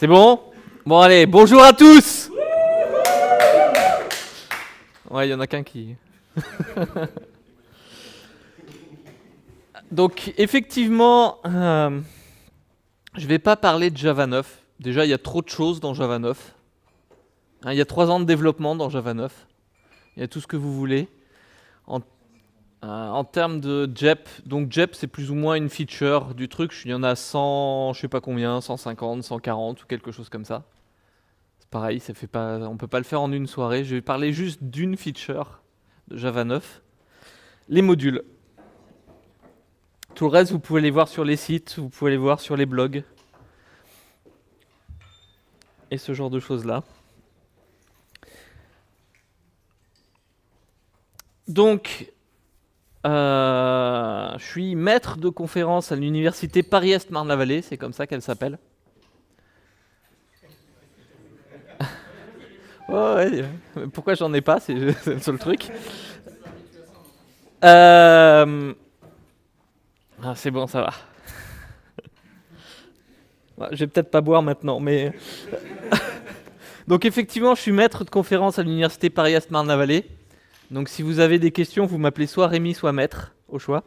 C'est bon Bon allez, bonjour à tous Ouais, il y en a qu'un qui... Donc effectivement, euh, je vais pas parler de Java 9. Déjà, il y a trop de choses dans Java 9. Hein, il y a trois ans de développement dans Java 9. Il y a tout ce que vous voulez. En euh, en termes de JEP, donc JEP c'est plus ou moins une feature du truc. Il y en a 100, je sais pas combien, 150, 140 ou quelque chose comme ça. C'est pareil, ça fait pas, on peut pas le faire en une soirée. Je vais parler juste d'une feature de Java 9, les modules. Tout le reste, vous pouvez les voir sur les sites, vous pouvez les voir sur les blogs et ce genre de choses là. Donc, euh, je suis maître de conférence à l'université Paris-Est Marne-la-Vallée, c'est comme ça qu'elle s'appelle. ouais, pourquoi j'en ai pas C'est le seul truc. Euh, ah, c'est bon, ça va. je vais peut-être pas boire maintenant, mais. Donc, effectivement, je suis maître de conférence à l'université Paris-Est Marne-la-Vallée. Donc si vous avez des questions, vous m'appelez soit Rémi, soit Maître, au choix.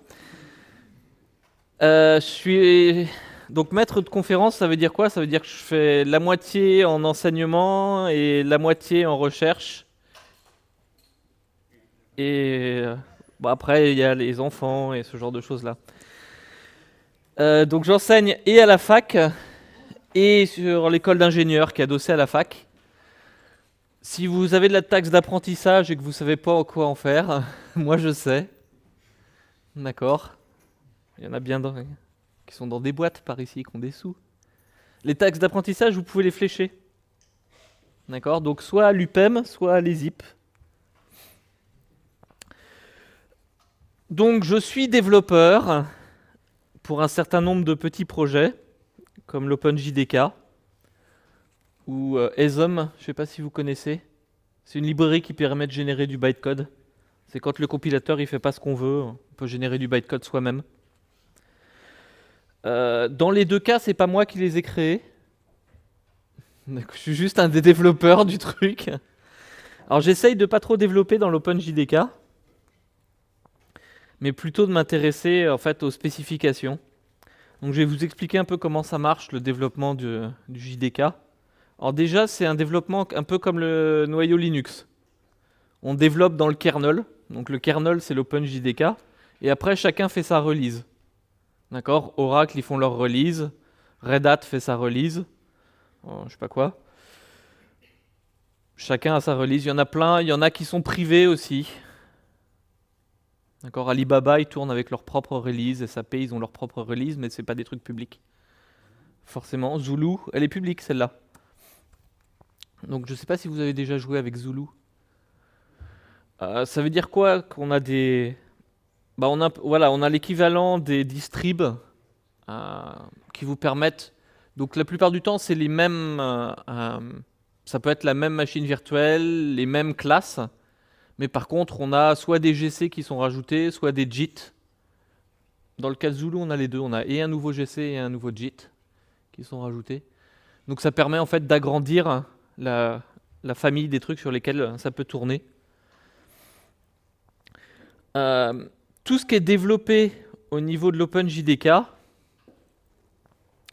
Euh, je suis donc maître de conférence, ça veut dire quoi Ça veut dire que je fais la moitié en enseignement et la moitié en recherche. Et euh, après, il y a les enfants et ce genre de choses là. Euh, donc j'enseigne et à la fac et sur l'école d'ingénieurs qui est adossée à la fac. Si vous avez de la taxe d'apprentissage et que vous ne savez pas quoi en faire, moi je sais. D'accord Il y en a bien dans, qui sont dans des boîtes par ici, qui ont des sous. Les taxes d'apprentissage, vous pouvez les flécher. D'accord Donc soit à l'UPEM, soit à l'ESIP. Donc je suis développeur pour un certain nombre de petits projets, comme l'OpenJDK ou euh, je ne sais pas si vous connaissez. C'est une librairie qui permet de générer du bytecode. C'est quand le compilateur ne fait pas ce qu'on veut, on peut générer du bytecode soi-même. Euh, dans les deux cas, c'est pas moi qui les ai créés. je suis juste un des développeurs du truc. Alors j'essaye de ne pas trop développer dans l'Open JDK, mais plutôt de m'intéresser en fait aux spécifications. Donc je vais vous expliquer un peu comment ça marche le développement du JDK. Alors déjà, c'est un développement un peu comme le noyau Linux. On développe dans le kernel. Donc le kernel, c'est l'OpenJDK. Et après, chacun fait sa release. D'accord Oracle, ils font leur release. Red Hat fait sa release. Je oh, je sais pas quoi. Chacun a sa release. Il y en a plein. Il y en a qui sont privés aussi. D'accord Alibaba, ils tournent avec leur propre release. SAP, ils ont leur propre release, mais ce n'est pas des trucs publics. Forcément. Zulu, elle est publique, celle-là. Donc je sais pas si vous avez déjà joué avec Zulu. Ah, ça veut dire quoi qu'on a des... Bah, on a, voilà, on a l'équivalent des distribs euh, qui vous permettent... Donc la plupart du temps, c'est les mêmes... Euh, euh, ça peut être la même machine virtuelle, les mêmes classes. Mais par contre, on a soit des GC qui sont rajoutés, soit des JIT. Dans le cas de Zulu, on a les deux. On a et un nouveau GC et un nouveau JIT qui sont rajoutés. Donc ça permet en fait d'agrandir la, famille des trucs sur lesquels euh, ça peut tourner. Euh, tout ce qui est développé au niveau de l'OpenJDK,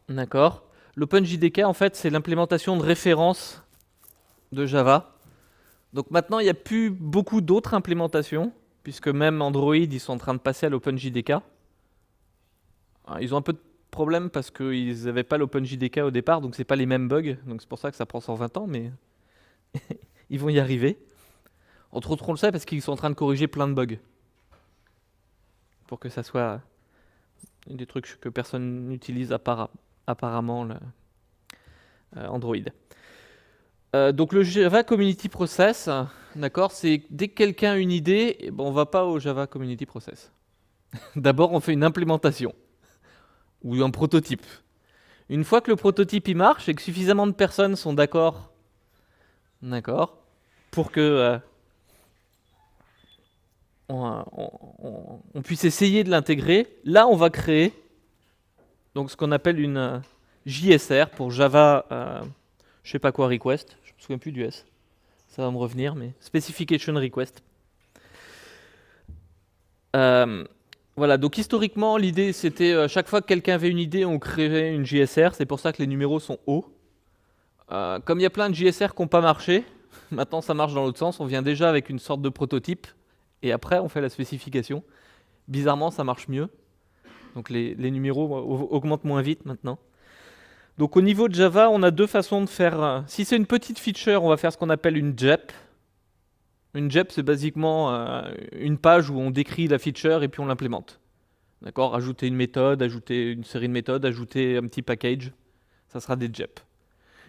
d'accord L'OpenJDK, en fait, c'est l'implémentation de référence de Java. Donc maintenant, il n'y a plus beaucoup d'autres implémentations, puisque même Android, ils sont en train de passer à l'OpenJDK. Ils ont un peu de problème parce qu'ils n'avaient pas l'OpenJDK au départ, donc c'est pas les mêmes bugs. Donc c'est pour ça que ça prend 120 ans, mais ils vont y arriver. Entre autres, on le sait parce qu'ils sont en train de corriger plein de bugs pour que ça soit des trucs que personne n'utilise apparemment euh, Android. Euh, donc le Java Community Process, d'accord, c'est dès que quelqu'un a une idée, eh ben, on va pas au Java Community Process. D'abord, on fait une implémentation ou un prototype. Une fois que le prototype y marche et que suffisamment de personnes sont d'accord, d'accord, pour que euh, on, puisse essayer de l'intégrer, là on va créer donc ce qu'on appelle une euh, JSR pour Java, euh, je sais pas quoi request, je me souviens plus du S, ça va me revenir, mais specification request. Voilà, donc historiquement, l'idée c'était euh, chaque fois que quelqu'un avait une idée, on créait une JSR. C'est pour ça que les numéros sont hauts. Euh, comme il y a plein de JSR qui n'ont pas marché, maintenant ça marche dans l'autre sens. On vient déjà avec une sorte de prototype et après on fait la spécification. Bizarrement, ça marche mieux. Donc les, les numéros augmentent moins vite maintenant. Donc au niveau de Java, on a deux façons de faire. Euh, si c'est une petite feature, on va faire ce qu'on appelle une JEP. Une JEP, c'est basiquement euh, une page où on décrit la feature et puis on l'implémente. D'accord Ajouter une méthode, ajouter une série de méthodes, ajouter un petit package, ça sera des JEP.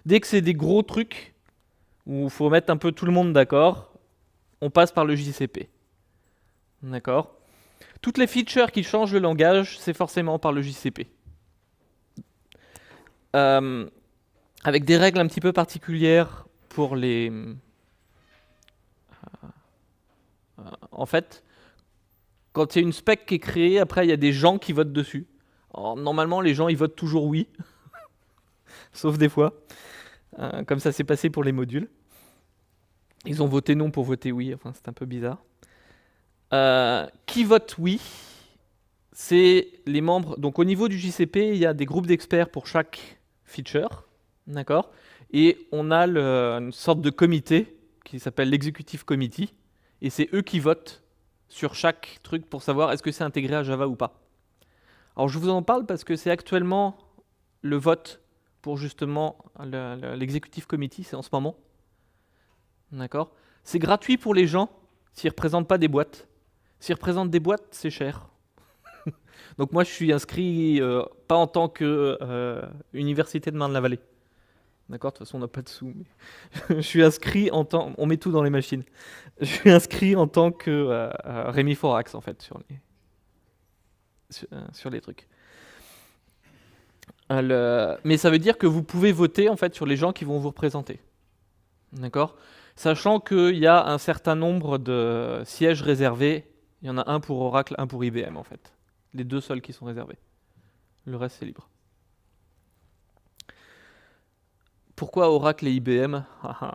Dès que c'est des gros trucs où il faut mettre un peu tout le monde d'accord, on passe par le JCP. D'accord Toutes les features qui changent le langage, c'est forcément par le JCP. Euh, avec des règles un petit peu particulières pour les, en fait, quand a une spec qui est créée, après il y a des gens qui votent dessus. normalement, les gens ils votent toujours oui, sauf des fois, euh, comme ça s'est passé pour les modules. Ils ont voté non pour voter oui, enfin c'est un peu bizarre. Euh, qui vote oui C'est les membres. Donc au niveau du JCP, il y a des groupes d'experts pour chaque feature, d'accord Et on a une sorte de comité qui s'appelle l'executive committee et c'est eux qui votent sur chaque truc pour savoir est-ce que c'est intégré à Java ou pas. Alors je vous en parle parce que c'est actuellement le vote pour justement l'exécutif committee, c'est en ce moment. D'accord C'est gratuit pour les gens s'ils ne représentent pas des boîtes. S'ils représentent des boîtes, c'est cher. Donc moi je suis inscrit euh, pas en tant que euh, université de Marne-la-Vallée. D'accord, de toute façon, on n'a pas de sous. Mais... je suis inscrit en tant. On met tout dans les machines. Je suis inscrit en tant que euh, euh, Rémi Forax, en fait, sur les, sur, euh, les trucs. Mais ça veut dire que vous pouvez voter, en fait, sur les gens qui vont vous représenter. D'accord Sachant qu'il y a un certain nombre de sièges réservés. Il y en a un pour Oracle, un pour IBM, en fait. Les deux seuls qui sont réservés. Le reste, c'est libre. Pourquoi Oracle et IBM euh,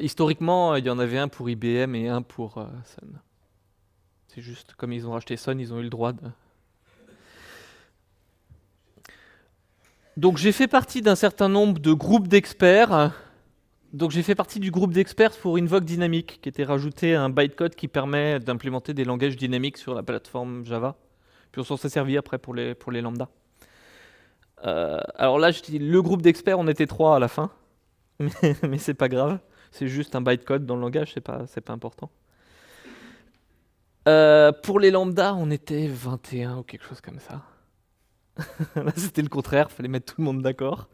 Historiquement, euh, il y en avait un pour IBM et un pour euh, Sun. C'est juste, comme ils ont racheté Sun, ils ont eu le droit de... Donc j'ai fait partie d'un certain nombre de groupes d'experts. Donc j'ai fait partie du groupe d'experts pour Invoke Dynamic, qui était rajouté à un bytecode qui permet d'implémenter des langages dynamiques sur la plateforme Java. Puis on s'en s'est servi après pour les, pour les lambdas. Euh, alors là, je dis le groupe d'experts, on était trois à la fin, mais, c'est pas grave, c'est juste un bytecode dans le langage, c'est pas, pas important. Euh, pour les lambda, on était 21 ou quelque chose comme ça. là, c'était le contraire, fallait mettre tout le monde d'accord.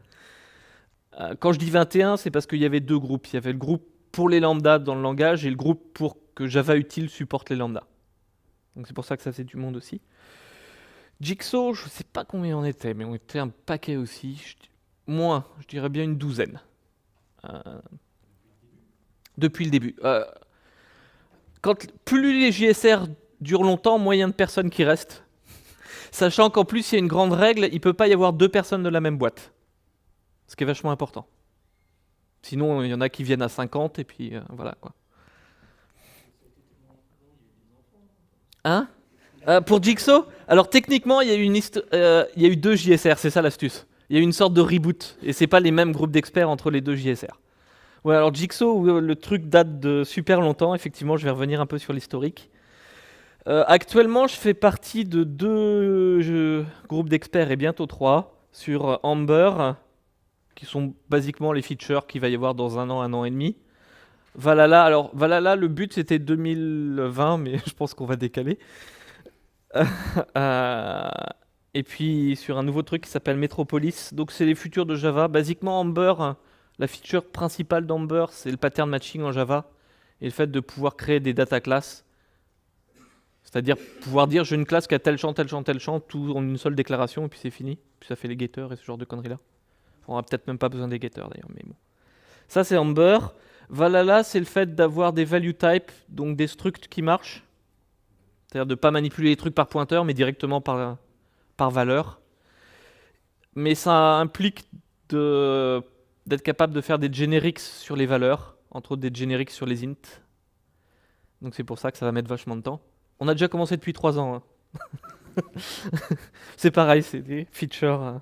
Euh, quand je dis 21, c'est parce qu'il y avait deux groupes. Il y avait le groupe pour les lambda dans le langage et le groupe pour que Java utile supporte les lambda. Donc c'est pour ça que ça fait du monde aussi. Jigsaw, je sais pas combien on était, mais on était un paquet aussi. moins, je dirais bien une douzaine. Euh, depuis le début. Euh, quand, plus les JSR durent longtemps, moyen de personnes qui restent. Sachant qu'en plus, il y a une grande règle, il peut pas y avoir deux personnes de la même boîte. Ce qui est vachement important. Sinon, il y en a qui viennent à 50 et puis euh, voilà quoi. Hein euh, pour Jigsaw, alors techniquement, il y, a eu eu deux JSR, c'est ça l'astuce. Il y a eu une sorte de reboot, et c'est pas les mêmes groupes d'experts entre les deux JSR. Ouais, alors Jigsaw, euh, le truc date de super longtemps, effectivement, je vais revenir un peu sur l'historique. Euh, actuellement, je fais partie de deux groupes d'experts, et bientôt trois, sur Amber, qui sont basiquement les features qu'il va y avoir dans un an, un an et demi. Valhalla, alors Valhalla, le but c'était 2020, mais je pense qu'on va décaler. Euh, et puis sur un nouveau truc qui s'appelle Metropolis. Donc c'est les futurs de Java. Basiquement, Amber, la feature principale d'Amber, c'est le pattern matching en Java et le fait de pouvoir créer des data classes. C'est-à-dire pouvoir dire j'ai une classe qui a tel champ, tel champ, tel champ, tout en une seule déclaration, et puis c'est fini. Puis ça fait les getters et ce genre de conneries-là. On a peut-être même pas besoin des getters d'ailleurs, mais bon. Ça c'est Amber. Valhalla, c'est le fait d'avoir des value types, donc des structs qui marchent. C'est-à-dire de ne pas manipuler les trucs par pointeur, mais directement par, par valeur. Mais ça implique d'être capable de faire des génériques sur les valeurs, entre autres des génériques sur les int. Donc c'est pour ça que ça va mettre vachement de temps. On a déjà commencé depuis trois ans. Hein. c'est pareil, c'est des features. Hein.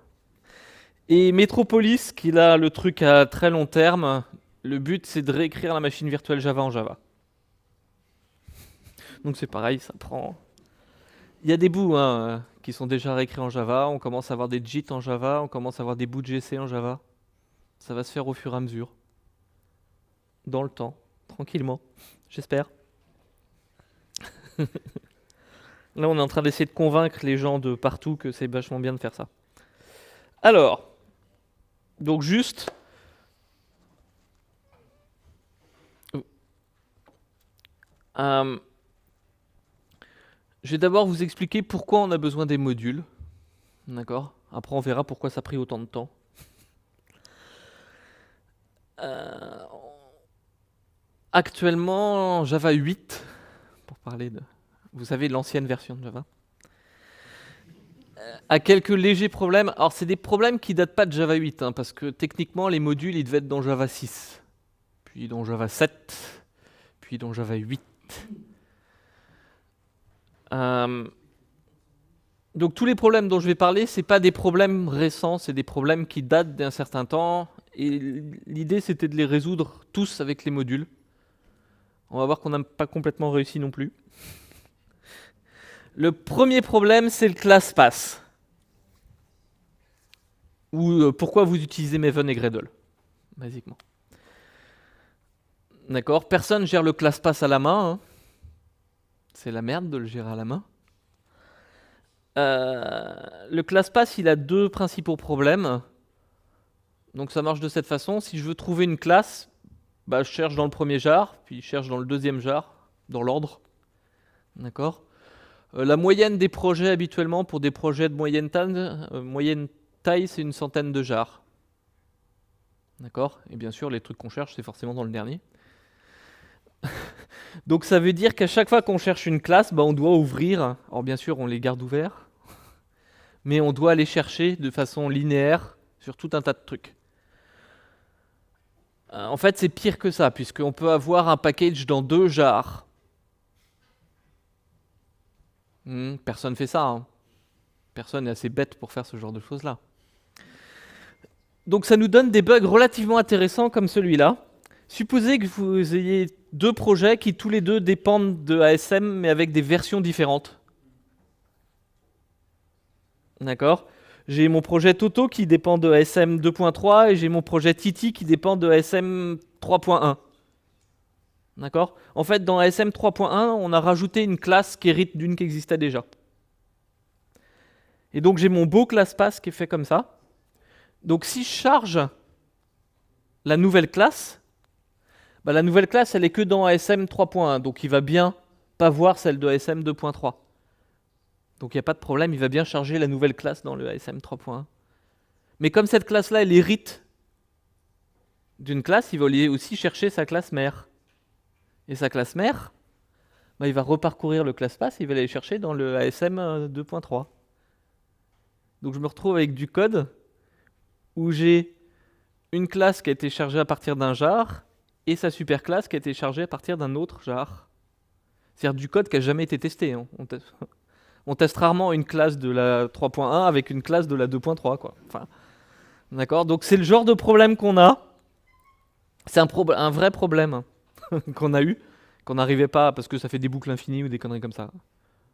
Et Metropolis, qui a le truc à très long terme, le but c'est de réécrire la machine virtuelle Java en Java. Donc c'est pareil, ça prend. Il y a des bouts hein, euh, qui sont déjà réécrits en Java. On commence à avoir des JIT en Java. On commence à avoir des bouts de GC en Java. Ça va se faire au fur et à mesure. Dans le temps. Tranquillement. J'espère. Là, on est en train d'essayer de convaincre les gens de partout que c'est vachement bien de faire ça. Alors, donc juste. Euh, je vais d'abord vous expliquer pourquoi on a besoin des modules. D'accord Après, on verra pourquoi ça a pris autant de temps. Euh, actuellement, Java 8, pour parler de. Vous savez, l'ancienne version de Java, euh, a quelques légers problèmes. Alors, c'est des problèmes qui ne datent pas de Java 8, hein, parce que techniquement, les modules, ils devaient être dans Java 6, puis dans Java 7, puis dans Java 8. Euh, donc tous les problèmes dont je vais parler, ce pas des problèmes récents, c'est des problèmes qui datent d'un certain temps. Et l'idée, c'était de les résoudre tous avec les modules. On va voir qu'on n'a pas complètement réussi non plus. Le premier problème, c'est le classpass. Ou euh, pourquoi vous utilisez Maven et Gradle, basiquement. D'accord Personne gère le classpass à la main. Hein. C'est la merde de le gérer à la main. Euh, le ClassPass, il a deux principaux problèmes. Donc ça marche de cette façon. Si je veux trouver une classe, bah, je cherche dans le premier jar, puis je cherche dans le deuxième jar, dans l'ordre. D'accord euh, La moyenne des projets habituellement, pour des projets de moyenne taille, euh, moyenne taille c'est une centaine de jars. D'accord Et bien sûr, les trucs qu'on cherche, c'est forcément dans le dernier. Donc ça veut dire qu'à chaque fois qu'on cherche une classe, bah, on doit ouvrir. Alors bien sûr, on les garde ouverts, mais on doit aller chercher de façon linéaire sur tout un tas de trucs. Euh, en fait, c'est pire que ça, puisqu'on peut avoir un package dans deux jars. Hmm, personne ne fait ça. Hein. Personne n'est assez bête pour faire ce genre de choses-là. Donc ça nous donne des bugs relativement intéressants comme celui-là. Supposez que vous ayez deux projets qui tous les deux dépendent de ASM mais avec des versions différentes. D'accord J'ai mon projet Toto qui dépend de ASM 2.3 et j'ai mon projet Titi qui dépend de ASM 3.1. D'accord En fait, dans ASM 3.1, on a rajouté une classe qui hérite d'une qui existait déjà. Et donc j'ai mon beau ClassPass qui est fait comme ça. Donc si je charge la nouvelle classe, bah, la nouvelle classe, elle est que dans ASM 3.1, donc il va bien pas voir celle de ASM 2.3. Donc il n'y a pas de problème, il va bien charger la nouvelle classe dans le ASM 3.1. Mais comme cette classe-là, elle hérite d'une classe, il va aussi chercher sa classe mère. Et sa classe mère, bah, il va reparcourir le class il va aller chercher dans le ASM 2.3. Euh, donc je me retrouve avec du code où j'ai une classe qui a été chargée à partir d'un jar, et sa super classe qui a été chargée à partir d'un autre genre... C'est-à-dire du code qui n'a jamais été testé. Hein. On, teste, rarement une classe de la 3.1 avec une classe de la 2.3. Quoi. Enfin, d'accord Donc c'est le genre de problème qu'on a. C'est un, un vrai problème hein, qu'on a eu, qu'on n'arrivait pas, parce que ça fait des boucles infinies ou des conneries comme ça.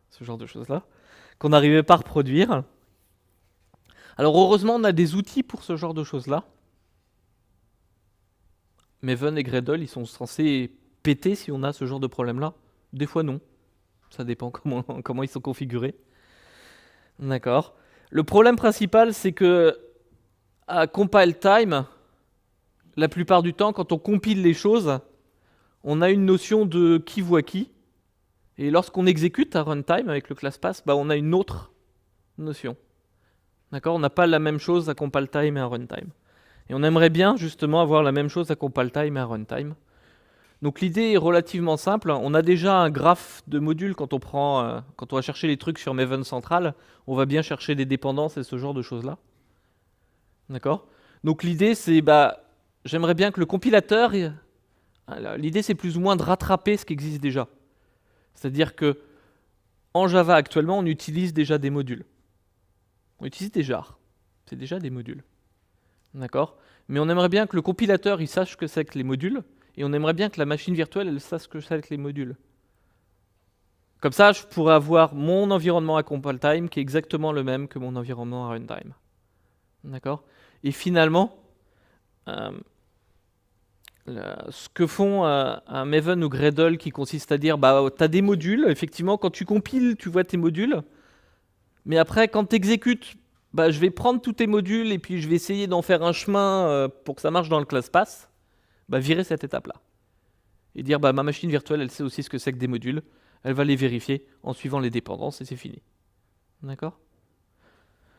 Ce genre de choses-là. Qu'on n'arrivait pas à reproduire. Alors heureusement, on a des outils pour ce genre de choses-là. Maven et Gradle, ils sont censés péter si on a ce genre de problème-là Des fois, non. Ça dépend comment, ils sont configurés. D'accord. Le problème principal, c'est que à compile time, la plupart du temps, quand on compile les choses, on a une notion de qui voit qui. Et lorsqu'on exécute à runtime avec le classpass, bah, on a une autre notion. D'accord On n'a pas la même chose à compile time et à runtime. Et on aimerait bien justement avoir la même chose à compile time et à runtime. Donc l'idée est relativement simple. On a déjà un graphe de modules quand on, prend, euh, quand on va chercher les trucs sur Maven Central. On va bien chercher des dépendances et ce genre de choses-là. D'accord Donc l'idée c'est, bah, j'aimerais bien que le compilateur... Hein, l'idée c'est plus ou moins de rattraper ce qui existe déjà. C'est-à-dire que en Java actuellement, on utilise déjà des modules. On utilise des jars. C'est déjà des modules. D'accord Mais on aimerait bien que le compilateur il sache que c'est que les modules, et on aimerait bien que la machine virtuelle sache ce que c'est que les modules. Comme ça, je pourrais avoir mon environnement à compile time qui est exactement le même que mon environnement à runtime. D'accord Et finalement, euh, ce que font euh, un Maven ou Gradle qui consiste à dire bah, tu as des modules, effectivement, quand tu compiles, tu vois tes modules, mais après, quand tu exécutes bah, je vais prendre tous tes modules et puis je vais essayer d'en faire un chemin euh, pour que ça marche dans le class bah, virer cette étape-là. Et dire, bah, ma machine virtuelle, elle sait aussi ce que c'est que des modules, elle va les vérifier en suivant les dépendances et c'est fini. D'accord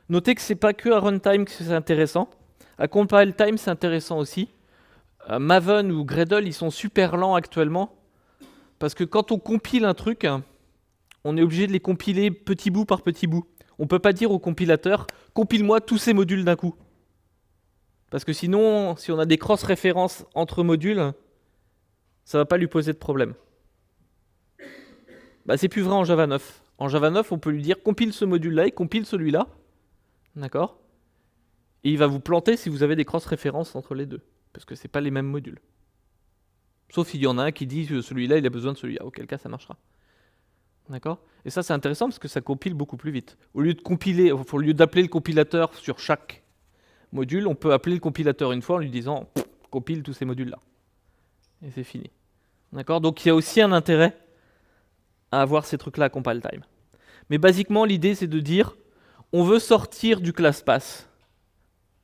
Notez que c'est pas que à runtime que c'est intéressant. À compile time, c'est intéressant aussi. Maven ou Gradle, ils sont super lents actuellement. Parce que quand on compile un truc, on est obligé de les compiler petit bout par petit bout. On peut pas dire au compilateur compile-moi tous ces modules d'un coup. Parce que sinon, si on a des cross-références entre modules, ça va pas lui poser de problème. Bah, c'est plus vrai en Java 9. En Java 9, on peut lui dire compile ce module-là et compile celui-là. D'accord Et il va vous planter si vous avez des cross-références entre les deux. Parce que ce c'est pas les mêmes modules. Sauf s'il y en a un qui dit euh, celui-là, il a besoin de celui-là. Auquel cas, ça marchera. D'accord Et ça, c'est intéressant parce que ça compile beaucoup plus vite. Au lieu de compiler, au lieu d'appeler le compilateur sur chaque module, on peut appeler le compilateur une fois en lui disant compile tous ces modules-là. Et c'est fini. D'accord Donc il y a aussi un intérêt à avoir ces trucs-là à compile time. Mais basiquement, l'idée, c'est de dire on veut sortir du class pass.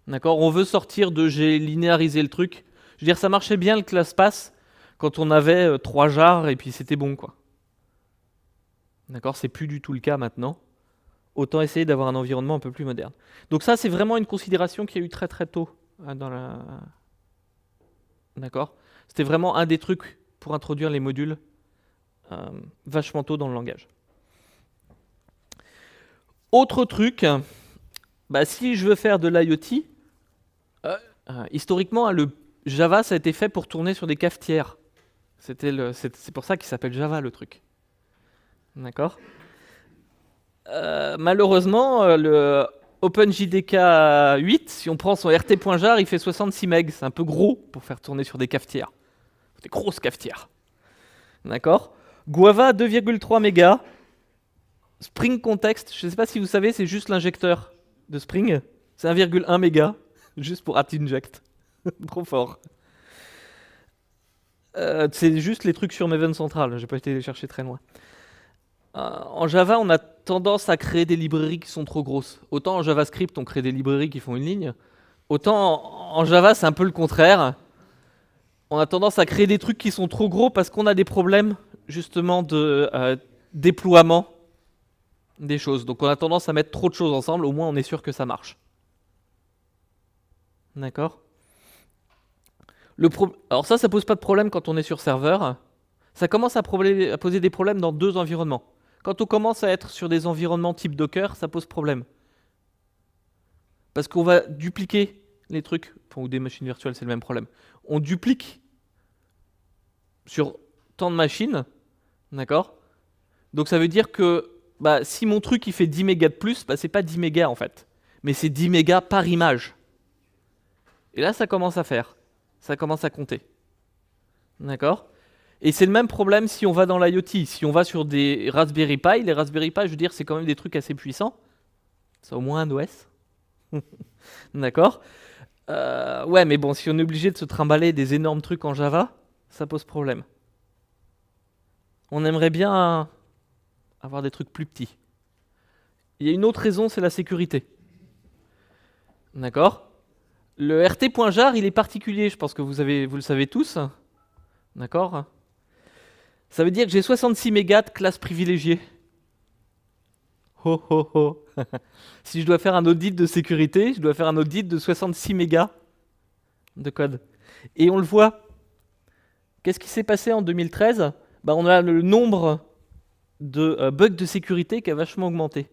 D'accord On veut sortir de j'ai linéarisé le truc. Je veux dire, ça marchait bien le class pass quand on avait euh, trois jars et puis c'était bon, quoi. D'accord C'est plus du tout le cas maintenant. Autant essayer d'avoir un environnement un peu plus moderne. Donc ça, c'est vraiment une considération qui a eu très très tôt hein, dans D'accord C'était vraiment un des trucs pour introduire les modules euh, vachement tôt dans le langage. Autre truc, bah, si je veux faire de l'IoT, euh, euh, historiquement, le Java, ça a été fait pour tourner sur des cafetières. C'est pour ça qu'il s'appelle Java, le truc. D'accord. Euh, malheureusement, euh, le OpenJDK 8, si on prend son RT.jar, il fait 66 MB. C'est un peu gros pour faire tourner sur des cafetières. Des grosses cafetières. D'accord Guava 2,3 mégas. Spring Context, je ne sais pas si vous savez, c'est juste l'injecteur de Spring. C'est 1,1 méga, juste pour at-inject. Trop fort. Euh, c'est juste les trucs sur Maven Central, n'ai pas été chercher très loin. Euh, en Java, on a tendance à créer des librairies qui sont trop grosses. Autant en JavaScript, on crée des librairies qui font une ligne, autant en Java, c'est un peu le contraire. On a tendance à créer des trucs qui sont trop gros parce qu'on a des problèmes justement de euh, déploiement des choses. Donc on a tendance à mettre trop de choses ensemble, au moins on est sûr que ça marche. D'accord Alors ça, ça pose pas de problème quand on est sur serveur. Ça commence à poser des problèmes dans deux environnements. Quand on commence à être sur des environnements type Docker, ça pose problème. Parce qu'on va dupliquer les trucs, ou des machines virtuelles, c'est le même problème. On duplique sur tant de machines, d'accord Donc ça veut dire que bah, si mon truc il fait 10 mégas de plus, bah, c'est pas 10 mégas en fait, mais c'est 10 mégas par image. Et là, ça commence à faire, ça commence à compter. D'accord et c'est le même problème si on va dans l'IoT. Si on va sur des Raspberry Pi, les Raspberry Pi, je veux dire, c'est quand même des trucs assez puissants. C'est au moins un OS. D'accord euh, Ouais, mais bon, si on est obligé de se trimballer des énormes trucs en Java, ça pose problème. On aimerait bien avoir des trucs plus petits. Il y a une autre raison, c'est la sécurité. D'accord Le RT.jar, il est particulier, je pense que vous, avez, vous le savez tous. D'accord ça veut dire que j'ai 66 mégas de classe privilégiée. Ho ho ho si je dois faire un audit de sécurité, je dois faire un audit de 66 mégas de code. Et on le voit. Qu'est-ce qui s'est passé en 2013 bah, On a le nombre de euh, bugs de sécurité qui a vachement augmenté.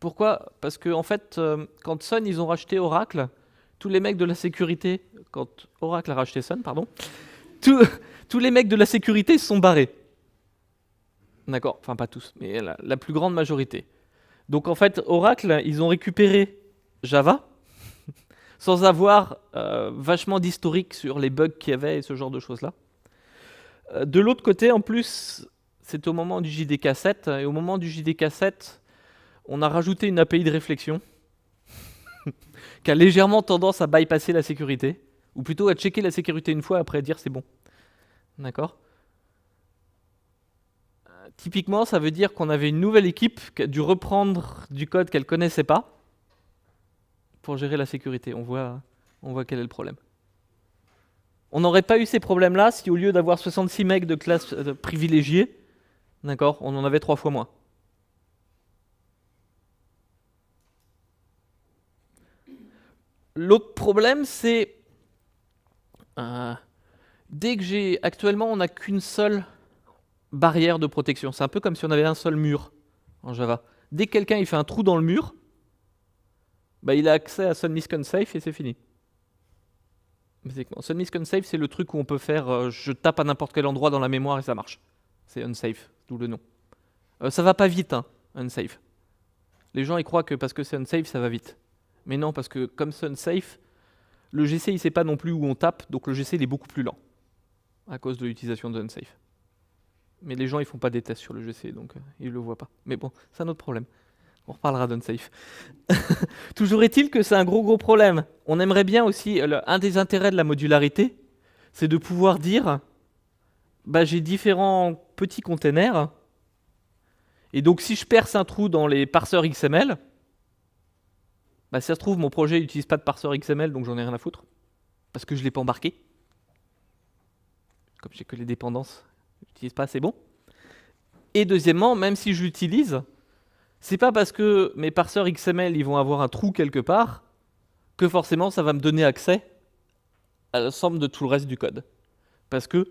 Pourquoi Parce que en fait, euh, quand Sun, ils ont racheté Oracle, tous les mecs de la sécurité, quand Oracle a racheté Sun, pardon, tous, les mecs de la sécurité se sont barrés. D'accord Enfin, pas tous, mais la, plus grande majorité. Donc, en fait, Oracle, ils ont récupéré Java, sans avoir euh, vachement d'historique sur les bugs qu'il y avait et ce genre de choses-là. Euh, de l'autre côté, en plus, c'est au moment du JDK7, hein, et au moment du JDK7, on a rajouté une API de réflexion qui a légèrement tendance à bypasser la sécurité. Ou plutôt à checker la sécurité une fois après dire c'est bon. D'accord euh, Typiquement, ça veut dire qu'on avait une nouvelle équipe qui a dû reprendre du code qu'elle connaissait pas pour gérer la sécurité. On voit, on voit quel est le problème. On n'aurait pas eu ces problèmes-là si au lieu d'avoir 66 mecs de classe euh, privilégiée, d'accord, on en avait trois fois moins. L'autre problème, c'est euh, dès que j'ai. Actuellement, on n'a qu'une seule barrière de protection. C'est un peu comme si on avait un seul mur en Java. Dès que quelqu'un fait un trou dans le mur, bah, il a accès à SunMiscUnsafe et c'est fini. SunMiscUnsafe, c'est le truc où on peut faire euh, je tape à n'importe quel endroit dans la mémoire et ça marche. C'est unsafe, d'où le nom. Euh, ça va pas vite, hein, unsafe. Les gens ils croient que parce que c'est unsafe, ça va vite. Mais non, parce que comme c'est unsafe, le GC, il ne sait pas non plus où on tape, donc le GC, il est beaucoup plus lent à cause de l'utilisation de unsafe. Mais les gens, ils font pas des tests sur le GC, donc ils euh, ils le voient pas. Mais bon, c'est un autre problème. On reparlera d'unsafe. Toujours est-il que c'est un gros gros problème. On aimerait bien aussi, euh, un des intérêts de la modularité, c'est de pouvoir dire, bah, j'ai différents petits containers, et donc si je perce un trou dans les parseurs XML, bah, si ça se trouve, mon projet n'utilise pas de parseur XML, donc j'en ai rien à foutre, parce que je ne l'ai pas embarqué. Comme j'ai que les dépendances, je pas, c'est bon. Et deuxièmement, même si je l'utilise, c'est pas parce que mes parseurs XML ils vont avoir un trou quelque part que forcément ça va me donner accès à l'ensemble de tout le reste du code. Parce que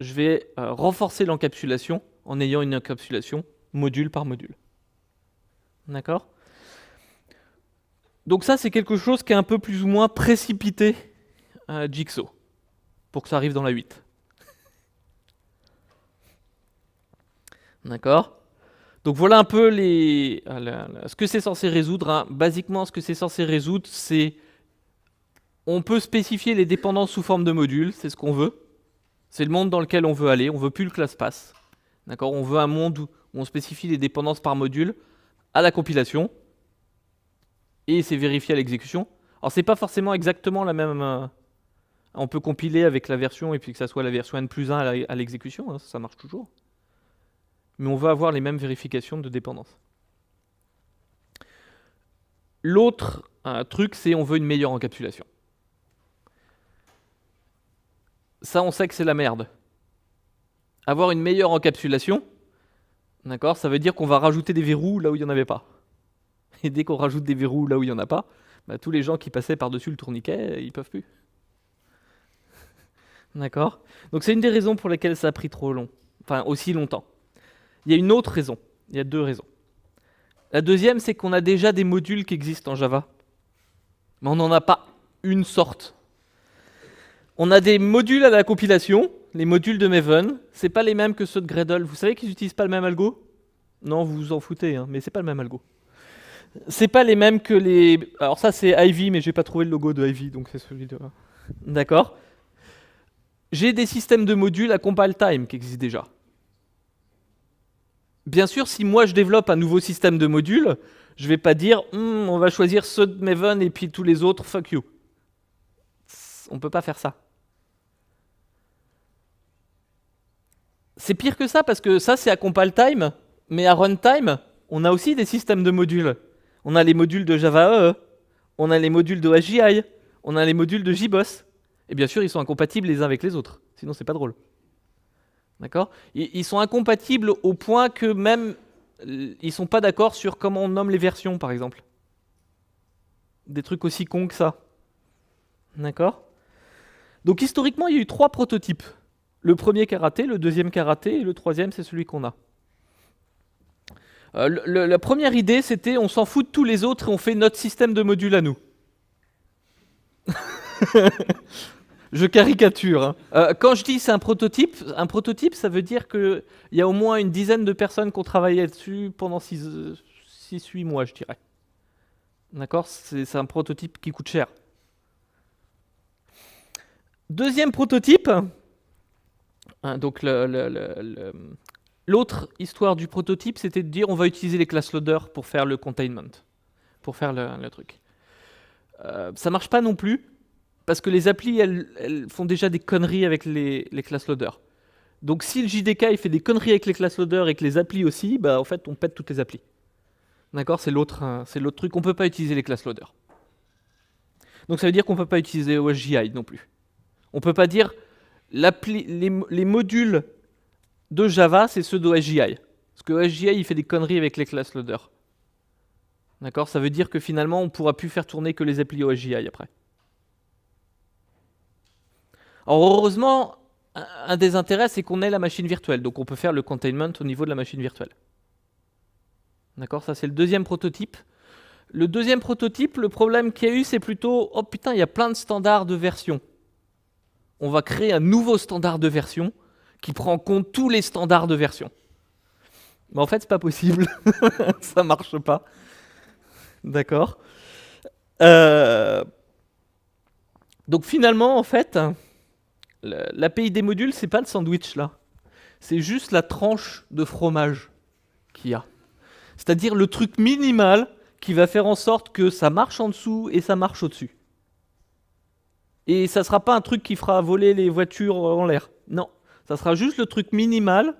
je vais euh, renforcer l'encapsulation en ayant une encapsulation module par module. D'accord donc ça, c'est quelque chose qui est un peu plus ou moins précipité à euh, Jigsaw, pour que ça arrive dans la 8. D'accord Donc voilà un peu les, euh, ce que c'est censé résoudre. Hein. Basiquement, ce que c'est censé résoudre, c'est... On peut spécifier les dépendances sous forme de modules, c'est ce qu'on veut. C'est le monde dans lequel on veut aller, on veut plus le classpass. D'accord On veut un monde où on spécifie les dépendances par module à la compilation et c'est vérifié à l'exécution. Alors c'est pas forcément exactement la même. Euh, on peut compiler avec la version et puis que ça soit la version n plus 1 à l'exécution, hein, ça marche toujours. Mais on va avoir les mêmes vérifications de dépendance. L'autre euh, truc, c'est on veut une meilleure encapsulation. Ça, on sait que c'est la merde. Avoir une meilleure encapsulation, d'accord, ça veut dire qu'on va rajouter des verrous là où il n'y en avait pas. Et dès qu'on rajoute des verrous là où il n'y en a pas, bah, tous les gens qui passaient par-dessus le tourniquet, ils peuvent plus. D'accord Donc c'est une des raisons pour lesquelles ça a pris trop long, enfin aussi longtemps. Il y a une autre raison, il y a deux raisons. La deuxième, c'est qu'on a déjà des modules qui existent en Java, mais on n'en a pas une sorte. On a des modules à la compilation, les modules de Maven, c'est pas les mêmes que ceux de Gradle. Vous savez qu'ils n'utilisent pas le même algo Non, vous vous en foutez, hein, mais c'est pas le même algo. C'est pas les mêmes que les. Alors ça c'est Ivy, mais j'ai pas trouvé le logo de Ivy, donc c'est celui de. D'accord. J'ai des systèmes de modules à compile time qui existent déjà. Bien sûr, si moi je développe un nouveau système de modules, je vais pas dire hmm, on va choisir ce de Maven et puis tous les autres fuck you. On peut pas faire ça. C'est pire que ça parce que ça c'est à compile time, mais à runtime, on a aussi des systèmes de modules. On a les modules de Java EE, on a les modules de OSGI, on a les modules de JBoss. Et bien sûr, ils sont incompatibles les uns avec les autres, sinon c'est pas drôle. D'accord Ils sont incompatibles au point que même ils sont pas d'accord sur comment on nomme les versions, par exemple. Des trucs aussi cons que ça. D'accord Donc historiquement, il y a eu trois prototypes. Le premier karaté, le deuxième karaté et le troisième, c'est celui qu'on a. Euh, la première idée, c'était on s'en fout de tous les autres et on fait notre système de modules à nous. je caricature. Hein. Euh, quand je dis c'est un prototype, un prototype, ça veut dire qu'il y a au moins une dizaine de personnes qui ont travaillé dessus pendant 6-8 euh, mois, je dirais. D'accord C'est un prototype qui coûte cher. Deuxième prototype, hein, donc le, L'autre histoire du prototype, c'était de dire on va utiliser les classes loaders pour faire le containment, pour faire le, truc. Euh, ça marche pas non plus, parce que les applis, elles, font déjà des conneries avec les, les classes Donc si le JDK il fait des conneries avec les classes loaders et que les applis aussi, bah en fait on pète toutes les applis. D'accord C'est l'autre, euh, c'est l'autre truc. On peut pas utiliser les classes loaders. Donc ça veut dire qu'on peut pas utiliser OSGI non plus. On peut pas dire les modules de Java, c'est ceux d'OSGI. Parce que OSGI, il fait des conneries avec les class loaders. D'accord Ça veut dire que finalement, on ne pourra plus faire tourner que les applis OSGI après. Alors heureusement, un des intérêts, c'est qu'on ait la machine virtuelle. Donc on peut faire le containment au niveau de la machine virtuelle. D'accord Ça, c'est le deuxième prototype. Le deuxième prototype, le problème qu'il y a eu, c'est plutôt oh putain, il y a plein de standards de version. On va créer un nouveau standard de version qui prend en compte tous les standards de version. Mais en fait, c'est pas possible. ça marche pas. D'accord euh, Donc finalement, en fait, l'API des modules, c'est pas le sandwich là. C'est juste la tranche de fromage qu'il y a. C'est-à-dire le truc minimal qui va faire en sorte que ça marche en dessous et ça marche au-dessus. Et ça ne sera pas un truc qui fera voler les voitures en l'air. Non. Ça sera juste le truc minimal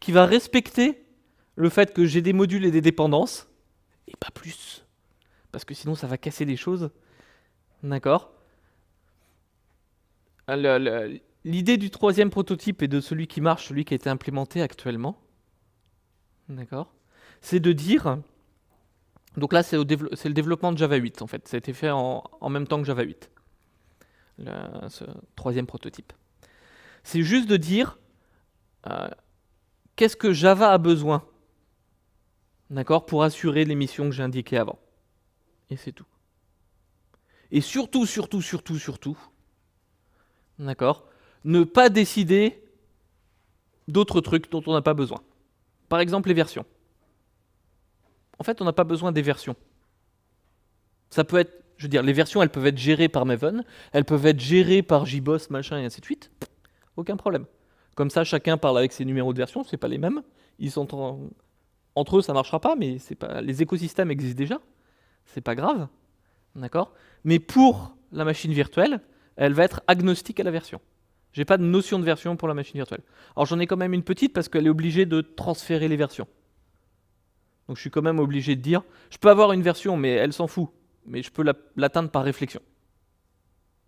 qui va respecter le fait que j'ai des modules et des dépendances, et pas plus. Parce que sinon, ça va casser des choses. D'accord ah, L'idée du troisième prototype et de celui qui marche, celui qui a été implémenté actuellement, d'accord C'est de dire. Donc là, c'est le développement de Java 8, en fait. Ça a été fait en, même temps que Java 8. ce troisième prototype c'est juste de dire euh, qu'est-ce que Java a besoin d'accord, pour assurer les missions que j'ai indiquées avant. Et c'est tout. Et surtout, surtout, surtout, surtout, d'accord, ne pas décider d'autres trucs dont on n'a pas besoin. Par exemple, les versions. En fait, on n'a pas besoin des versions. Ça peut être, je veux dire, les versions, elles peuvent être gérées par Maven, elles peuvent être gérées par JBoss, machin, et ainsi de suite. Aucun problème. Comme ça, chacun parle avec ses numéros de version, c'est pas les mêmes. Ils sont entre eux, ça marchera pas, mais pas les écosystèmes existent déjà. C'est pas grave, d'accord. Mais pour la machine virtuelle, elle va être agnostique à la version. J'ai pas de notion de version pour la machine virtuelle. Alors j'en ai quand même une petite parce qu'elle est obligée de transférer les versions. Donc je suis quand même obligé de dire, je peux avoir une version, mais elle s'en fout. Mais je peux l'atteindre par réflexion.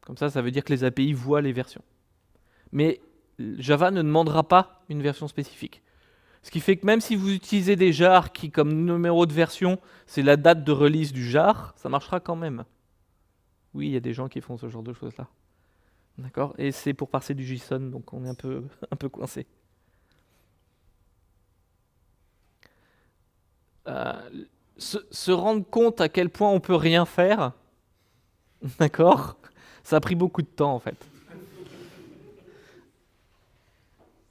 Comme ça, ça veut dire que les API voient les versions mais Java ne demandera pas une version spécifique. Ce qui fait que même si vous utilisez des jars qui, comme numéro de version, c'est la date de release du jar, ça marchera quand même. Oui, il y a des gens qui font ce genre de choses-là. D'accord Et c'est pour passer du JSON, donc on est un peu, un peu coincé. Euh, se, se, rendre compte à quel point on peut rien faire, d'accord Ça a pris beaucoup de temps en fait.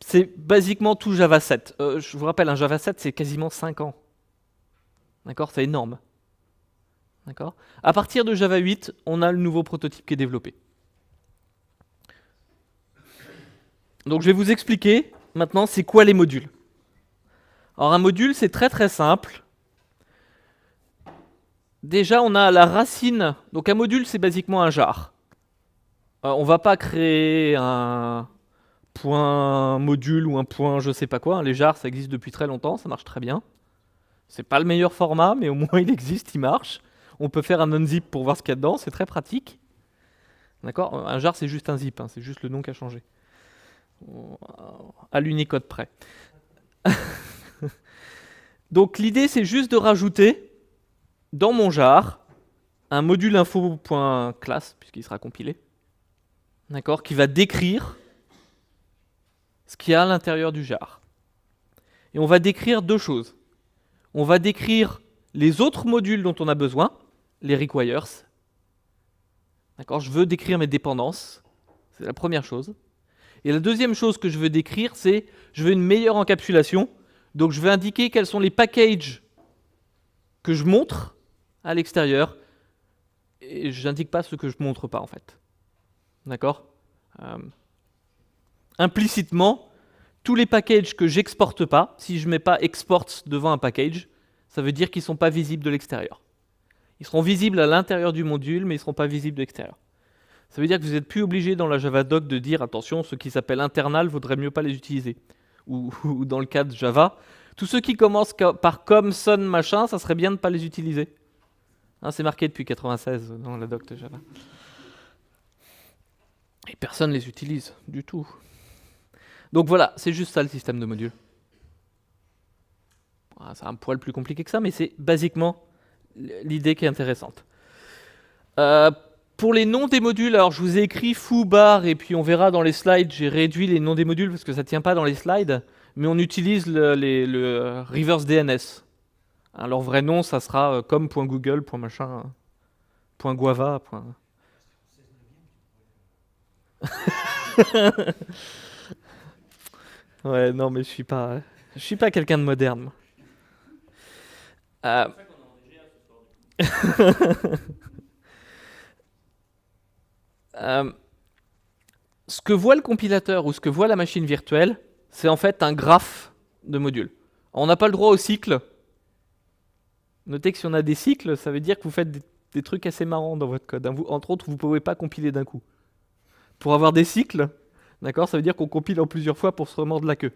c'est basiquement tout Java 7. Euh, je vous rappelle, un Java 7, c'est quasiment 5 ans. D'accord C'est énorme. D'accord À partir de Java 8, on a le nouveau prototype qui est développé. Donc je vais vous expliquer maintenant c'est quoi les modules. Alors un module, c'est très très simple. Déjà, on a la racine. Donc un module, c'est basiquement un jar. Euh, on ne va pas créer un, point module ou un point je sais pas quoi. Les jars, ça existe depuis très longtemps, ça marche très bien. C'est pas le meilleur format, mais au moins il existe, il marche. On peut faire un unzip pour voir ce qu'il y a dedans, c'est très pratique. D'accord Un jar, c'est juste un zip, hein, c'est juste le nom qui a changé. À l'unicode près. Donc l'idée, c'est juste de rajouter dans mon jar un module info.class, puisqu'il sera compilé, d'accord, qui va décrire ce qu'il y a à l'intérieur du jar. Et on va décrire deux choses. On va décrire les autres modules dont on a besoin, les requires. D'accord Je veux décrire mes dépendances. C'est la première chose. Et la deuxième chose que je veux décrire, c'est je veux une meilleure encapsulation. Donc je vais indiquer quels sont les packages que je montre à l'extérieur. Et je n'indique pas ce que je montre pas en fait. D'accord euh, implicitement, tous les packages que j'exporte pas, si je ne mets pas export devant un package, ça veut dire qu'ils ne sont pas visibles de l'extérieur. Ils seront visibles à l'intérieur du module, mais ils ne seront pas visibles de l'extérieur. Ça veut dire que vous n'êtes plus obligé dans la Java doc de dire attention, ceux qui s'appellent internal, vaudrait mieux pas les utiliser. Ou, dans le cas de Java, tous ceux qui commencent par com, son, machin, ça serait bien de ne pas les utiliser. Hein, c'est marqué depuis 96 dans la doc de Java. Et personne ne les utilise du tout. Donc voilà, c'est juste ça le système de modules. Ah, c'est un poil plus compliqué que ça, mais c'est basiquement l'idée qui est intéressante. Euh, pour les noms des modules, alors je vous ai écrit foo bar et puis on verra dans les slides, j'ai réduit les noms des modules parce que ça ne tient pas dans les slides, mais on utilise le, reverse DNS. Alors hein, vrai nom, ça sera euh, comme .google, hein, .guava. Ouais, non, mais je suis pas, je suis pas quelqu'un de moderne. Ah. Euh, ce que voit le compilateur ou ce que voit la machine virtuelle, c'est en fait un graphe de modules. On n'a pas le droit au cycle. Notez que si on a des cycles, ça veut dire que vous faites des, des trucs assez marrants dans votre code. Hein. Entre autres, vous ne pouvez pas compiler d'un coup. Pour avoir des cycles, D'accord Ça veut dire qu'on compile en plusieurs fois pour se remordre la queue.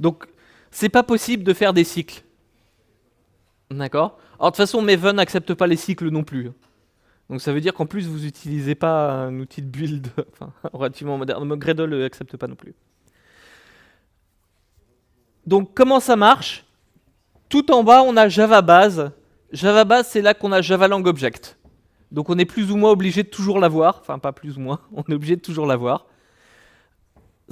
Donc, c'est pas possible de faire des cycles. D'accord Alors, de toute façon, Maven n'accepte pas les cycles non plus. Hein. Donc, ça veut dire qu'en plus, vous n'utilisez pas un outil de build enfin, relativement moderne. Gradle euh, n'accepte pas non plus. Donc, comment ça marche Tout en bas, on a Java Base. Java Base, c'est là qu'on a Java Lang Object. Donc, on est plus ou moins obligé de toujours l'avoir. Enfin, pas plus ou moins, on est obligé de toujours l'avoir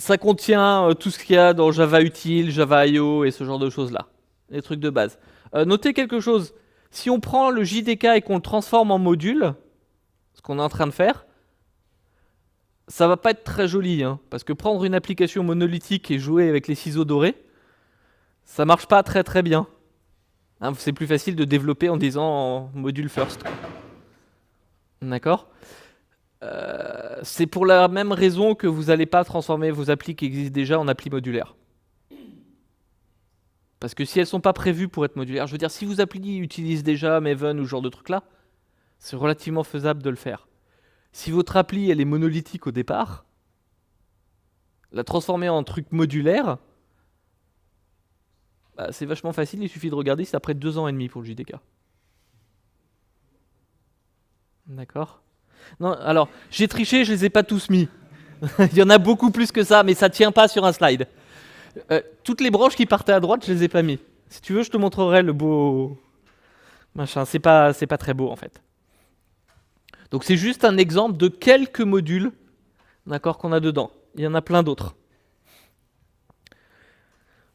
ça contient euh, tout ce qu'il y a dans Java Util, Java IO et ce genre de choses-là. Les trucs de base. Euh, notez quelque chose. Si on prend le JDK et qu'on le transforme en module, ce qu'on est en train de faire, ça va pas être très joli, hein. parce que prendre une application monolithique et jouer avec les ciseaux dorés, ça marche pas très très bien. Hein, c'est plus facile de développer en disant module first. D'accord euh, c'est pour la même raison que vous n'allez pas transformer vos applis qui existent déjà en applis modulaires. Parce que si elles ne sont pas prévues pour être modulaires, je veux dire, si vos applis utilisent déjà Maven ou ce genre de trucs-là, c'est relativement faisable de le faire. Si votre appli, elle est monolithique au départ, la transformer en truc modulaire, bah, c'est vachement facile, il suffit de regarder, c'est après deux ans et demi pour le JDK. D'accord non, alors, j'ai triché, je les ai pas tous mis. Il y en a beaucoup plus que ça, mais ça ne tient pas sur un slide. Euh, toutes les branches qui partaient à droite, je les ai pas mis. Si tu veux, je te montrerai le beau machin. C'est pas, c'est pas très beau en fait. Donc c'est juste un exemple de quelques modules, d'accord, qu'on a dedans. Il y en a plein d'autres.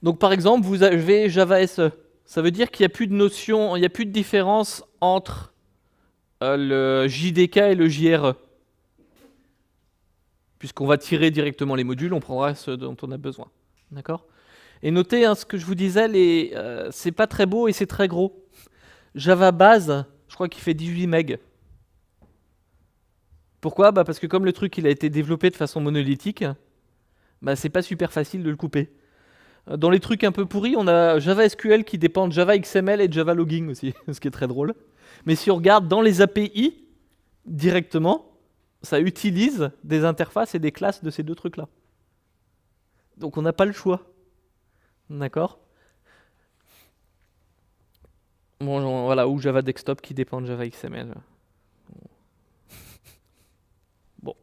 Donc par exemple, vous avez Java SE. Ça veut dire qu'il a plus de notion, il n'y a plus de différence entre euh, le JDK et le JRE. Puisqu'on va tirer directement les modules, on prendra ce dont on a besoin. D'accord Et notez hein, ce que je vous disais, euh, c'est pas très beau et c'est très gros. Java base, je crois qu'il fait 18 MB. Pourquoi bah, Parce que comme le truc il a été développé de façon monolithique, bah c'est pas super facile de le couper. Euh, dans les trucs un peu pourris, on a Java SQL qui dépend de Java XML et Java Logging aussi, ce qui est très drôle. Mais si on regarde dans les API directement, ça utilise des interfaces et des classes de ces deux trucs-là. Donc on n'a pas le choix. D'accord Bon, voilà, ou Java Desktop qui dépend de Java XML. bon.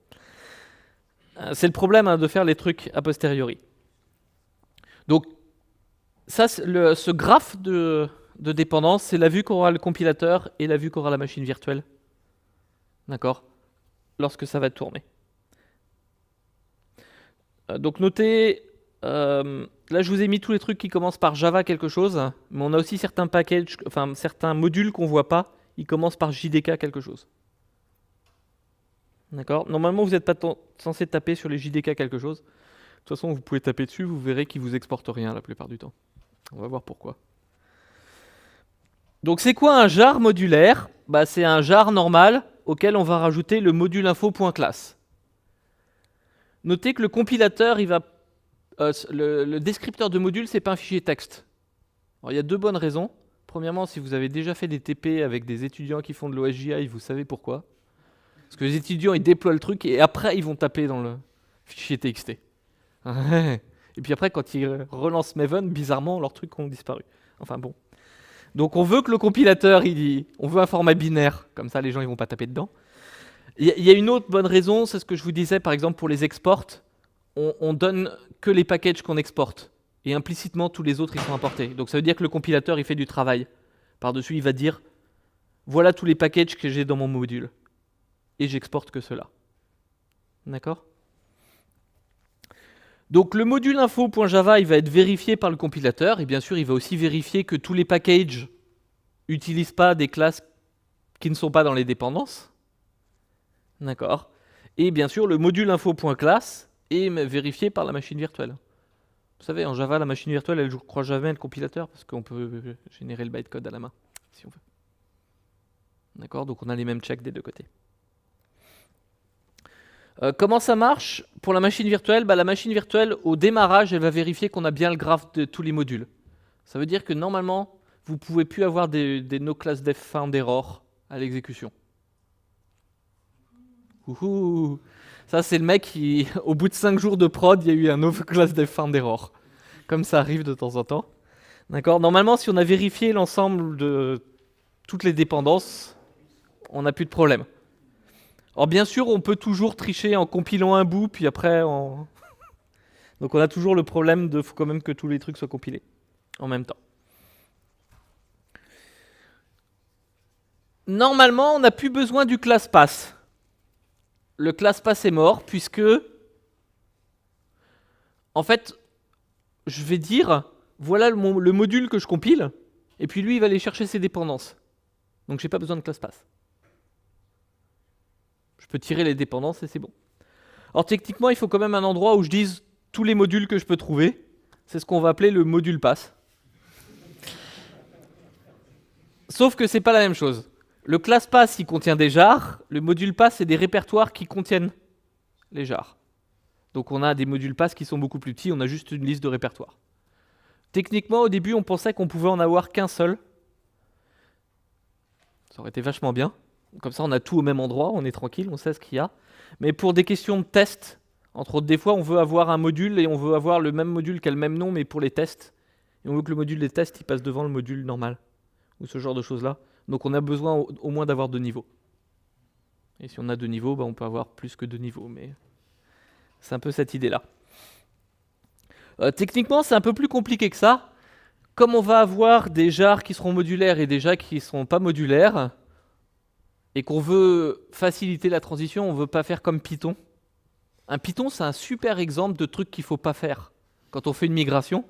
Euh, c'est le problème hein, de faire les trucs a posteriori. Donc, ça, ce graphe de, de dépendance, c'est la vue qu'aura le compilateur et la vue qu'aura la machine virtuelle. D'accord Lorsque ça va tourner. Euh, donc notez, euh, là je vous ai mis tous les trucs qui commencent par Java quelque chose, mais on a aussi certains packages, enfin certains modules qu'on voit pas, ils commencent par JDK quelque chose. D'accord Normalement vous n'êtes pas censé taper sur les JDK quelque chose. De toute façon vous pouvez taper dessus, vous verrez qu'ils vous exportent rien la plupart du temps. On va voir pourquoi. Donc c'est quoi un jar modulaire bah, C'est un jar normal auquel on va rajouter le module info.class. Notez que le compilateur, il va, euh, le, descripteur de module, c'est pas un fichier texte. il y a deux bonnes raisons. Premièrement, si vous avez déjà fait des TP avec des étudiants qui font de l'OSGI, vous savez pourquoi. Parce que les étudiants, ils déploient le truc et après, ils vont taper dans le fichier TXT. et puis après, quand ils relancent Maven, bizarrement, leurs trucs ont disparu. Enfin bon. Donc on veut que le compilateur, il, on veut un format binaire, comme ça les gens ils vont pas taper dedans. Il y, a une autre bonne raison, c'est ce que je vous disais par exemple pour les exports, on, on donne que les packages qu'on exporte et implicitement tous les autres ils sont importés. Donc ça veut dire que le compilateur il fait du travail. Par-dessus il va dire voilà tous les packages que j'ai dans mon module et j'exporte que cela. D'accord donc le module info.java, il va être vérifié par le compilateur et bien sûr, il va aussi vérifier que tous les packages n'utilisent pas des classes qui ne sont pas dans les dépendances. D'accord. Et bien sûr, le module info.class est vérifié par la machine virtuelle. Vous savez, en Java, la machine virtuelle, elle ne croit jamais le compilateur parce qu'on peut euh, générer le bytecode à la main, si on veut. D'accord Donc on a les mêmes checks des deux côtés. Euh, comment ça marche pour la machine virtuelle bah, La machine virtuelle, au démarrage, elle va vérifier qu'on a bien le graph de tous les modules. Ça veut dire que normalement, vous ne pouvez plus avoir des, des no class def fin d'erreur à l'exécution. Ça, c'est le mec qui, au bout de 5 jours de prod, il y a eu un no class def fin d'erreur Comme ça arrive de temps en temps. D'accord Normalement, si on a vérifié l'ensemble de toutes les dépendances, on n'a plus de problème. Alors bien sûr, on peut toujours tricher en compilant un bout, puis après on... Donc on a toujours le problème de faut quand même que tous les trucs soient compilés en même temps. Normalement, on n'a plus besoin du classpass. Le classpass est mort puisque en fait, je vais dire voilà le, module que je compile et puis lui il va aller chercher ses dépendances. Donc j'ai pas besoin de classpass peux tirer les dépendances et c'est bon. Or techniquement, il faut quand même un endroit où je dise tous les modules que je peux trouver. C'est ce qu'on va appeler le module pass. Sauf que ce n'est pas la même chose. Le class pass, il contient des jars. Le module pass, c'est des répertoires qui contiennent les jars. Donc on a des modules pass qui sont beaucoup plus petits, on a juste une liste de répertoires. Techniquement, au début, on pensait qu'on pouvait en avoir qu'un seul. Ça aurait été vachement bien. Comme ça, on a tout au même endroit, on est tranquille, on sait ce qu'il y a. Mais pour des questions de test, entre autres, des fois, on veut avoir un module et on veut avoir le même module qui a le même nom, mais pour les tests. Et on veut que le module des tests, il passe devant le module normal, ou ce genre de choses-là. Donc on a besoin au, moins d'avoir deux niveaux. Et si on a deux niveaux, bah, on peut avoir plus que deux niveaux, mais c'est un peu cette idée-là. Euh, techniquement, c'est un peu plus compliqué que ça. Comme on va avoir des jars qui seront modulaires et des jars qui ne seront pas modulaires, et qu'on veut faciliter la transition, on ne veut pas faire comme Python. Un Python, c'est un super exemple de truc qu'il ne faut pas faire quand on fait une migration.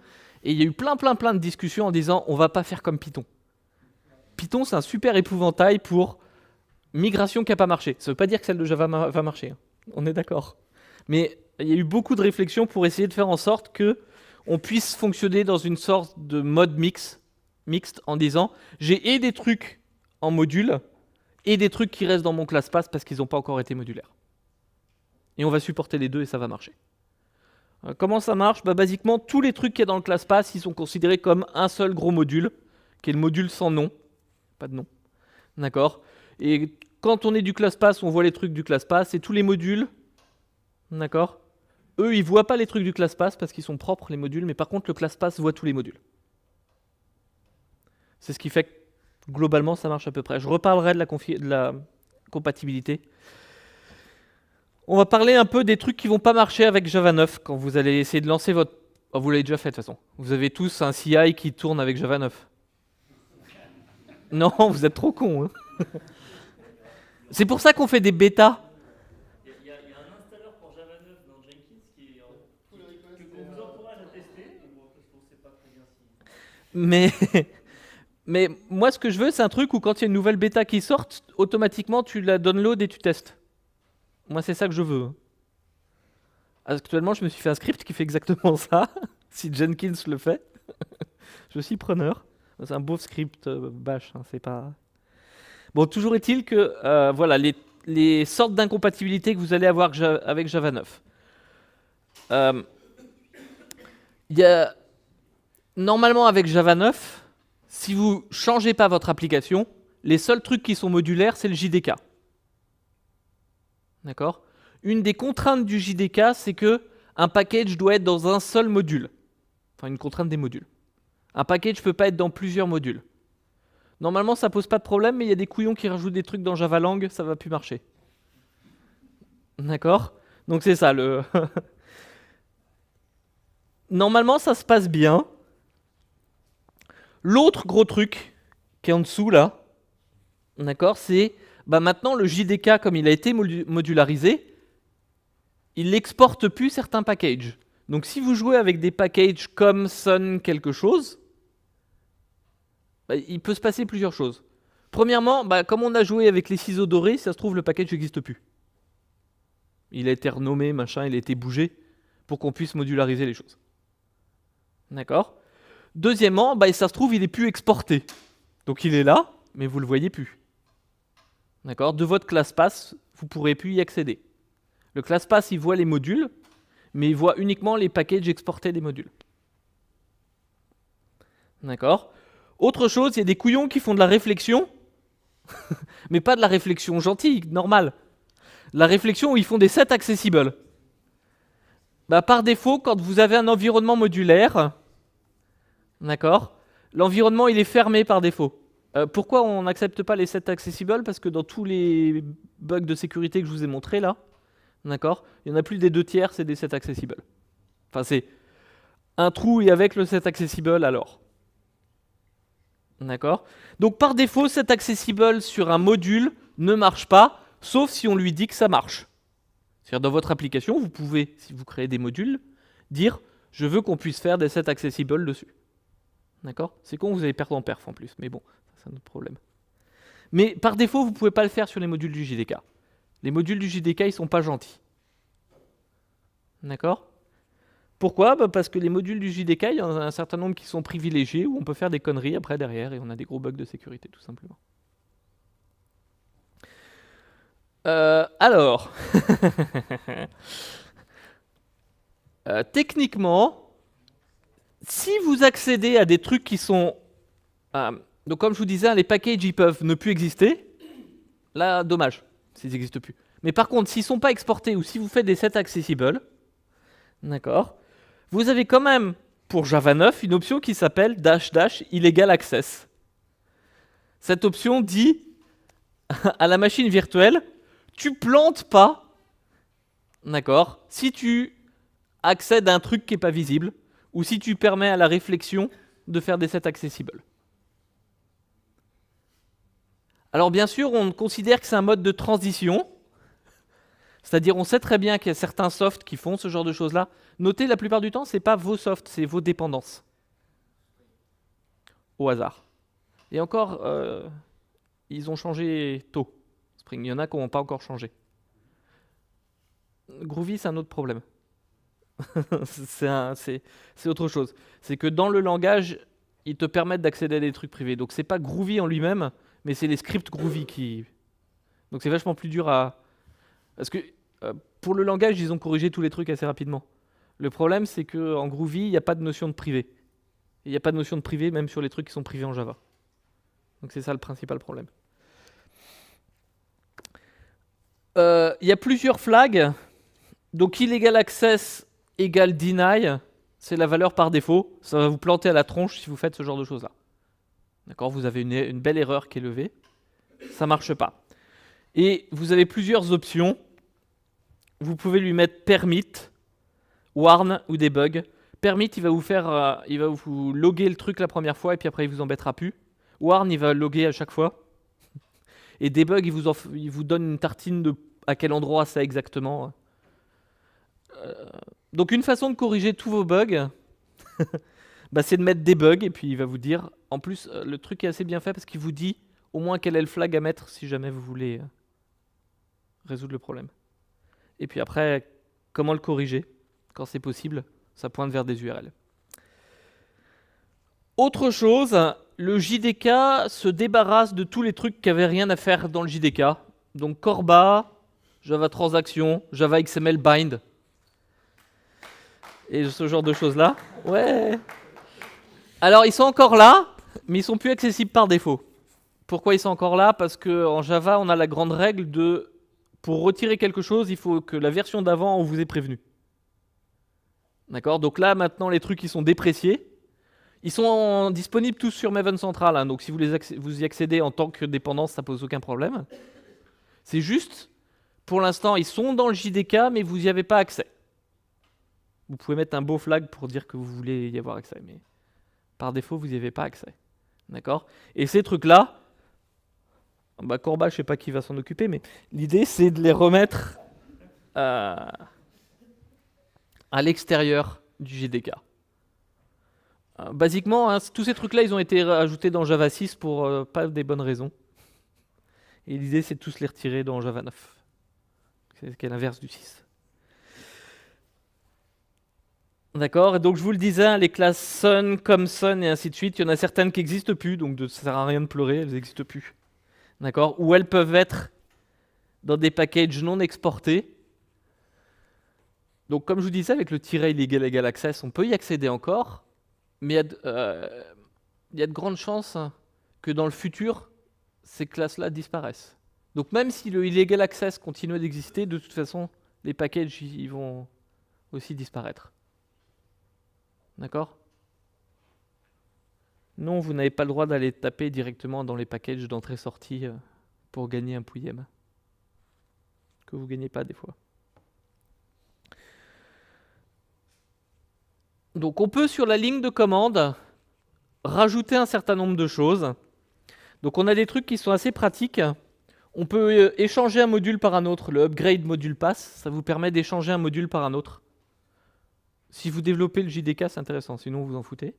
Et il y a eu plein, plein, plein de discussions en disant on ne va pas faire comme Python. Python, c'est un super épouvantail pour migration qui n'a pas marché. Ça ne veut pas dire que celle de Java va marcher. Hein. On est d'accord. Mais il y a eu beaucoup de réflexions pour essayer de faire en sorte que on puisse fonctionner dans une sorte de mode mix, mixte en disant j'ai des trucs en module et des trucs qui restent dans mon ClassPass parce qu'ils n'ont pas encore été modulaires. Et on va supporter les deux et ça va marcher. Euh, comment ça marche bah, Basiquement, tous les trucs qu'il y a dans le ClassPass, ils sont considérés comme un seul gros module, qui est le module sans nom. Pas de nom. D'accord Et quand on est du ClassPass, on voit les trucs du ClassPass et tous les modules. D'accord Eux, ils ne voient pas les trucs du ClassPass parce qu'ils sont propres, les modules, mais par contre, le ClassPass voit tous les modules. C'est ce qui fait que globalement, ça marche à peu près. Je reparlerai de la, de la compatibilité. On va parler un peu des trucs qui vont pas marcher avec Java 9 quand vous allez essayer de lancer votre. Oh, vous l'avez déjà fait de toute façon. Vous avez tous un CI qui tourne avec Java 9. Non, vous êtes trop con. Hein. C'est pour ça qu'on fait des bêtas. Mais mais moi, ce que je veux, c'est un truc où quand il y a une nouvelle bêta qui sort, automatiquement, tu la download et tu testes. Moi, c'est ça que je veux. Actuellement, je me suis fait un script qui fait exactement ça. si Jenkins le fait, je suis preneur. C'est un beau script bash, euh, hein, c'est pas. Bon, toujours est-il que euh, voilà les, sortes d'incompatibilités que vous allez avoir avec Java 9. Euh, il normalement avec Java 9, si vous ne changez pas votre application, les seuls trucs qui sont modulaires, c'est le JDK. D'accord Une des contraintes du JDK, c'est que un package doit être dans un seul module. Enfin, une contrainte des modules. Un package ne peut pas être dans plusieurs modules. Normalement, ça pose pas de problème, mais il y a des couillons qui rajoutent des trucs dans Java Javalang, ça va plus marcher. D'accord Donc c'est ça le. Normalement, ça se passe bien. L'autre gros truc qui est en dessous là, d'accord, c'est bah, maintenant le JDK comme il a été modularisé, il n'exporte plus certains packages. Donc si vous jouez avec des packages comme son quelque chose, bah, il peut se passer plusieurs choses. Premièrement, bah, comme on a joué avec les ciseaux dorés, ça se trouve le package n'existe plus. Il a été renommé, machin, il a été bougé pour qu'on puisse modulariser les choses. D'accord Deuxièmement, ça bah, se trouve, il est plus exporté. Donc il est là, mais vous ne le voyez plus. D'accord De votre classe vous vous pourrez plus y accéder. Le classe il voit les modules, mais il voit uniquement les packages exportés des modules. D'accord Autre chose, il y a des couillons qui font de la réflexion, mais pas de la réflexion gentille, normale. La réflexion où ils font des sets accessibles. Bah, par défaut, quand vous avez un environnement modulaire, D'accord L'environnement, il est fermé par défaut. Euh, pourquoi on n'accepte pas les sets accessibles Parce que dans tous les bugs de sécurité que je vous ai montrés là, d'accord Il n'y en a plus des deux tiers, c'est des sets accessibles. Enfin, c'est un trou et avec le set accessible alors. D'accord Donc par défaut, set accessible sur un module ne marche pas, sauf si on lui dit que ça marche. C'est-à-dire dans votre application, vous pouvez, si vous créez des modules, dire je veux qu'on puisse faire des sets accessibles dessus. D'accord C'est con, vous avez perdu en perf en plus, mais bon, c'est un autre problème. Mais par défaut, vous ne pouvez pas le faire sur les modules du JDK. Les modules du JDK, ils ne sont pas gentils. D'accord Pourquoi bah, Parce que les modules du JDK, il y en a un certain nombre qui sont privilégiés, où on peut faire des conneries après derrière, et on a des gros bugs de sécurité, tout simplement. Euh, alors, euh, techniquement, si vous accédez à des trucs qui sont... Euh, donc comme je vous disais, les packages, ils peuvent ne plus exister. Là, dommage, s'ils n'existent plus. Mais par contre, s'ils ne sont pas exportés ou si vous faites des sets accessibles, d'accord, vous avez quand même, pour Java 9, une option qui s'appelle dash dash illegal access. Cette option dit à la machine virtuelle, tu plantes pas, d'accord, si tu accèdes à un truc qui n'est pas visible, ou si tu permets à la réflexion de faire des sets accessibles. Alors bien sûr, on considère que c'est un mode de transition, c'est-à-dire on sait très bien qu'il y a certains softs qui font ce genre de choses-là. Notez, la plupart du temps, ce n'est pas vos softs, c'est vos dépendances. Au hasard. Et encore, euh, ils ont changé tôt. Spring, il y en a qui n'ont pas encore changé. Groovy, c'est un autre problème. c'est autre chose. C'est que dans le langage, ils te permettent d'accéder à des trucs privés. Donc c'est pas Groovy en lui-même, mais c'est les scripts Groovy qui. Donc c'est vachement plus dur à. Parce que euh, pour le langage, ils ont corrigé tous les trucs assez rapidement. Le problème, c'est que en Groovy, il n'y a pas de notion de privé. Il n'y a pas de notion de privé, même sur les trucs qui sont privés en Java. Donc c'est ça le principal problème. Euh, il y a plusieurs flags. Donc illegal access, égal deny, c'est la valeur par défaut. Ça va vous planter à la tronche si vous faites ce genre de choses-là. D'accord Vous avez une, belle erreur qui est levée. Ça ne marche pas. Et vous avez plusieurs options. Vous pouvez lui mettre permit, warn ou debug. Permit, il va vous faire, euh, il va vous loguer le truc la première fois et puis après il vous embêtera plus. Warn, il va loguer à chaque fois. Et debug, il vous, il vous donne une tartine de à quel endroit ça exactement. Euh. Euh, donc une façon de corriger tous vos bugs, bah, c'est de mettre des bugs et puis il va vous dire. En plus, euh, le truc est assez bien fait parce qu'il vous dit au moins quel est le flag à mettre si jamais vous voulez euh, résoudre le problème. Et puis après, comment le corriger quand c'est possible. Ça pointe vers des URL. Autre chose, le JDK se débarrasse de tous les trucs qui n'avaient rien à faire dans le JDK. Donc Corba, Java Transaction, Java XML Bind, et ce genre de choses-là. Ouais. Alors, ils sont encore là, mais ils sont plus accessibles par défaut. Pourquoi ils sont encore là Parce qu'en Java, on a la grande règle de pour retirer quelque chose, il faut que la version d'avant, on vous ait prévenu. D'accord Donc là, maintenant, les trucs, ils sont dépréciés. Ils sont disponibles tous sur Maven Central. Hein. donc si vous, les vous y accédez en tant que dépendance, ça pose aucun problème. C'est juste, pour l'instant, ils sont dans le JDK, mais vous n'y avez pas accès. Vous pouvez mettre un beau flag pour dire que vous voulez y avoir accès, mais par défaut, vous n'y avez pas accès. D'accord Et ces trucs-là, bah Corba, je sais pas qui va s'en occuper, mais l'idée, c'est de les remettre euh, à l'extérieur du GDK. Euh, basiquement, hein, tous ces trucs-là, ils ont été ajoutés dans Java 6 pour euh, pas des bonnes raisons. Et l'idée, c'est de tous les retirer dans Java 9. ce qui est l'inverse du 6. D'accord Et donc, je vous le disais, hein, les classes Sun, comme et ainsi de suite, il y en a certaines qui n'existent plus, donc ça ne sert à rien de pleurer, elles n'existent plus. D'accord Ou elles peuvent être dans des packages non exportés. Donc, comme je vous disais, avec le tiret illégal Access, on peut y accéder encore, mais euh, il y, a de, grandes chances que dans le futur, ces classes-là disparaissent. Donc, même si le illégal Access continue d'exister, de toute façon, les packages ils vont aussi disparaître. D'accord Non, vous n'avez pas le droit d'aller taper directement dans les packages d'entrée-sortie euh, pour gagner un pouillem Que vous ne gagnez pas des fois. Donc on peut sur la ligne de commande rajouter un certain nombre de choses. Donc on a des trucs qui sont assez pratiques. On peut euh, échanger un module par un autre. Le upgrade module pass, ça vous permet d'échanger un module par un autre. Si vous développez le JDK, c'est intéressant, sinon vous en foutez.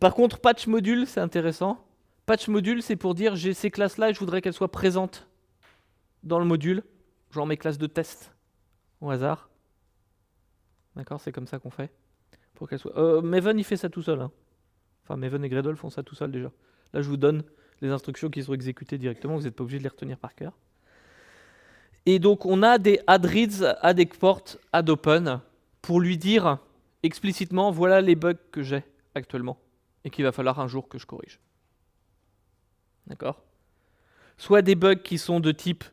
Par contre, patch module, c'est intéressant. Patch module, c'est pour dire j'ai ces classes-là et je voudrais qu'elles soient présentes dans le module, genre mes classes de test, au hasard. D'accord C'est comme ça qu'on fait. Pour euh, Maven, il fait ça tout seul. Hein. Enfin, Maven et Gradle font ça tout seul déjà. Là, je vous donne les instructions qui sont exécutées directement, vous n'êtes pas obligé de les retenir par cœur. Et donc, on a des add reads, add export, add open pour lui dire explicitement voilà les bugs que j'ai actuellement et qu'il va falloir un jour que je corrige. D'accord Soit des bugs qui sont de type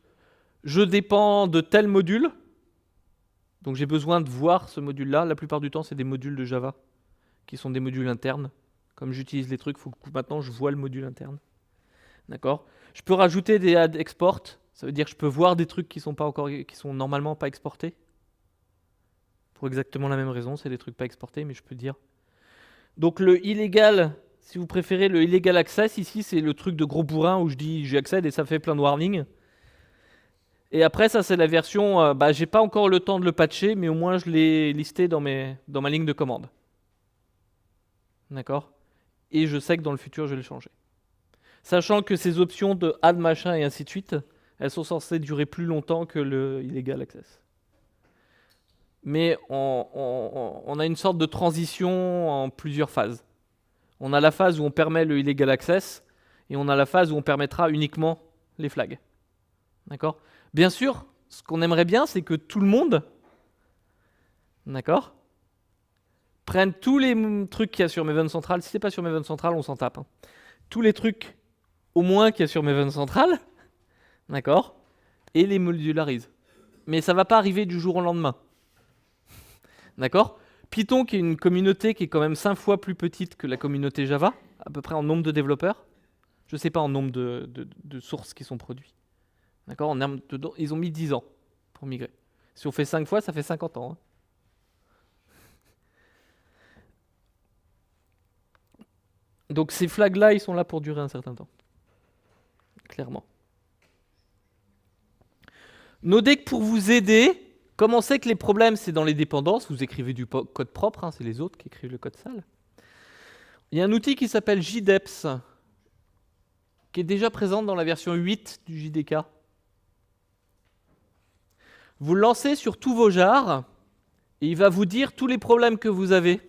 je dépends de tel module, donc j'ai besoin de voir ce module-là. La plupart du temps, c'est des modules de Java qui sont des modules internes. Comme j'utilise les trucs, faut que maintenant je vois le module interne. D'accord Je peux rajouter des add export, ça veut dire que je peux voir des trucs qui sont pas encore qui sont normalement pas exportés pour exactement la même raison, c'est des trucs pas exportés, mais je peux dire. Donc le illégal, si vous préférez, le illégal access, ici, c'est le truc de gros bourrin où je dis j'y accède et ça fait plein de warnings. Et après, ça, c'est la version, euh, bah, j'ai pas encore le temps de le patcher, mais au moins je l'ai listé dans, mes, dans ma ligne de commande. D'accord Et je sais que dans le futur, je vais le changer. Sachant que ces options de add machin et ainsi de suite, elles sont censées durer plus longtemps que le illégal access mais on, a une sorte de transition en plusieurs phases. On a la phase où on permet le illegal access et on a la phase où on permettra uniquement les flags. D'accord Bien sûr, ce qu'on aimerait bien, c'est que tout le monde, d'accord, prenne tous les trucs qu'il y a sur Maven Central. Si n'est pas sur Maven Central, on s'en tape. Hein. Tous les trucs, au moins, qu'il y a sur Maven Central, d'accord, et les modularise. Mais ça ne va pas arriver du jour au lendemain. D'accord Python, qui est une communauté qui est quand même 5 fois plus petite que la communauté Java, à peu près en nombre de développeurs. Je ne sais pas en nombre de, sources qui sont produites. D'accord Ils ont mis 10 ans pour migrer. Si on fait 5 fois, ça fait 50 ans. Hein. Donc ces flags-là, ils sont là pour durer un certain temps. Clairement. Nodec pour vous aider comme on sait que les problèmes, c'est dans les dépendances, vous écrivez du code propre, hein, c'est les autres qui écrivent le code sale. Il y a un outil qui s'appelle JDEPS, qui est déjà présent dans la version 8 du JDK. Vous le lancez sur tous vos jars, et il va vous dire tous les problèmes que vous avez,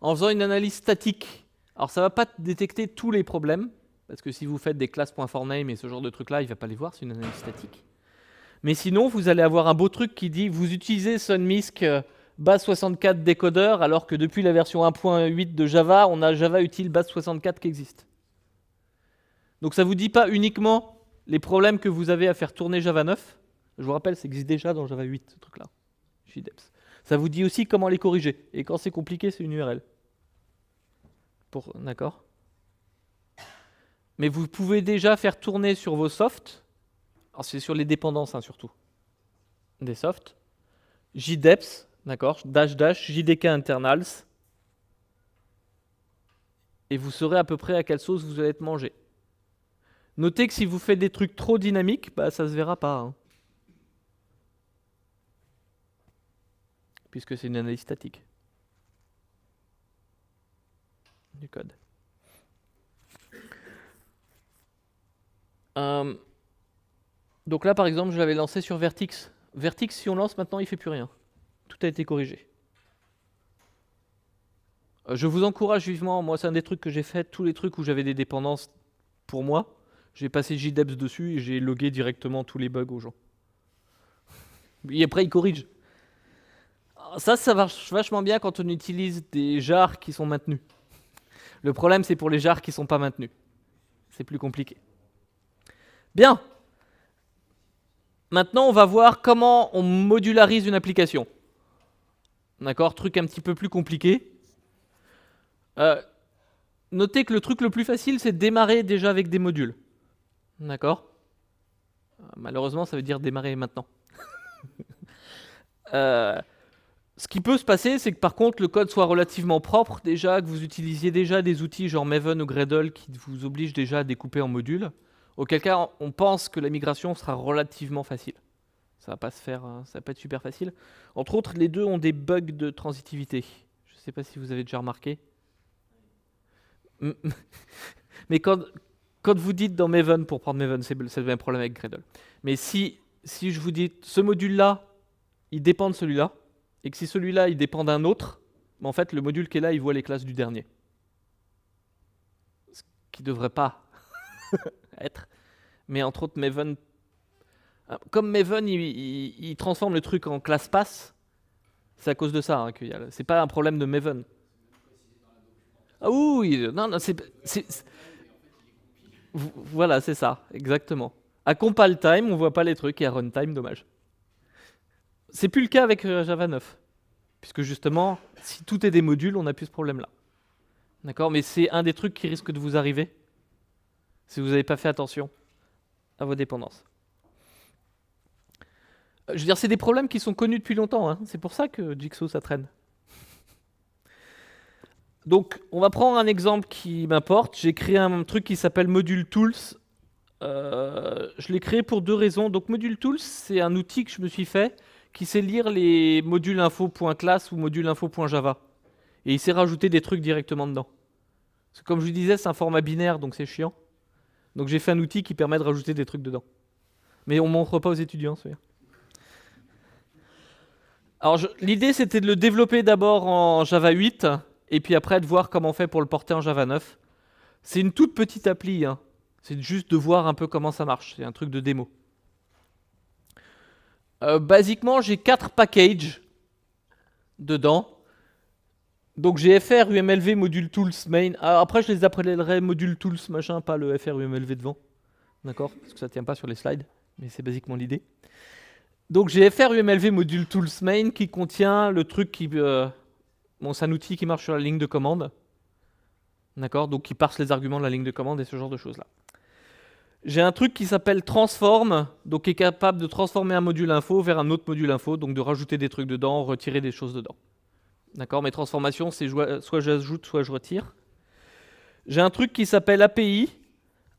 en faisant une analyse statique. Alors ça ne va pas détecter tous les problèmes, parce que si vous faites des classes.forName et ce genre de truc là il ne va pas les voir, c'est une analyse statique. Mais sinon, vous allez avoir un beau truc qui dit vous utilisez SunMisk euh, base 64 décodeur, alors que depuis la version 1.8 de Java, on a Java Util base 64 qui existe. Donc ça ne vous dit pas uniquement les problèmes que vous avez à faire tourner Java 9. Je vous rappelle, ça existe déjà dans Java 8, ce truc-là, jdeps. Ça vous dit aussi comment les corriger. Et quand c'est compliqué, c'est une URL. Pour... D'accord Mais vous pouvez déjà faire tourner sur vos softs alors, c'est sur les dépendances hein, surtout, des softs, JDEPS, d'accord, dash dash, JDK internals, et vous saurez à peu près à quelle sauce vous allez être mangé. Notez que si vous faites des trucs trop dynamiques, bah, ça se verra pas. Hein. Puisque c'est une analyse statique du code. Euh, donc là, par exemple, je l'avais lancé sur Vertix. Vertix, si on lance maintenant, il ne fait plus rien. Tout a été corrigé. Euh, je vous encourage vivement, moi c'est un des trucs que j'ai fait, tous les trucs où j'avais des dépendances pour moi, j'ai passé JDEPS dessus et j'ai logué directement tous les bugs aux gens. Et après ils corrigent. Ah, ça, ça marche vachement bien quand on utilise des jars qui sont maintenus. Le problème c'est pour les jars qui ne sont pas maintenus. C'est plus compliqué. Bien, Maintenant, on va voir comment on modularise une application. D'accord Truc un petit peu plus compliqué. Euh, notez que le truc le plus facile, c'est de démarrer déjà avec des modules. D'accord euh, Malheureusement, ça veut dire démarrer maintenant. Euh, ce qui peut se passer, c'est que par contre, le code soit relativement propre déjà, que vous utilisiez déjà des outils genre Maven ou Gradle qui vous obligent déjà à découper en modules. Auquel cas, on pense que la migration sera relativement facile. Ça va pas se faire, hein, ça va pas être super facile. Entre autres, les deux ont des bugs de transitivité. Je ne sais pas si vous avez déjà remarqué. Mais quand, quand vous dites dans Maven, pour prendre Maven, c'est le même problème avec Gradle. Mais si, si je vous dis ce module-là, il dépend de celui-là, et que si celui-là, il dépend d'un autre, en fait, le module qui est là, il voit les classes du dernier. Ce qui ne devrait pas être. Mais entre autres, Maven. Euh, comme Maven, il, transforme le truc en classe passe, c'est à cause de ça que hein, qu'il C'est pas un problème de Maven. Ah oui, non, non, c'est. Voilà, c'est ça, exactement. À compile time, on voit pas les trucs, et à runtime, dommage. C'est plus le cas avec euh, Java 9. Puisque justement, si tout est des modules, on n'a plus ce problème-là. D'accord Mais c'est un des trucs qui risque de vous arriver si vous n'avez pas fait attention à vos dépendances. Euh, je veux dire, c'est des problèmes qui sont connus depuis longtemps. Hein. C'est pour ça que Jigsaw, ça traîne. Donc, on va prendre un exemple qui m'importe. J'ai créé un truc qui s'appelle Module Tools. Euh, je l'ai créé pour deux raisons. Donc, Module Tools, c'est un outil que je me suis fait qui sait lire les modules info.class ou modules info.java. Et il sait rajouter des trucs directement dedans. Parce que comme je vous disais, c'est un format binaire, donc c'est chiant. Donc j'ai fait un outil qui permet de rajouter des trucs dedans. Mais on ne montre pas aux étudiants, Alors l'idée c'était de le développer d'abord en Java 8 et puis après de voir comment on fait pour le porter en Java 9. C'est une toute petite appli, hein. c'est juste de voir un peu comment ça marche, c'est un truc de démo. Euh, basiquement j'ai quatre packages dedans. Donc j'ai FRUMLV module tools main. Ah, après je les appellerai module tools machin, pas le FRUMLV devant. D'accord Parce que ça tient pas sur les slides, mais c'est basiquement l'idée. Donc j'ai FRUMLV module tools main qui contient le truc qui. Euh, bon, c'est un outil qui marche sur la ligne de commande. D'accord Donc qui parse les arguments de la ligne de commande et ce genre de choses là. J'ai un truc qui s'appelle transform, donc qui est capable de transformer un module info vers un autre module info, donc de rajouter des trucs dedans, retirer des choses dedans. D'accord Mes transformations, c'est soit j'ajoute, soit je retire. J'ai un truc qui s'appelle API.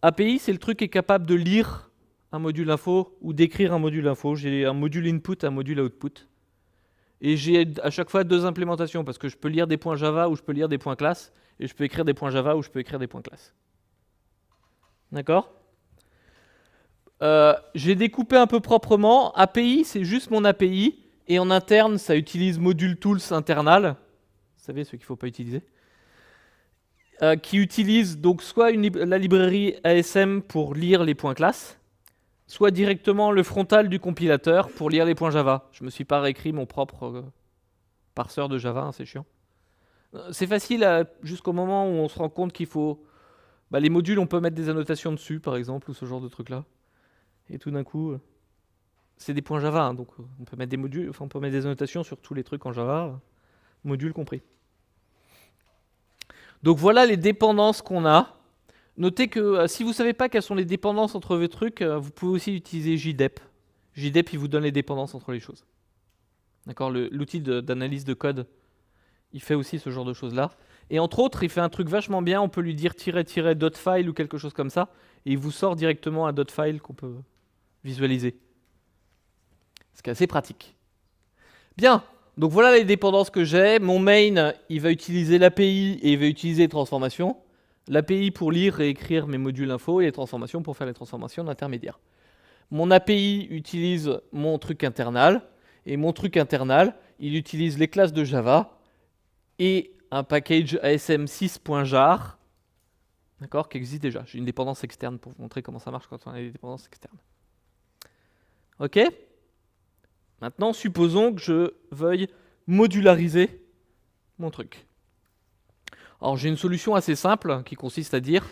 API, c'est le truc qui est capable de lire un module info ou d'écrire un module info. J'ai un module input, un module output. Et j'ai à chaque fois deux implémentations parce que je peux lire des points Java ou je peux lire des points classe et je peux écrire des points Java ou je peux écrire des points classe. D'accord euh, J'ai découpé un peu proprement. API, c'est juste mon API. Et en interne, ça utilise Module Tools internal. Vous savez, ce qu'il ne faut pas utiliser. Euh, qui utilise donc soit la librairie ASM pour lire les points classe, soit directement le frontal du compilateur pour lire les points Java. Je ne me suis pas réécrit mon propre euh, parseur de Java, hein, c'est chiant. Euh, c'est facile jusqu'au moment où on se rend compte qu'il faut... Bah, les modules, on peut mettre des annotations dessus, par exemple, ou ce genre de truc-là. Et tout d'un coup c'est des points Java, hein, donc euh, on peut mettre des modules, on peut mettre des annotations sur tous les trucs en Java, modules compris. Donc voilà les dépendances qu'on a. Notez que euh, si vous ne savez pas quelles sont les dépendances entre vos trucs, euh, vous pouvez aussi utiliser JDEP. JDEP, il vous donne les dépendances entre les choses. D'accord L'outil d'analyse de, code, il fait aussi ce genre de choses-là. Et entre autres, il fait un truc vachement bien, on peut lui dire .file", ou quelque chose comme ça, et il vous sort directement un .file qu'on peut visualiser ce qui est assez pratique. Bien, donc voilà les dépendances que j'ai. Mon main, il va utiliser l'API et il va utiliser les transformations. L'API pour lire et écrire mes modules info et les transformations pour faire les transformations d'intermédiaire. Mon API utilise mon truc internal et mon truc internal, il utilise les classes de Java et un package asm6.jar d'accord, qui existe déjà. J'ai une dépendance externe pour vous montrer comment ça marche quand on a des dépendances externes. OK Maintenant, supposons que je veuille modulariser mon truc. Alors j'ai une solution assez simple qui consiste à dire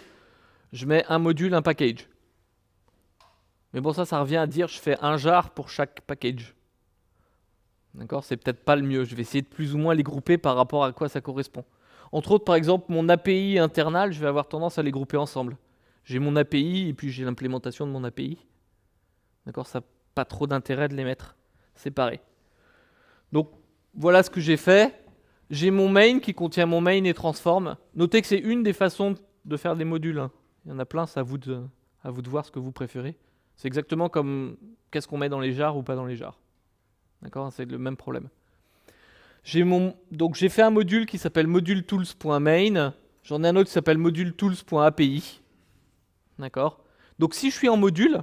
je mets un module, un package. Mais bon ça, ça revient à dire je fais un jar pour chaque package. D'accord C'est peut-être pas le mieux. Je vais essayer de plus ou moins les grouper par rapport à quoi ça correspond. Entre autres, par exemple, mon API internal, je vais avoir tendance à les grouper ensemble. J'ai mon API et puis j'ai l'implémentation de mon API. D'accord Ça n'a pas trop d'intérêt de les mettre séparés. Donc voilà ce que j'ai fait. J'ai mon main qui contient mon main et transforme. Notez que c'est une des façons de faire des modules. Hein. Il y en a plein, c'est à vous de, à vous de voir ce que vous préférez. C'est exactement comme qu'est-ce qu'on met dans les jars ou pas dans les jars. D'accord C'est le même problème. J'ai mon... Donc j'ai fait un module qui s'appelle module-tools.main. J'en ai un autre qui s'appelle module-tools.api. D'accord Donc si je suis en module,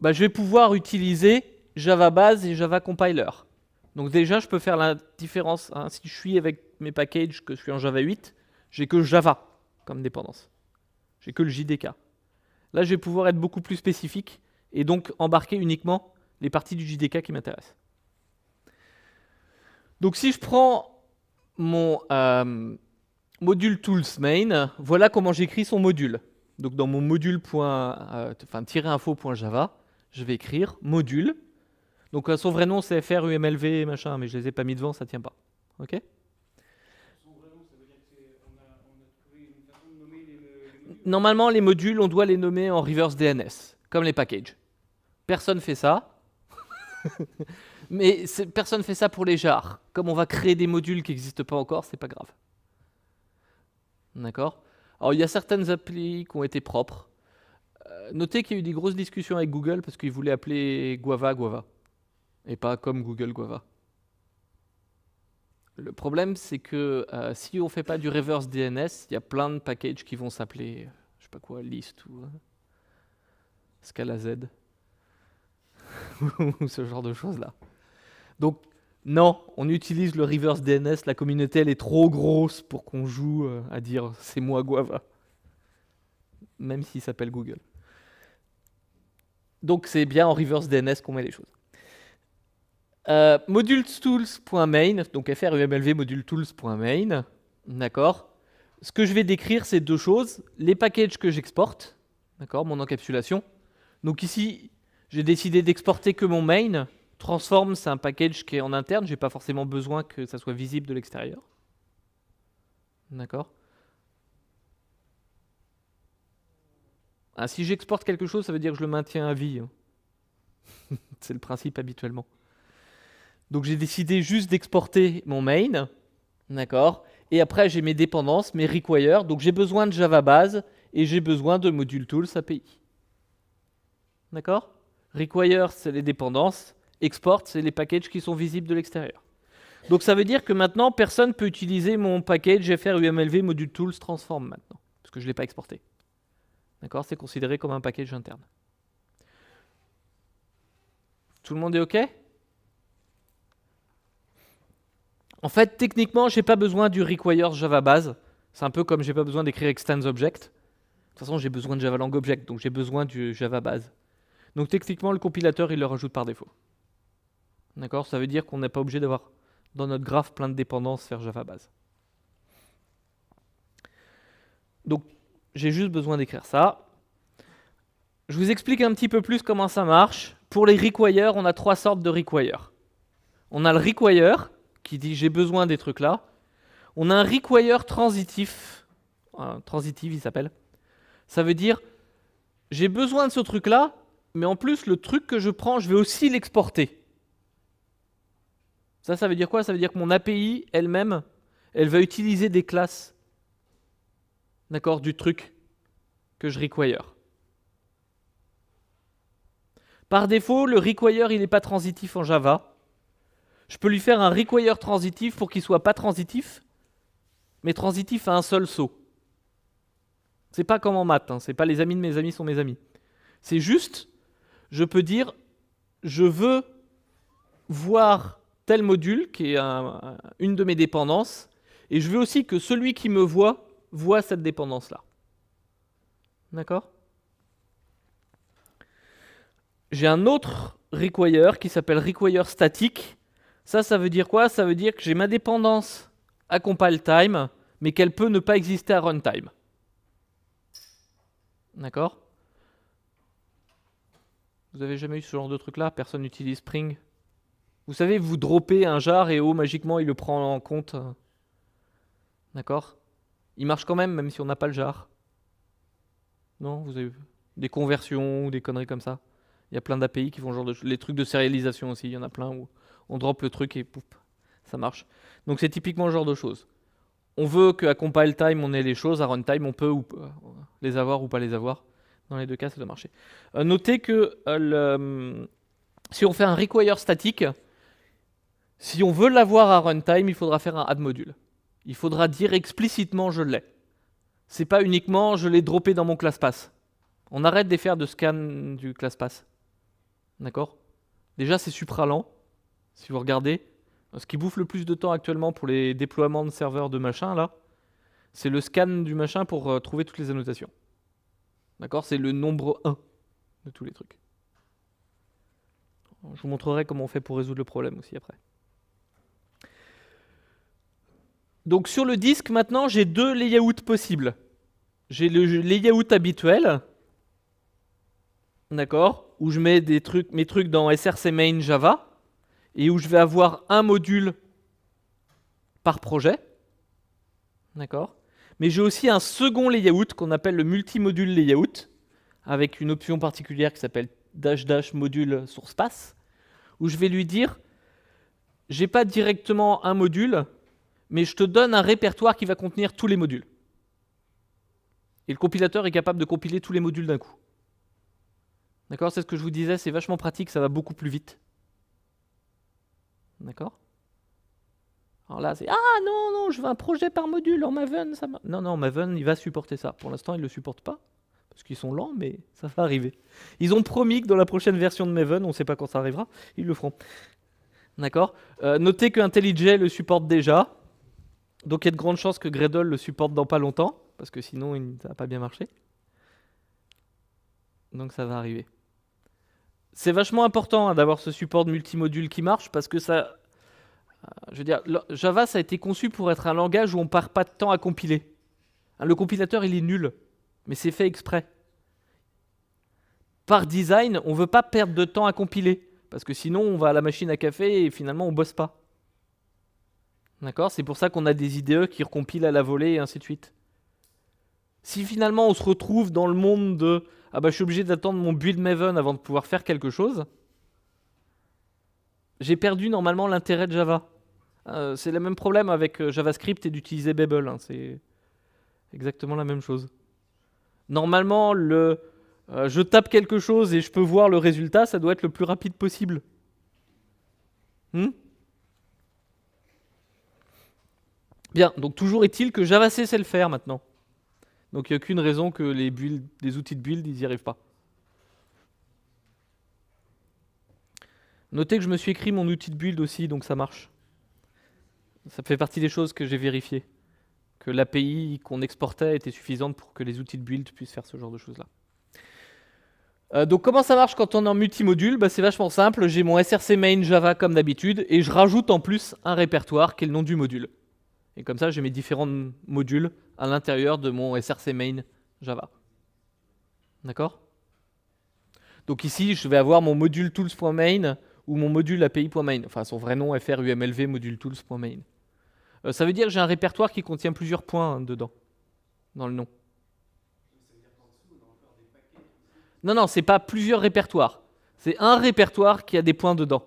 bah, je vais pouvoir utiliser Java base et Java compiler. Donc déjà, je peux faire la différence. Hein. Si je suis avec mes packages que je suis en Java 8, j'ai que Java comme dépendance. J'ai que le JDK. Là, je vais pouvoir être beaucoup plus spécifique et donc embarquer uniquement les parties du JDK qui m'intéressent. Donc si je prends mon euh, module tools main, voilà comment j'écris son module. Donc dans mon module module.info.java, euh, infojava je vais écrire module donc euh, son vrai nom c'est FRUMLV machin, mais je les ai pas mis devant, ça tient pas. Ok Normalement, les modules, on doit les nommer en reverse DNS, comme les packages. Personne fait ça. mais personne fait ça pour les jars. Comme on va créer des modules qui n'existent pas encore, c'est pas grave. D'accord Alors, il y a certaines applis qui ont été propres. Euh, notez qu'il y a eu des grosses discussions avec Google parce qu'ils voulaient appeler Guava Guava et pas comme Google Guava. Le problème, c'est que euh, si on ne fait pas du reverse DNS, il y a plein de packages qui vont s'appeler, euh, je sais pas quoi, list ou euh, scala Z ou ce genre de choses-là. Donc, non, on utilise le reverse DNS. La communauté, elle est trop grosse pour qu'on joue à dire c'est moi Guava, même s'il s'appelle Google. Donc, c'est bien en reverse DNS qu'on met les choses. Euh, module donc frumlv e module d'accord Ce que je vais décrire, c'est deux choses. Les packages que j'exporte, d'accord, mon encapsulation. Donc ici, j'ai décidé d'exporter que mon main. Transform, c'est un package qui est en interne, je n'ai pas forcément besoin que ça soit visible de l'extérieur. D'accord ah, Si j'exporte quelque chose, ça veut dire que je le maintiens à vie. Hein. c'est le principe habituellement. Donc j'ai décidé juste d'exporter mon main, d'accord Et après j'ai mes dépendances, mes require, donc j'ai besoin de Java base et j'ai besoin de module tools API. D'accord Require, c'est les dépendances, export, c'est les packages qui sont visibles de l'extérieur. Donc ça veut dire que maintenant, personne peut utiliser mon package FRUMLV UMLV module tools transform maintenant, parce que je ne l'ai pas exporté. D'accord C'est considéré comme un package interne. Tout le monde est OK En fait, techniquement, j'ai pas besoin du require Java base. C'est un peu comme j'ai pas besoin d'écrire extends object. De toute façon, j'ai besoin de Java Lang Object, donc j'ai besoin du Java base. Donc techniquement, le compilateur, il le rajoute par défaut. D'accord Ça veut dire qu'on n'est pas obligé d'avoir dans notre graphe plein de dépendances vers Java base. Donc j'ai juste besoin d'écrire ça. Je vous explique un petit peu plus comment ça marche. Pour les Require, on a trois sortes de Require. On a le require qui dit j'ai besoin des trucs là. On a un require transitif, euh, Transitif », il s'appelle. Ça veut dire j'ai besoin de ce truc là, mais en plus le truc que je prends, je vais aussi l'exporter. Ça, ça veut dire quoi Ça veut dire que mon API elle-même, elle va utiliser des classes, d'accord, du truc que je require. Par défaut, le require, il n'est pas transitif en Java je peux lui faire un require transitif pour qu'il soit pas transitif, mais transitif à un seul saut. C'est pas comme en maths, hein, c'est pas les amis de mes amis sont mes amis. C'est juste, je peux dire, je veux voir tel module qui est une de mes dépendances, et je veux aussi que celui qui me voit voit cette dépendance-là. D'accord J'ai un autre require qui s'appelle require statique, ça, ça veut dire quoi Ça veut dire que j'ai ma dépendance à compile time, mais qu'elle peut ne pas exister à runtime. D'accord Vous avez jamais eu ce genre de truc là Personne n'utilise Spring Vous savez, vous dropez un jar et oh, magiquement, il le prend en compte. D'accord Il marche quand même, même si on n'a pas le jar. Non Vous avez des conversions ou des conneries comme ça Il y a plein d'API qui font genre de... Les trucs de sérialisation aussi, il y en a plein où on drop le truc et pouf, ça marche. Donc c'est typiquement le genre de choses. On veut qu'à compile time, on ait les choses, à runtime, on peut ou euh, les avoir ou pas les avoir. Dans les deux cas, ça doit marcher. Euh, notez que euh, hum, si on fait un require statique, si on veut l'avoir à runtime, il faudra faire un add module. Il faudra dire explicitement je l'ai. C'est pas uniquement je l'ai droppé dans mon ClassPass. On arrête de faire de scan du ClassPass. D'accord Déjà, c'est supralent. lent si vous regardez, ce qui bouffe le plus de temps actuellement pour les déploiements de serveurs de machin, là, c'est le scan du machin pour euh, trouver toutes les annotations. D'accord C'est le nombre 1 de tous les trucs. Je vous montrerai comment on fait pour résoudre le problème aussi après. Donc sur le disque, maintenant, j'ai deux layouts possibles. J'ai le layout habituel, d'accord, où je mets des trucs, mes trucs dans src main Java, et où je vais avoir un module par projet. D'accord Mais j'ai aussi un second layout qu'on appelle le multimodule layout, avec une option particulière qui s'appelle dash dash module source pass, où je vais lui dire j'ai pas directement un module, mais je te donne un répertoire qui va contenir tous les modules. Et le compilateur est capable de compiler tous les modules d'un coup. D'accord C'est ce que je vous disais, c'est vachement pratique, ça va beaucoup plus vite. D'accord alors là, c'est Ah non, non, je veux un projet par module en Maven. Ça non, non, Maven, il va supporter ça. Pour l'instant, il ne le supporte pas. Parce qu'ils sont lents, mais ça va arriver. Ils ont promis que dans la prochaine version de Maven, on ne sait pas quand ça arrivera, ils le feront. D'accord euh, Notez que IntelliJ le supporte déjà. Donc il y a de grandes chances que Gradle le supporte dans pas longtemps. Parce que sinon, ça n'a pas bien marché. Donc ça va arriver c'est vachement important hein, d'avoir ce support de multimodule qui marche parce que ça. Euh, je veux dire, Java, ça a été conçu pour être un langage où on ne part pas de temps à compiler. Hein, le compilateur, il est nul, mais c'est fait exprès. Par design, on ne veut pas perdre de temps à compiler parce que sinon, on va à la machine à café et finalement, on bosse pas. D'accord C'est pour ça qu'on a des IDE qui recompilent à la volée et ainsi de suite. Si finalement on se retrouve dans le monde de ah bah je suis obligé d'attendre mon build Maven avant de pouvoir faire quelque chose, j'ai perdu normalement l'intérêt de Java. Euh, c'est le même problème avec euh, JavaScript et d'utiliser Babel. Hein, c'est exactement la même chose. Normalement, le, euh, je tape quelque chose et je peux voir le résultat, ça doit être le plus rapide possible. Hmm Bien, donc toujours est-il que Java sait le faire maintenant. Donc il n'y a aucune raison que les, outils de build, ils n'y arrivent pas. Notez que je me suis écrit mon outil de build aussi, donc ça marche. Ça fait partie des choses que j'ai vérifiées. Que l'API qu'on exportait était suffisante pour que les outils de build puissent faire ce genre de choses-là. Euh, donc comment ça marche quand on est en multimodule bah, C'est vachement simple, j'ai mon src main Java comme d'habitude, et je rajoute en plus un répertoire qui est le nom du module. Et comme ça, j'ai mes différents modules à l'intérieur de mon SRC main Java. D'accord Donc ici, je vais avoir mon module tools.main ou mon module API.main, enfin son vrai nom frumlv module tools.main. Euh, ça veut dire que j'ai un répertoire qui contient plusieurs points dedans, dans le nom. Non, non, c'est pas plusieurs répertoires. C'est un répertoire qui a des points dedans.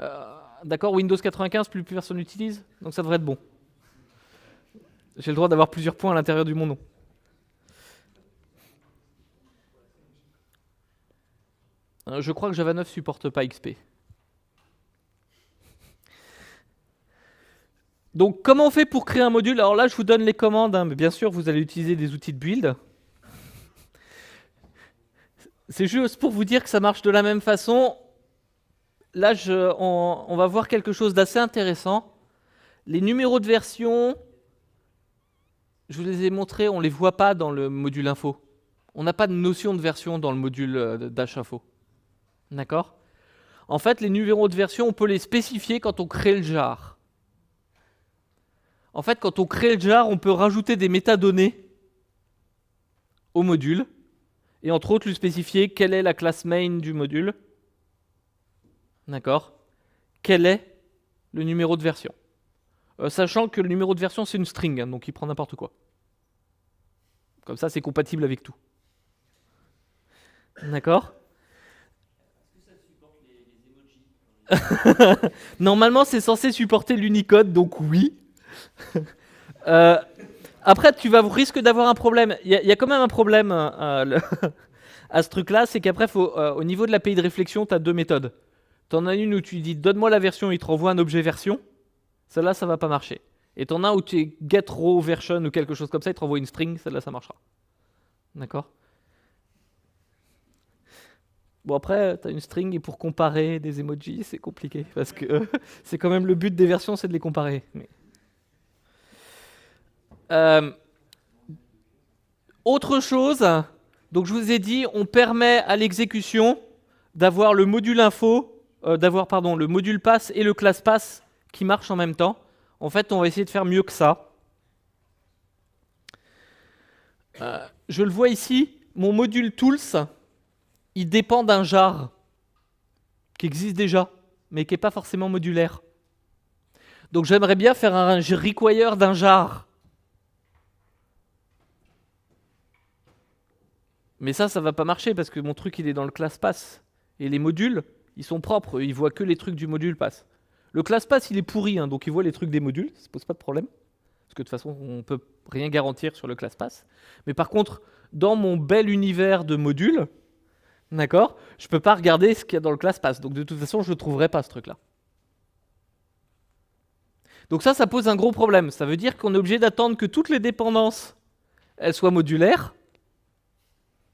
Euh, d'accord Windows 95, plus personne n'utilise, donc ça devrait être bon. J'ai le droit d'avoir plusieurs points à l'intérieur du mon nom. Euh, je crois que Java 9 supporte pas XP. Donc comment on fait pour créer un module Alors là, je vous donne les commandes, hein, mais bien sûr, vous allez utiliser des outils de build. C'est juste pour vous dire que ça marche de la même façon. Là, je, on va voir quelque chose d'assez intéressant. Les numéros de version, je vous les ai montrés, on ne les voit pas dans le module info. On n'a pas de notion de version dans le module dash euh, info. D'accord En fait, les numéros de version, on peut les spécifier quand on crée le jar. En fait, quand on crée le jar, on peut rajouter des métadonnées au module et entre autres lui spécifier quelle est la classe main du module. D'accord Quel est le numéro de version euh, sachant que le numéro de version c'est une string, hein, donc il prend n'importe quoi. Comme ça, c'est compatible avec tout. D'accord Normalement, c'est censé supporter l'Unicode, donc oui. Euh, après, tu vas risque d'avoir un problème. Il y, a quand même un problème euh, à ce truc-là, c'est qu'après, au niveau de l'API de réflexion, tu as deux méthodes. Tu en as une où tu dis donne-moi la version, il te renvoie un objet version celle-là, ça va pas marcher. Et en as où tu es get version ou quelque chose comme ça, il te renvoie une string, celle-là, ça marchera. D'accord Bon, après, tu as une string et pour comparer des emojis, c'est compliqué parce que c'est quand même le but des versions, c'est de les comparer. Mais... Euh, autre chose, donc je vous ai dit, on permet à l'exécution d'avoir le module info, euh, d'avoir pardon le module pass et le class pass qui marche en même temps. En fait, on va essayer de faire mieux que ça. Euh, je le vois ici, mon module tools, il dépend d'un jar qui existe déjà, mais qui n'est pas forcément modulaire. Donc j'aimerais bien faire un require d'un jar. Mais ça, ça va pas marcher parce que mon truc, il est dans le class pass. Et les modules, ils sont propres, ils voient que les trucs du module pass. Le ClassPass, il est pourri, hein, donc il voit les trucs des modules, ça ne pose pas de problème. Parce que de toute façon, on ne peut rien garantir sur le ClassPass. Mais par contre, dans mon bel univers de modules, d'accord, je ne peux pas regarder ce qu'il y a dans le ClassPass. Donc de toute façon, je ne trouverai pas ce truc-là. Donc ça, ça pose un gros problème. Ça veut dire qu'on est obligé d'attendre que toutes les dépendances, soient modulaires,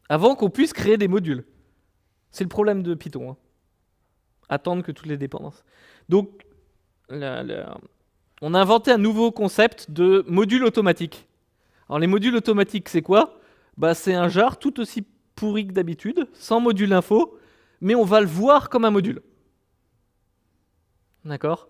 avant qu'on puisse créer des modules. C'est le problème de Python. Hein. Attendre que toutes les dépendances. Donc on a inventé un nouveau concept de module automatique. Alors les modules automatiques, c'est quoi bah, C'est un jar tout aussi pourri que d'habitude, sans module info, mais on va le voir comme un module. D'accord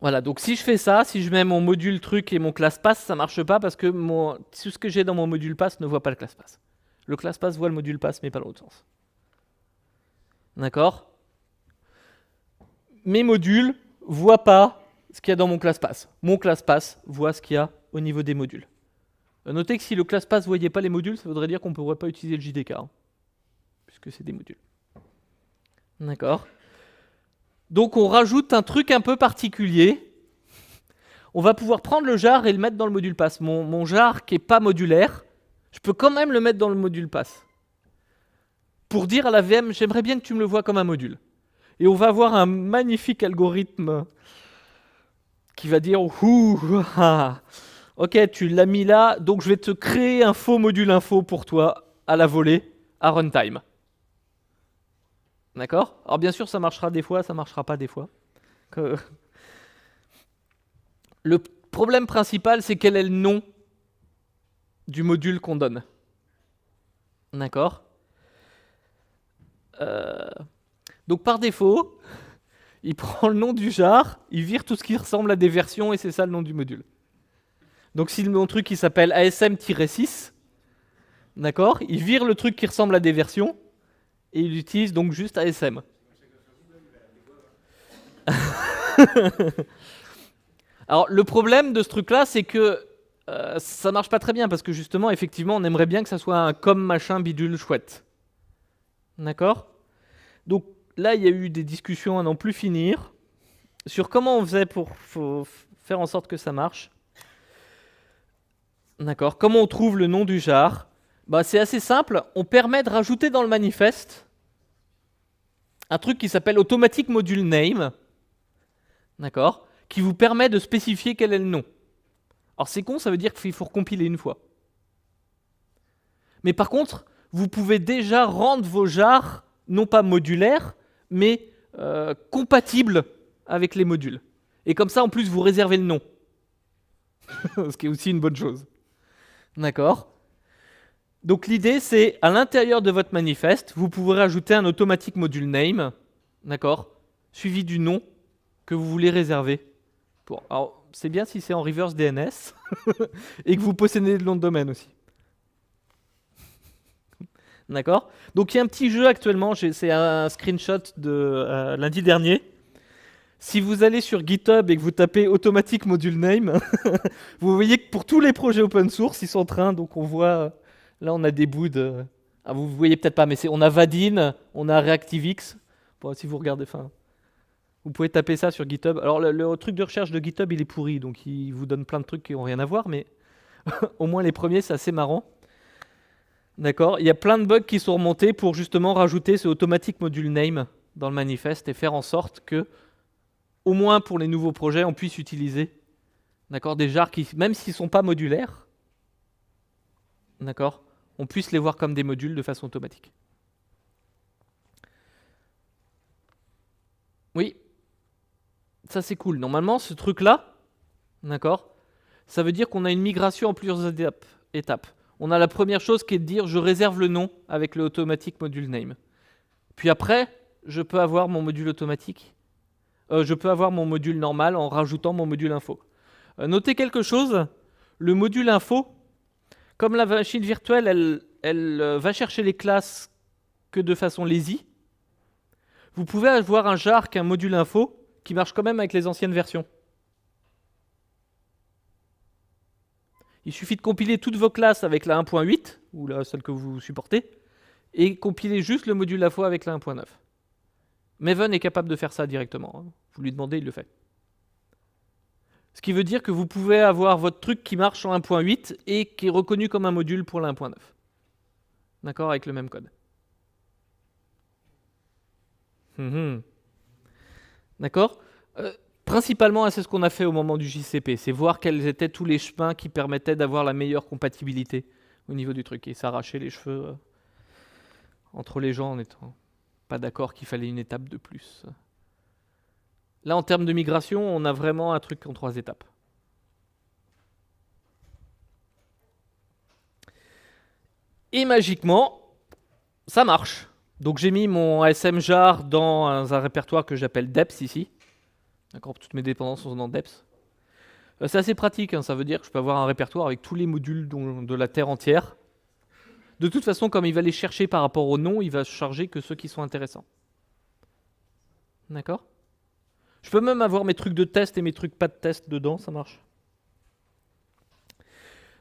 voilà, donc si je fais ça, si je mets mon module truc et mon classe pass, ça marche pas parce que tout ce que j'ai dans mon module pass ne voit pas le classe pass. Le classe pass voit le module pass, mais pas l'autre sens. D'accord mes modules voient pas ce qu'il y a dans mon ClassPass. Mon ClassPass voit ce qu'il y a au niveau des modules. Euh, notez que si le ClassPass ne voyait pas les modules, ça voudrait dire qu'on ne pourrait pas utiliser le JDK, hein, puisque c'est des modules. D'accord Donc on rajoute un truc un peu particulier. On va pouvoir prendre le jar et le mettre dans le module pass. Mon, mon jar qui n'est pas modulaire, je peux quand même le mettre dans le module pass. Pour dire à la VM, j'aimerais bien que tu me le vois comme un module. Et on va avoir un magnifique algorithme qui va dire Ouh, ah. Ok, tu l'as mis là, donc je vais te créer un faux module info pour toi à la volée, à runtime. D'accord Alors bien sûr, ça marchera des fois, ça marchera pas des fois. Le problème principal, c'est quel est le nom du module qu'on donne. D'accord euh... Donc par défaut, il prend le nom du jar, il vire tout ce qui ressemble à des versions et c'est ça le nom du module. Donc si mon truc qui s'appelle ASM-6, d'accord, il vire le truc qui ressemble à des versions et il utilise donc juste ASM. Alors le problème de ce truc-là, c'est que euh, ça marche pas très bien parce que justement, effectivement, on aimerait bien que ça soit un com machin bidule chouette. D'accord Donc Là, il y a eu des discussions à n'en plus finir sur comment on faisait pour faire en sorte que ça marche. D'accord. Comment on trouve le nom du jar bah, C'est assez simple. On permet de rajouter dans le manifeste un truc qui s'appelle automatic module name. D'accord Qui vous permet de spécifier quel est le nom. Alors c'est con, ça veut dire qu'il faut recompiler une fois. Mais par contre, vous pouvez déjà rendre vos jars non pas modulaires, mais euh, compatible avec les modules. Et comme ça, en plus, vous réservez le nom. Ce qui est aussi une bonne chose. D'accord Donc l'idée, c'est à l'intérieur de votre manifeste, vous pouvez ajouter un automatique module name, d'accord Suivi du nom que vous voulez réserver. Alors, c'est bien si c'est en reverse DNS et que vous possédez le nom de domaine aussi. D'accord Donc il y a un petit jeu actuellement, c'est un screenshot de euh, lundi dernier. Si vous allez sur GitHub et que vous tapez automatic module name, vous voyez que pour tous les projets open source, ils sont en train, donc on voit, là on a des bouts ah, vous ne voyez peut-être pas, mais on a Vadin, on a ReactiveX. si vous regardez, vous pouvez taper ça sur GitHub. Alors, le, truc de recherche de GitHub, il est pourri, donc il vous donne plein de trucs qui n'ont rien à voir, mais au moins les premiers, c'est assez marrant. D'accord Il y a plein de bugs qui sont remontés pour justement rajouter ce automatique module name dans le manifeste et faire en sorte que, au moins pour les nouveaux projets, on puisse utiliser d'accord, des jars qui, même s'ils ne sont pas modulaires, d'accord, on puisse les voir comme des modules de façon automatique. Oui, ça c'est cool. Normalement, ce truc-là, d'accord, ça veut dire qu'on a une migration en plusieurs étapes on a la première chose qui est de dire je réserve le nom avec le automatique module name. Puis après, je peux avoir mon module automatique, euh, je peux avoir mon module normal en rajoutant mon module info. Euh, notez quelque chose, le module info, comme la machine virtuelle, elle, elle euh, va chercher les classes que de façon lazy, vous pouvez avoir un jar qu'un module info qui marche quand même avec les anciennes versions. Il suffit de compiler toutes vos classes avec la 1.8, ou la, celle que vous supportez, et compiler juste le module à fois avec la 1.9. Maven est capable de faire ça directement. Hein. Vous lui demandez, il le fait. Ce qui veut dire que vous pouvez avoir votre truc qui marche en 1.8 et qui est reconnu comme un module pour la 1.9. D'accord Avec le même code. Hum, hum. D'accord euh, Principalement, c'est ce qu'on a fait au moment du JCP, c'est voir quels étaient tous les chemins qui permettaient d'avoir la meilleure compatibilité au niveau du truc et s'arracher les cheveux euh, entre les gens en étant pas d'accord qu'il fallait une étape de plus. Là, en termes de migration, on a vraiment un truc en trois étapes. Et magiquement, ça marche. Donc j'ai mis mon SMJAR dans un répertoire que j'appelle DEPS ici. D'accord Toutes mes dépendances sont dans DEPS. Euh, c'est assez pratique, hein, ça veut dire que je peux avoir un répertoire avec tous les modules de la Terre entière. De toute façon, comme il va les chercher par rapport au nom, il va charger que ceux qui sont intéressants. D'accord Je peux même avoir mes trucs de test et mes trucs pas de test dedans, ça marche.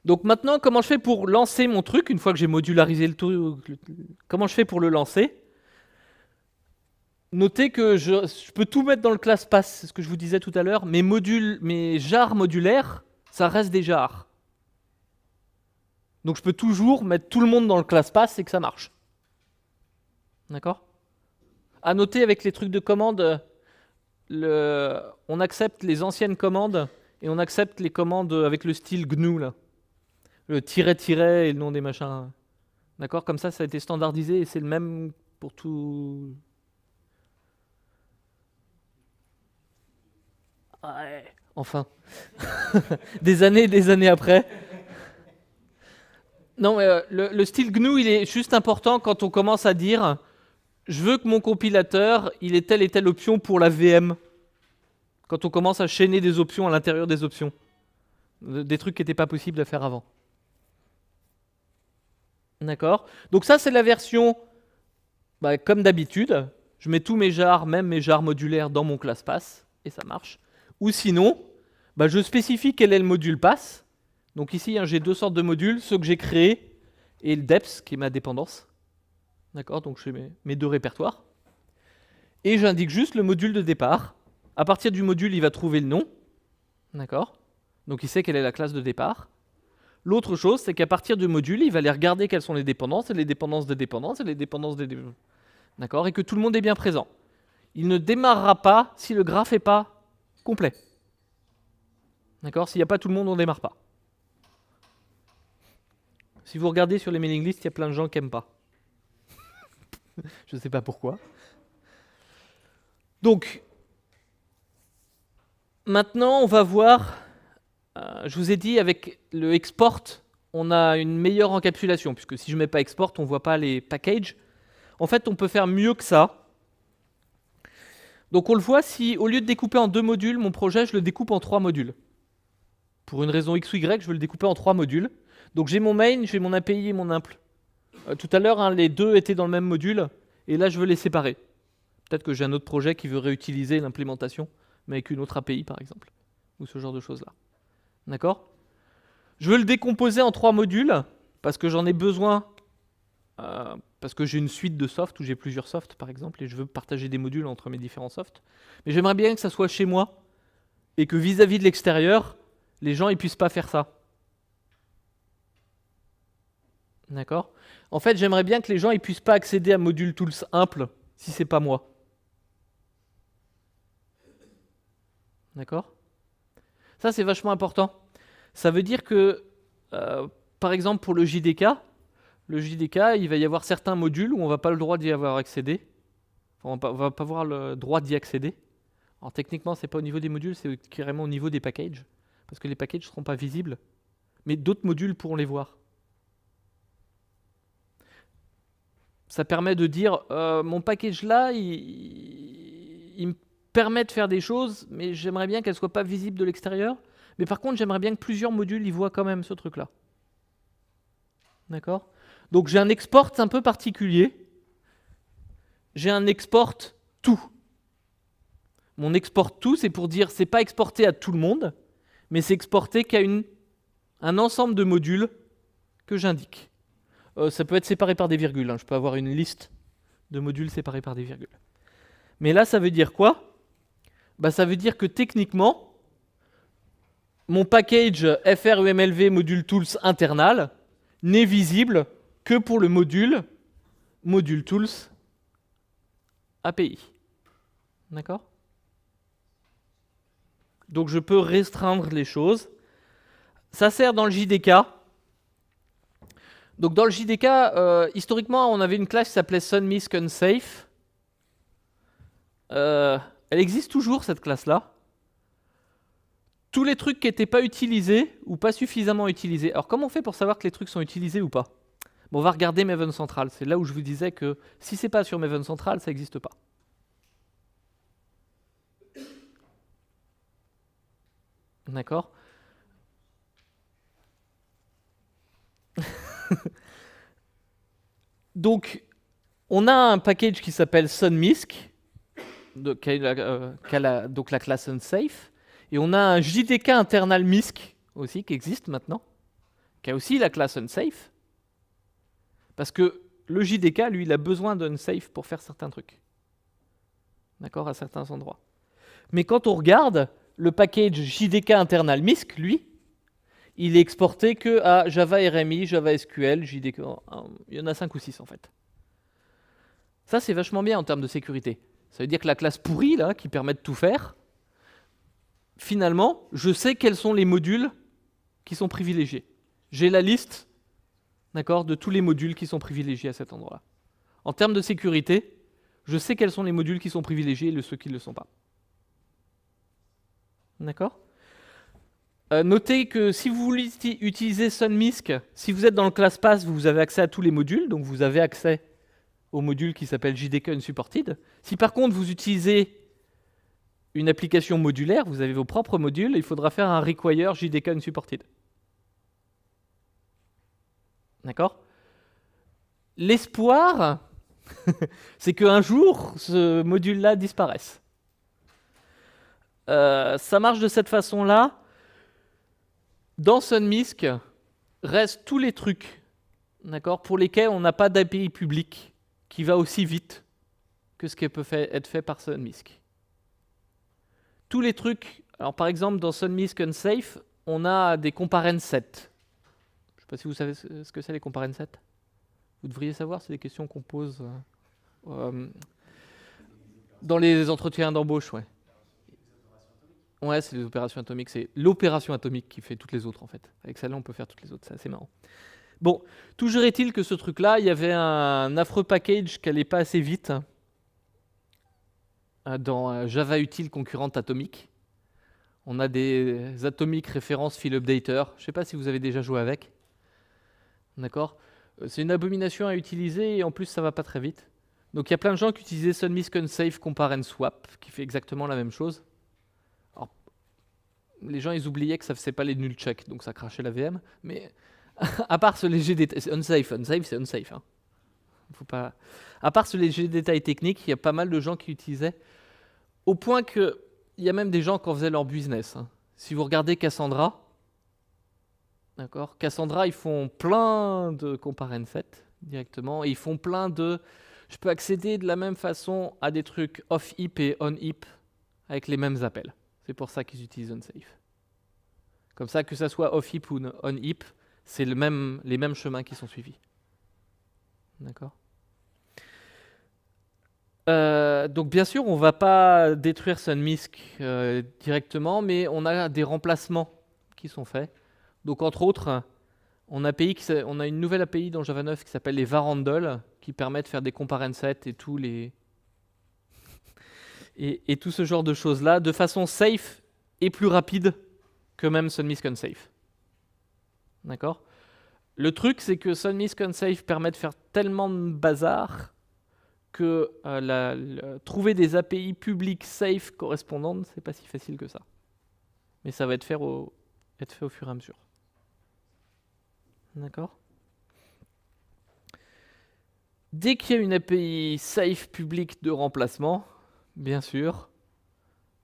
Donc maintenant, comment je fais pour lancer mon truc une fois que j'ai modularisé le truc Comment je fais pour le lancer Notez que je, peux tout mettre dans le class pass, c'est ce que je vous disais tout à l'heure. Mes modules, mes jars modulaires, ça reste des jars. Donc je peux toujours mettre tout le monde dans le class pass et que ça marche. D'accord À noter avec les trucs de commande, on accepte les anciennes commandes et on accepte les commandes avec le style GNU Le tiret tiret et le nom des machins. D'accord Comme ça, ça a été standardisé et c'est le même pour tout Ouais. Enfin, des années et des années après. Non, euh, le, style GNU, il est juste important quand on commence à dire je veux que mon compilateur, il ait telle et telle option pour la VM. Quand on commence à chaîner des options à l'intérieur des options. Des trucs qui n'étaient pas possibles à faire avant. D'accord Donc ça, c'est la version, bah, comme d'habitude. Je mets tous mes jars, même mes jars modulaires, dans mon ClassPass, et ça marche. Ou sinon, bah, je spécifie quel est le module pass. Donc ici, hein, j'ai deux sortes de modules, ceux que j'ai créés et le deps, qui est ma dépendance. D'accord Donc je fais mes, deux répertoires. Et j'indique juste le module de départ. À partir du module, il va trouver le nom. D'accord Donc il sait quelle est la classe de départ. L'autre chose, c'est qu'à partir du module, il va aller regarder quelles sont les dépendances, et les dépendances des dépendances, et les dépendances des dépendances. D'accord Et que tout le monde est bien présent. Il ne démarrera pas si le graphe n'est pas complet. D'accord S'il n'y a pas tout le monde, on ne démarre pas. Si vous regardez sur les mailing lists, il y a plein de gens qui n'aiment pas. Je ne sais pas pourquoi. Donc, maintenant, on va voir. Euh, je vous ai dit, avec le export, on a une meilleure encapsulation, puisque si je ne mets pas export, on ne voit pas les packages. En fait, on peut faire mieux que ça. Donc on le voit, si au lieu de découper en deux modules, mon projet, je le découpe en trois modules. Pour une raison x ou y, je veux le découper en trois modules. Donc j'ai mon main, j'ai mon API et mon impl. Euh, tout à l'heure, hein, les deux étaient dans le même module, et là je veux les séparer. Peut-être que j'ai un autre projet qui veut réutiliser l'implémentation, mais avec une autre API par exemple, ou ce genre de choses-là. D'accord Je veux le décomposer en trois modules, parce que j'en ai besoin euh, parce que j'ai une suite de softs ou j'ai plusieurs softs par exemple et je veux partager des modules entre mes différents softs. Mais j'aimerais bien que ça soit chez moi et que vis-à-vis de l'extérieur, les gens ils puissent pas faire ça. D'accord En fait, j'aimerais bien que les gens ils puissent pas accéder à module tools simple si c'est pas moi. D'accord Ça c'est vachement important. Ça veut dire que euh, par exemple pour le JDK, le JDK, il va y avoir certains modules où on va pas le droit d'y avoir accédé. on va pas avoir le droit d'y accéder. Alors techniquement, c'est pas au niveau des modules, c'est carrément au niveau des packages, parce que les packages ne seront pas visibles, mais d'autres modules pourront les voir. Ça permet de dire, euh, mon package là, il, me permet de faire des choses, mais j'aimerais bien qu'elle ne soit pas visible de l'extérieur. Mais par contre, j'aimerais bien que plusieurs modules y voient quand même ce truc-là. D'accord donc j'ai un export un peu particulier. J'ai un export tout. Mon export tout, c'est pour dire c'est pas exporté à tout le monde, mais c'est exporté qu'à un ensemble de modules que j'indique. Euh, ça peut être séparé par des virgules. Hein. Je peux avoir une liste de modules séparés par des virgules. Mais là, ça veut dire quoi bah, Ça veut dire que techniquement, mon package FRUMLV e module tools internal n'est visible que pour le module module tools API. D'accord Donc je peux restreindre les choses. Ça sert dans le JDK. Donc dans le JDK, euh, historiquement, on avait une classe qui s'appelait sunMiskUnsafe. Euh, elle existe toujours, cette classe-là. Tous les trucs qui n'étaient pas utilisés ou pas suffisamment utilisés. Alors comment on fait pour savoir que les trucs sont utilisés ou pas on va regarder Maven Central. C'est là où je vous disais que si c'est pas sur Maven Central, ça n'existe pas. D'accord Donc, on a un package qui s'appelle SunMisc, qui a, euh, la, donc la classe unsafe, et on a un JDK internal MISC aussi qui existe maintenant, qui a aussi la classe unsafe. Parce que le JDK, lui, il a besoin d'un safe pour faire certains trucs. D'accord À certains endroits. Mais quand on regarde le package JDK internal MISC, lui, il est exporté que à Java RMI, Java SQL, JDK. Il y en a 5 ou 6 en fait. Ça, c'est vachement bien en termes de sécurité. Ça veut dire que la classe pourrie, là, qui permet de tout faire, finalement, je sais quels sont les modules qui sont privilégiés. J'ai la liste d'accord, de tous les modules qui sont privilégiés à cet endroit-là. En termes de sécurité, je sais quels sont les modules qui sont privilégiés et ceux qui ne le sont pas. D'accord euh, Notez que si vous voulez utiliser SunMISC, si vous êtes dans le ClassPass, vous avez accès à tous les modules, donc vous avez accès au module qui s'appelle JDK Unsupported. Si par contre vous utilisez une application modulaire, vous avez vos propres modules, il faudra faire un require JDK Unsupported. D'accord L'espoir, c'est qu'un jour, ce module-là disparaisse. Euh, ça marche de cette façon-là. Dans SunMisk, restent tous les trucs d'accord, pour lesquels on n'a pas d'API public qui va aussi vite que ce qui peut être fait par SunMisk. Tous les trucs, alors par exemple dans SunMisk Unsafe, on a des comparensets. set pas si vous savez ce que c'est les set, Vous devriez savoir, c'est des questions qu'on pose euh, euh, dans les entretiens d'embauche, ouais. Ouais, c'est les opérations atomiques. C'est l'opération atomique qui fait toutes les autres, en fait. Avec celle-là, on peut faire toutes les autres. C'est assez marrant. Bon, toujours est-il que ce truc-là, il y avait un affreux package qui n'allait pas assez vite hein, dans euh, Java Utile concurrente atomique. On a des atomiques références fill updater. Je ne sais pas si vous avez déjà joué avec. D'accord euh, C'est une abomination à utiliser et en plus ça va pas très vite. Donc il y a plein de gens qui utilisaient Sunmisk Unsafe Compare and Swap, qui fait exactement la même chose. les gens ils oubliaient que ça faisait pas les null checks, donc ça crachait la VM. Mais à part ce léger détail, unsafe, unsafe c'est unsafe. Hein. Faut pas... À part ce léger détail technique, il y a pas mal de gens qui utilisaient, au point que il y a même des gens qui en faisaient leur business. Hein. Si vous regardez Cassandra, Cassandra, ils font plein de comparaisons directement. Et ils font plein de. Je peux accéder de la même façon à des trucs off-hip et on-hip avec les mêmes appels. C'est pour ça qu'ils utilisent unsafe. Comme ça, que ça soit off-hip ou on-hip, c'est le même, les mêmes chemins qui sont suivis. D'accord euh, donc bien sûr, on ne va pas détruire SunMisk euh, directement, mais on a des remplacements qui sont faits. Donc entre autres, on a, on a, une nouvelle API dans Java 9 qui s'appelle les Varandles, qui permet de faire des compare and et les et, tout ce genre de choses-là de façon safe et plus rapide que même Sunmisconsafe. D'accord Le truc, c'est que Sunmisconsafe permet de faire tellement de bazar que euh, la, trouver des API publiques safe correspondantes, c'est pas si facile que ça. Mais ça va être, être fait au fur et à mesure. D'accord Dès qu'il y a une API safe publique de remplacement, bien sûr,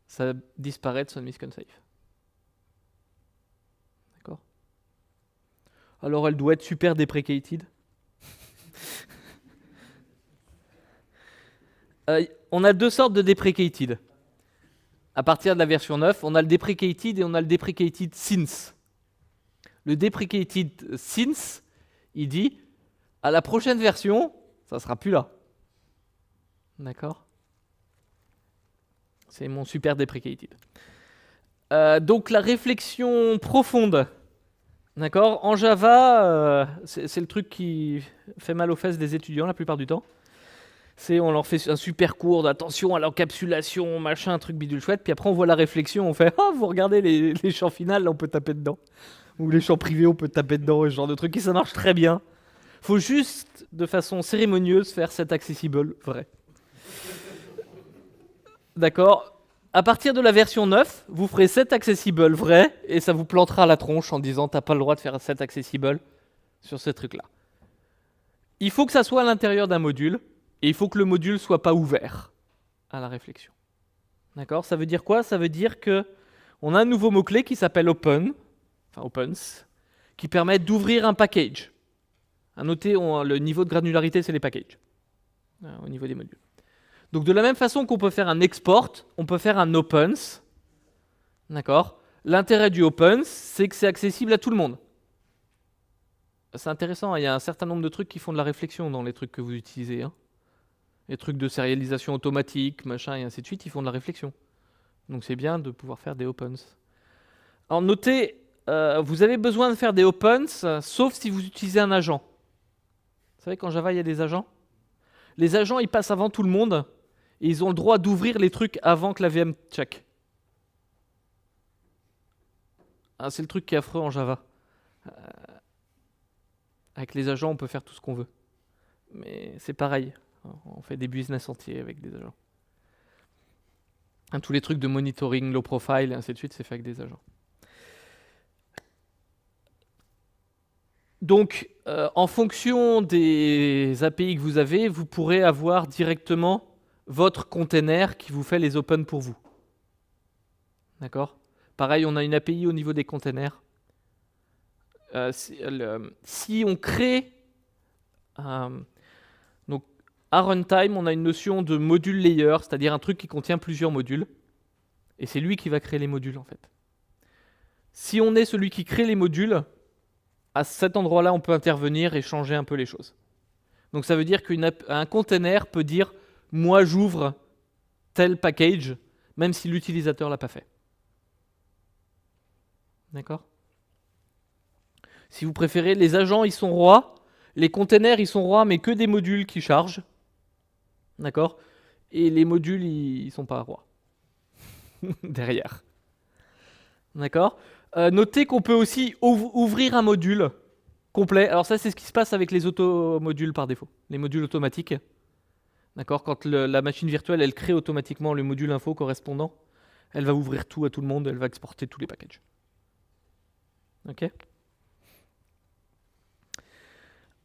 ça disparaît de son miscon safe. D'accord Alors elle doit être super deprecated. Euh, on a deux sortes de deprecated. À partir de la version 9, on a le deprecated et on a le deprecated since le deprecated since, il dit à la prochaine version, ça sera plus là. D'accord C'est mon super deprecated. Euh, donc la réflexion profonde. D'accord En Java, euh, c'est le truc qui fait mal aux fesses des étudiants la plupart du temps. C'est on leur fait un super cours d'attention à l'encapsulation, machin, truc bidule chouette, puis après on voit la réflexion, on fait Ah, vous regardez les, les champs finales, on peut taper dedans où les champs privés, on peut taper dedans et ce genre de truc, et ça marche très bien. Faut juste, de façon cérémonieuse, faire cet accessible vrai. D'accord À partir de la version 9, vous ferez cet accessible vrai, et ça vous plantera la tronche en disant t'as pas le droit de faire cet accessible sur ce truc-là. Il faut que ça soit à l'intérieur d'un module, et il faut que le module soit pas ouvert à la réflexion. D'accord Ça veut dire quoi Ça veut dire que on a un nouveau mot-clé qui s'appelle open, opens, qui permettent d'ouvrir un package. À noter, le niveau de granularité, c'est les packages, euh, au niveau des modules. Donc de la même façon qu'on peut faire un export, on peut faire un opens. D'accord L'intérêt du opens, c'est que c'est accessible à tout le monde. C'est intéressant, hein, il y a un certain nombre de trucs qui font de la réflexion dans les trucs que vous utilisez. Hein. Les trucs de sérialisation automatique, machin, et ainsi de suite, ils font de la réflexion. Donc c'est bien de pouvoir faire des opens. Alors notez euh, vous avez besoin de faire des opens, sauf si vous utilisez un agent. Vous savez, qu'en Java, il y a des agents. Les agents, ils passent avant tout le monde, et ils ont le droit d'ouvrir les trucs avant que la VM check. Ah, c'est le truc qui est affreux en Java. Euh, avec les agents, on peut faire tout ce qu'on veut. Mais c'est pareil. On fait des business entiers avec des agents. Hein, tous les trucs de monitoring, low profile, et ainsi de suite, c'est fait avec des agents. Donc, euh, en fonction des API que vous avez, vous pourrez avoir directement votre container qui vous fait les open pour vous. D'accord Pareil, on a une API au niveau des containers. Euh, si on crée... Euh, donc, à runtime, on a une notion de module layer, c'est-à-dire un truc qui contient plusieurs modules. Et c'est lui qui va créer les modules, en fait. Si on est celui qui crée les modules, à cet endroit-là, on peut intervenir et changer un peu les choses. Donc ça veut dire qu'un container peut dire moi j'ouvre tel package, même si l'utilisateur l'a pas fait. D'accord Si vous préférez, les agents ils sont rois, les containers ils sont rois, mais que des modules qui chargent. D'accord Et les modules ils, ne sont pas rois. Derrière. D'accord euh, notez qu'on peut aussi ouvrir un module complet. Alors ça, c'est ce qui se passe avec les automodules par défaut, les modules automatiques. D'accord Quand la machine virtuelle, elle crée automatiquement le module info correspondant, elle va ouvrir tout à tout le monde, elle va exporter tous les packages. Ok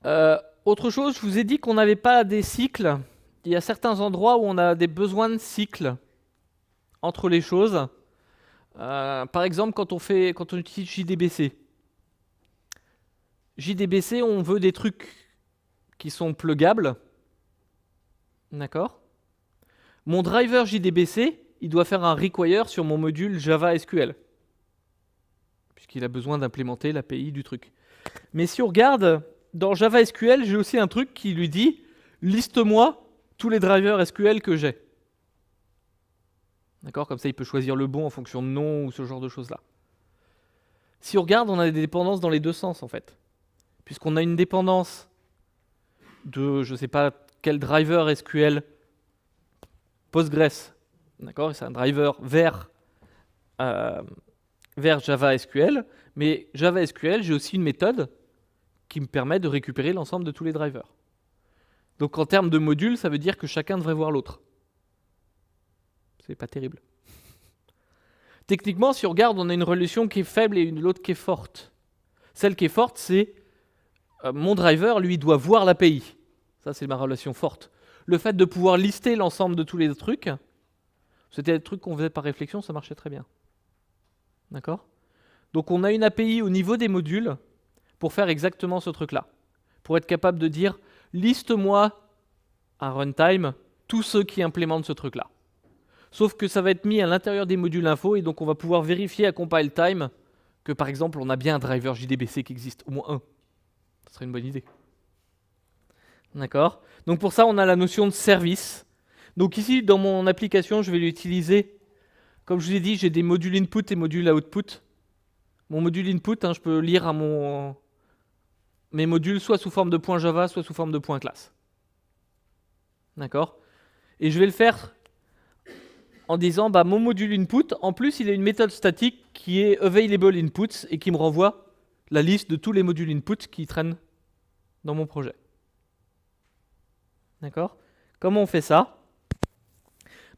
euh, Autre chose, je vous ai dit qu'on n'avait pas des cycles. Il y a certains endroits où on a des besoins de cycles entre les choses. Euh, par exemple, quand on, fait, quand on utilise JDBC. JDBC, on veut des trucs qui sont pluggables. D'accord Mon driver JDBC, il doit faire un require sur mon module Java SQL. Puisqu'il a besoin d'implémenter l'API du truc. Mais si on regarde, dans Java SQL, j'ai aussi un truc qui lui dit liste-moi tous les drivers SQL que j'ai. Comme ça, il peut choisir le bon en fonction de nom ou ce genre de choses-là. Si on regarde, on a des dépendances dans les deux sens, en fait. Puisqu'on a une dépendance de, je ne sais pas quel driver SQL, Postgres, d'accord C'est un driver vers, euh, vers Java SQL, mais Java SQL, j'ai aussi une méthode qui me permet de récupérer l'ensemble de tous les drivers. Donc en termes de module, ça veut dire que chacun devrait voir l'autre. C'est pas terrible. Techniquement, si on regarde, on a une relation qui est faible et une l'autre qui est forte. Celle qui est forte, c'est euh, mon driver, lui, doit voir l'API. Ça, c'est ma relation forte. Le fait de pouvoir lister l'ensemble de tous les trucs, c'était des trucs qu'on faisait par réflexion, ça marchait très bien. D'accord Donc on a une API au niveau des modules pour faire exactement ce truc-là. Pour être capable de dire, liste-moi à runtime, tous ceux qui implémentent ce truc-là. Sauf que ça va être mis à l'intérieur des modules info et donc on va pouvoir vérifier à compile time que par exemple on a bien un driver JDBC qui existe, au moins un. Ce serait une bonne idée. D'accord Donc pour ça, on a la notion de service. Donc ici, dans mon application, je vais l'utiliser. Comme je vous ai dit, j'ai des modules input et modules output. Mon module input, hein, je peux lire à mon... mes modules soit sous forme de point .java, soit sous forme de point classe. D'accord Et je vais le faire en disant bah, mon module input, en plus il a une méthode statique qui est available inputs et qui me renvoie la liste de tous les modules input qui traînent dans mon projet. D'accord Comment on fait ça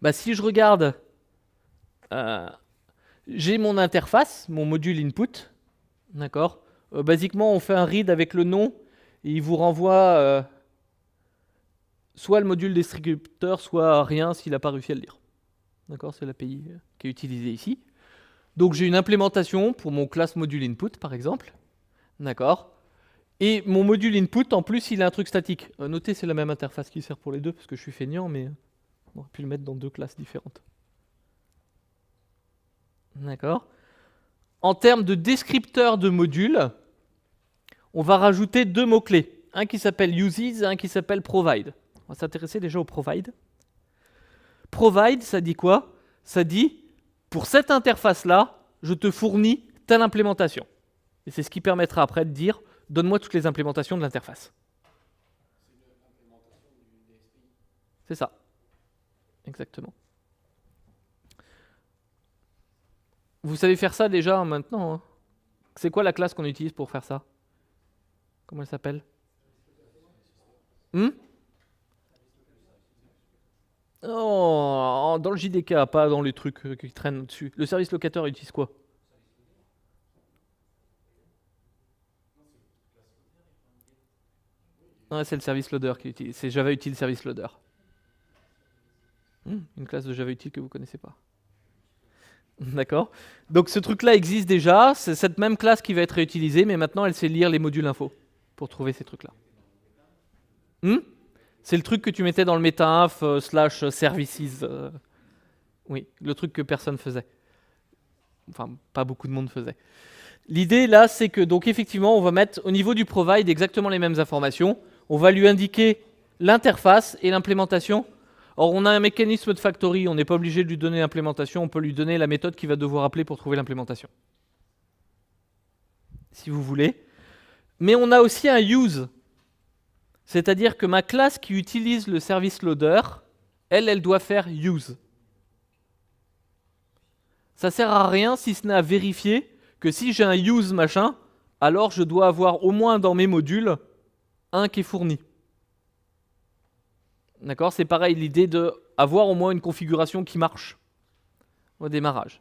bah, Si je regarde, euh, j'ai mon interface, mon module input. D'accord euh, Basiquement, on fait un read avec le nom et il vous renvoie euh, soit le module distributeur, soit rien s'il n'a pas réussi à le lire. D'accord C'est l'API euh, qui est utilisée ici. Donc j'ai une implémentation pour mon classe module input par exemple. D'accord Et mon module input en plus il a un truc statique. Euh, notez c'est la même interface qui sert pour les deux parce que je suis feignant mais euh, on aurait pu le mettre dans deux classes différentes. D'accord En termes de descripteur de module, on va rajouter deux mots-clés. Un qui s'appelle uses, un qui s'appelle provide. On va s'intéresser déjà au provide. Provide, ça dit quoi Ça dit, pour cette interface-là, je te fournis telle implémentation. Et c'est ce qui permettra après de dire, donne-moi toutes les implémentations de l'interface. C'est ça. Exactement. Vous savez faire ça déjà maintenant. Hein? c'est quoi la classe qu'on utilise pour faire ça Comment elle s'appelle hmm Oh, dans le JDK, pas dans les trucs euh, qui traînent au-dessus. Le service locateur utilise quoi Non, c'est le service loader qui utilise. C'est Java Util Service Loader. Hmm, une classe de Java Util que vous connaissez pas. D'accord Donc ce truc-là existe déjà, c'est cette même classe qui va être réutilisée, mais maintenant elle sait lire les modules info pour trouver ces trucs-là. Hmm c'est le truc que tu mettais dans le meta euh, slash euh, services. Euh. Oui, le truc que personne faisait. Enfin, pas beaucoup de monde faisait. L'idée là, c'est que donc effectivement, on va mettre au niveau du provide exactement les mêmes informations. On va lui indiquer l'interface et l'implémentation. Or, on a un mécanisme de factory, on n'est pas obligé de lui donner l'implémentation, on peut lui donner la méthode qu'il va devoir appeler pour trouver l'implémentation. Si vous voulez. Mais on a aussi un use c'est-à-dire que ma classe qui utilise le service loader, elle, elle doit faire use. Ça sert à rien si ce n'est à vérifier que si j'ai un use machin, alors je dois avoir au moins dans mes modules un qui est fourni. D'accord C'est pareil, l'idée d'avoir au moins une configuration qui marche au démarrage.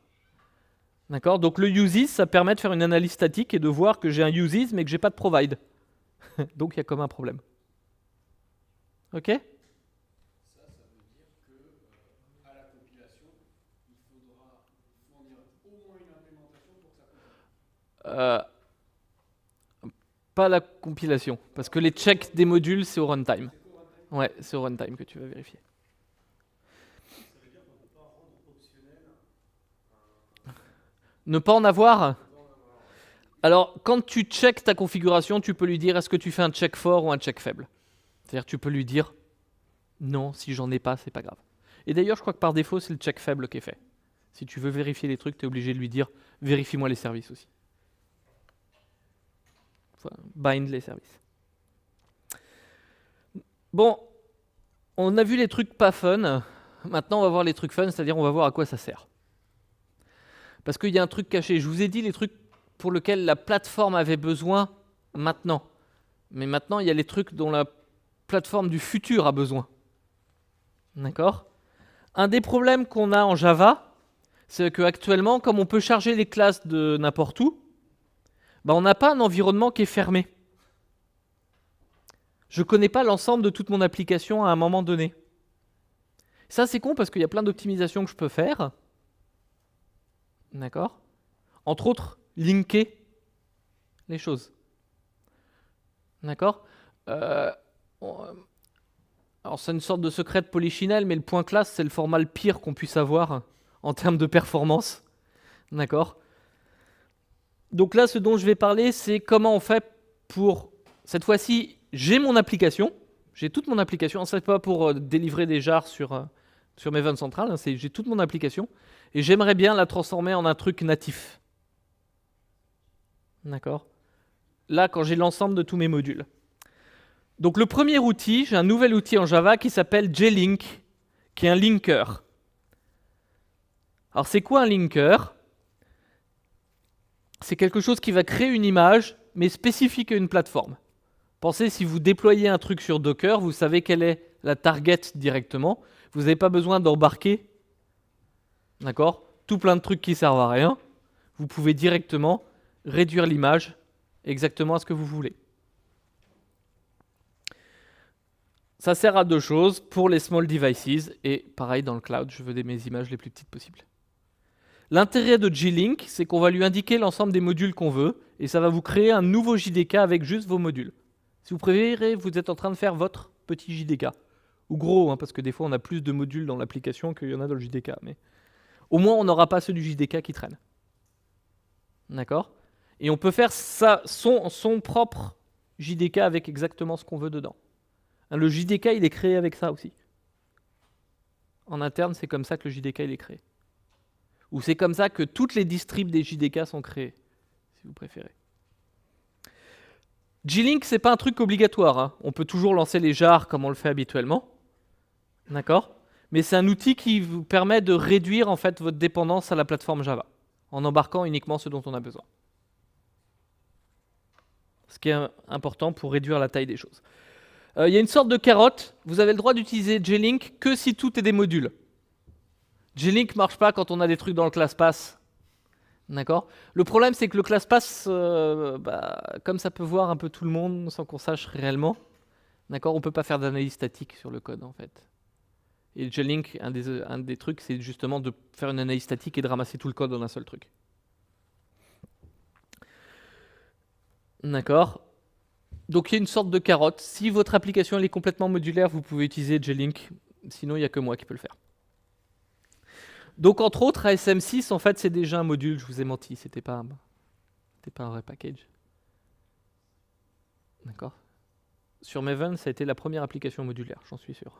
D'accord Donc le is, ça permet de faire une analyse statique et de voir que j'ai un is, mais que j'ai pas de provide. Donc il y a comme un problème. Ok euh, Pas la compilation, parce que les checks des modules, c'est au runtime. ouais, c'est au runtime que tu vas vérifier. Ne pas en avoir alors, quand tu checks ta configuration, tu peux lui dire est-ce que tu fais un check fort ou un check faible. C'est-à-dire tu peux lui dire non, si j'en ai pas, c'est pas grave. Et d'ailleurs, je crois que par défaut, c'est le check faible qui est fait. Si tu veux vérifier les trucs, tu es obligé de lui dire vérifie-moi les services aussi. bind les services. Bon, on a vu les trucs pas fun. Maintenant, on va voir les trucs fun, c'est-à-dire on va voir à quoi ça sert. Parce qu'il y a un truc caché. Je vous ai dit les trucs pour lesquels la plateforme avait besoin maintenant. Mais maintenant, il y a les trucs dont la plateforme du futur a besoin. D'accord Un des problèmes qu'on a en Java, c'est qu'actuellement, comme on peut charger les classes de n'importe où, bah, on n'a pas un environnement qui est fermé. Je ne connais pas l'ensemble de toute mon application à un moment donné. Ça, c'est con parce qu'il y a plein d'optimisations que je peux faire. D'accord Entre autres, linker les choses. D'accord euh, euh, alors c'est une sorte de secrète polychinelle, mais le point classe, c'est le format le pire qu'on puisse avoir en termes de performance. D'accord Donc là, ce dont je vais parler, c'est comment on fait pour... Cette fois-ci, j'ai mon application, j'ai toute mon application, c'est pas pour euh, délivrer des jars sur, euh, sur mes ventes centrales, hein, j'ai toute mon application, et j'aimerais bien la transformer en un truc natif. D'accord Là, quand j'ai l'ensemble de tous mes modules. Donc le premier outil, j'ai un nouvel outil en Java qui s'appelle JLink, qui est un linker. Alors c'est quoi un linker C'est quelque chose qui va créer une image, mais spécifique à une plateforme. Pensez, si vous déployez un truc sur Docker, vous savez quelle est la target directement. Vous n'avez pas besoin d'embarquer, d'accord Tout plein de trucs qui servent à rien. Vous pouvez directement réduire l'image exactement à ce que vous voulez. Ça sert à deux choses, pour les small devices, et pareil dans le cloud, je veux mes images les plus petites possibles. L'intérêt de G-Link, c'est qu'on va lui indiquer l'ensemble des modules qu'on veut, et ça va vous créer un nouveau JDK avec juste vos modules. Si vous préférez, vous êtes en train de faire votre petit JDK. Ou gros, hein, parce que des fois on a plus de modules dans l'application qu'il y en a dans le JDK. Mais au moins on n'aura pas ceux du JDK qui traînent. D'accord Et on peut faire son propre JDK avec exactement ce qu'on veut dedans. Hein, le JDK, il est créé avec ça aussi. En interne, c'est comme ça que le JDK il est créé. Ou c'est comme ça que toutes les distribs des JDK sont créées, si vous préférez. G-Link, ce n'est pas un truc obligatoire. Hein. On peut toujours lancer les jars comme on le fait habituellement. D'accord Mais c'est un outil qui vous permet de réduire en fait votre dépendance à la plateforme Java en embarquant uniquement ce dont on a besoin. Ce qui est important pour réduire la taille des choses. Euh, il y a une sorte de carotte. Vous avez le droit d'utiliser JLink que si tout est des modules. JLink marche pas quand on a des trucs dans le ClassPass. D'accord Le problème, c'est que le ClassPass, euh, bah, comme ça peut voir un peu tout le monde sans qu'on sache réellement, d'accord On peut pas faire d'analyse statique sur le code en fait. Et JLink, un un des trucs, c'est justement de faire une analyse statique et de ramasser tout le code dans un seul truc. D'accord donc il y a une sorte de carotte. Si votre application est complètement modulaire, vous pouvez utiliser Jlink. link Sinon, il n'y a que moi qui peux le faire. Donc entre autres, ASM6, en fait, c'est déjà un module. Je vous ai menti, c'était pas, pas un vrai package. D'accord Sur Maven, ça a été la première application modulaire, j'en suis sûr.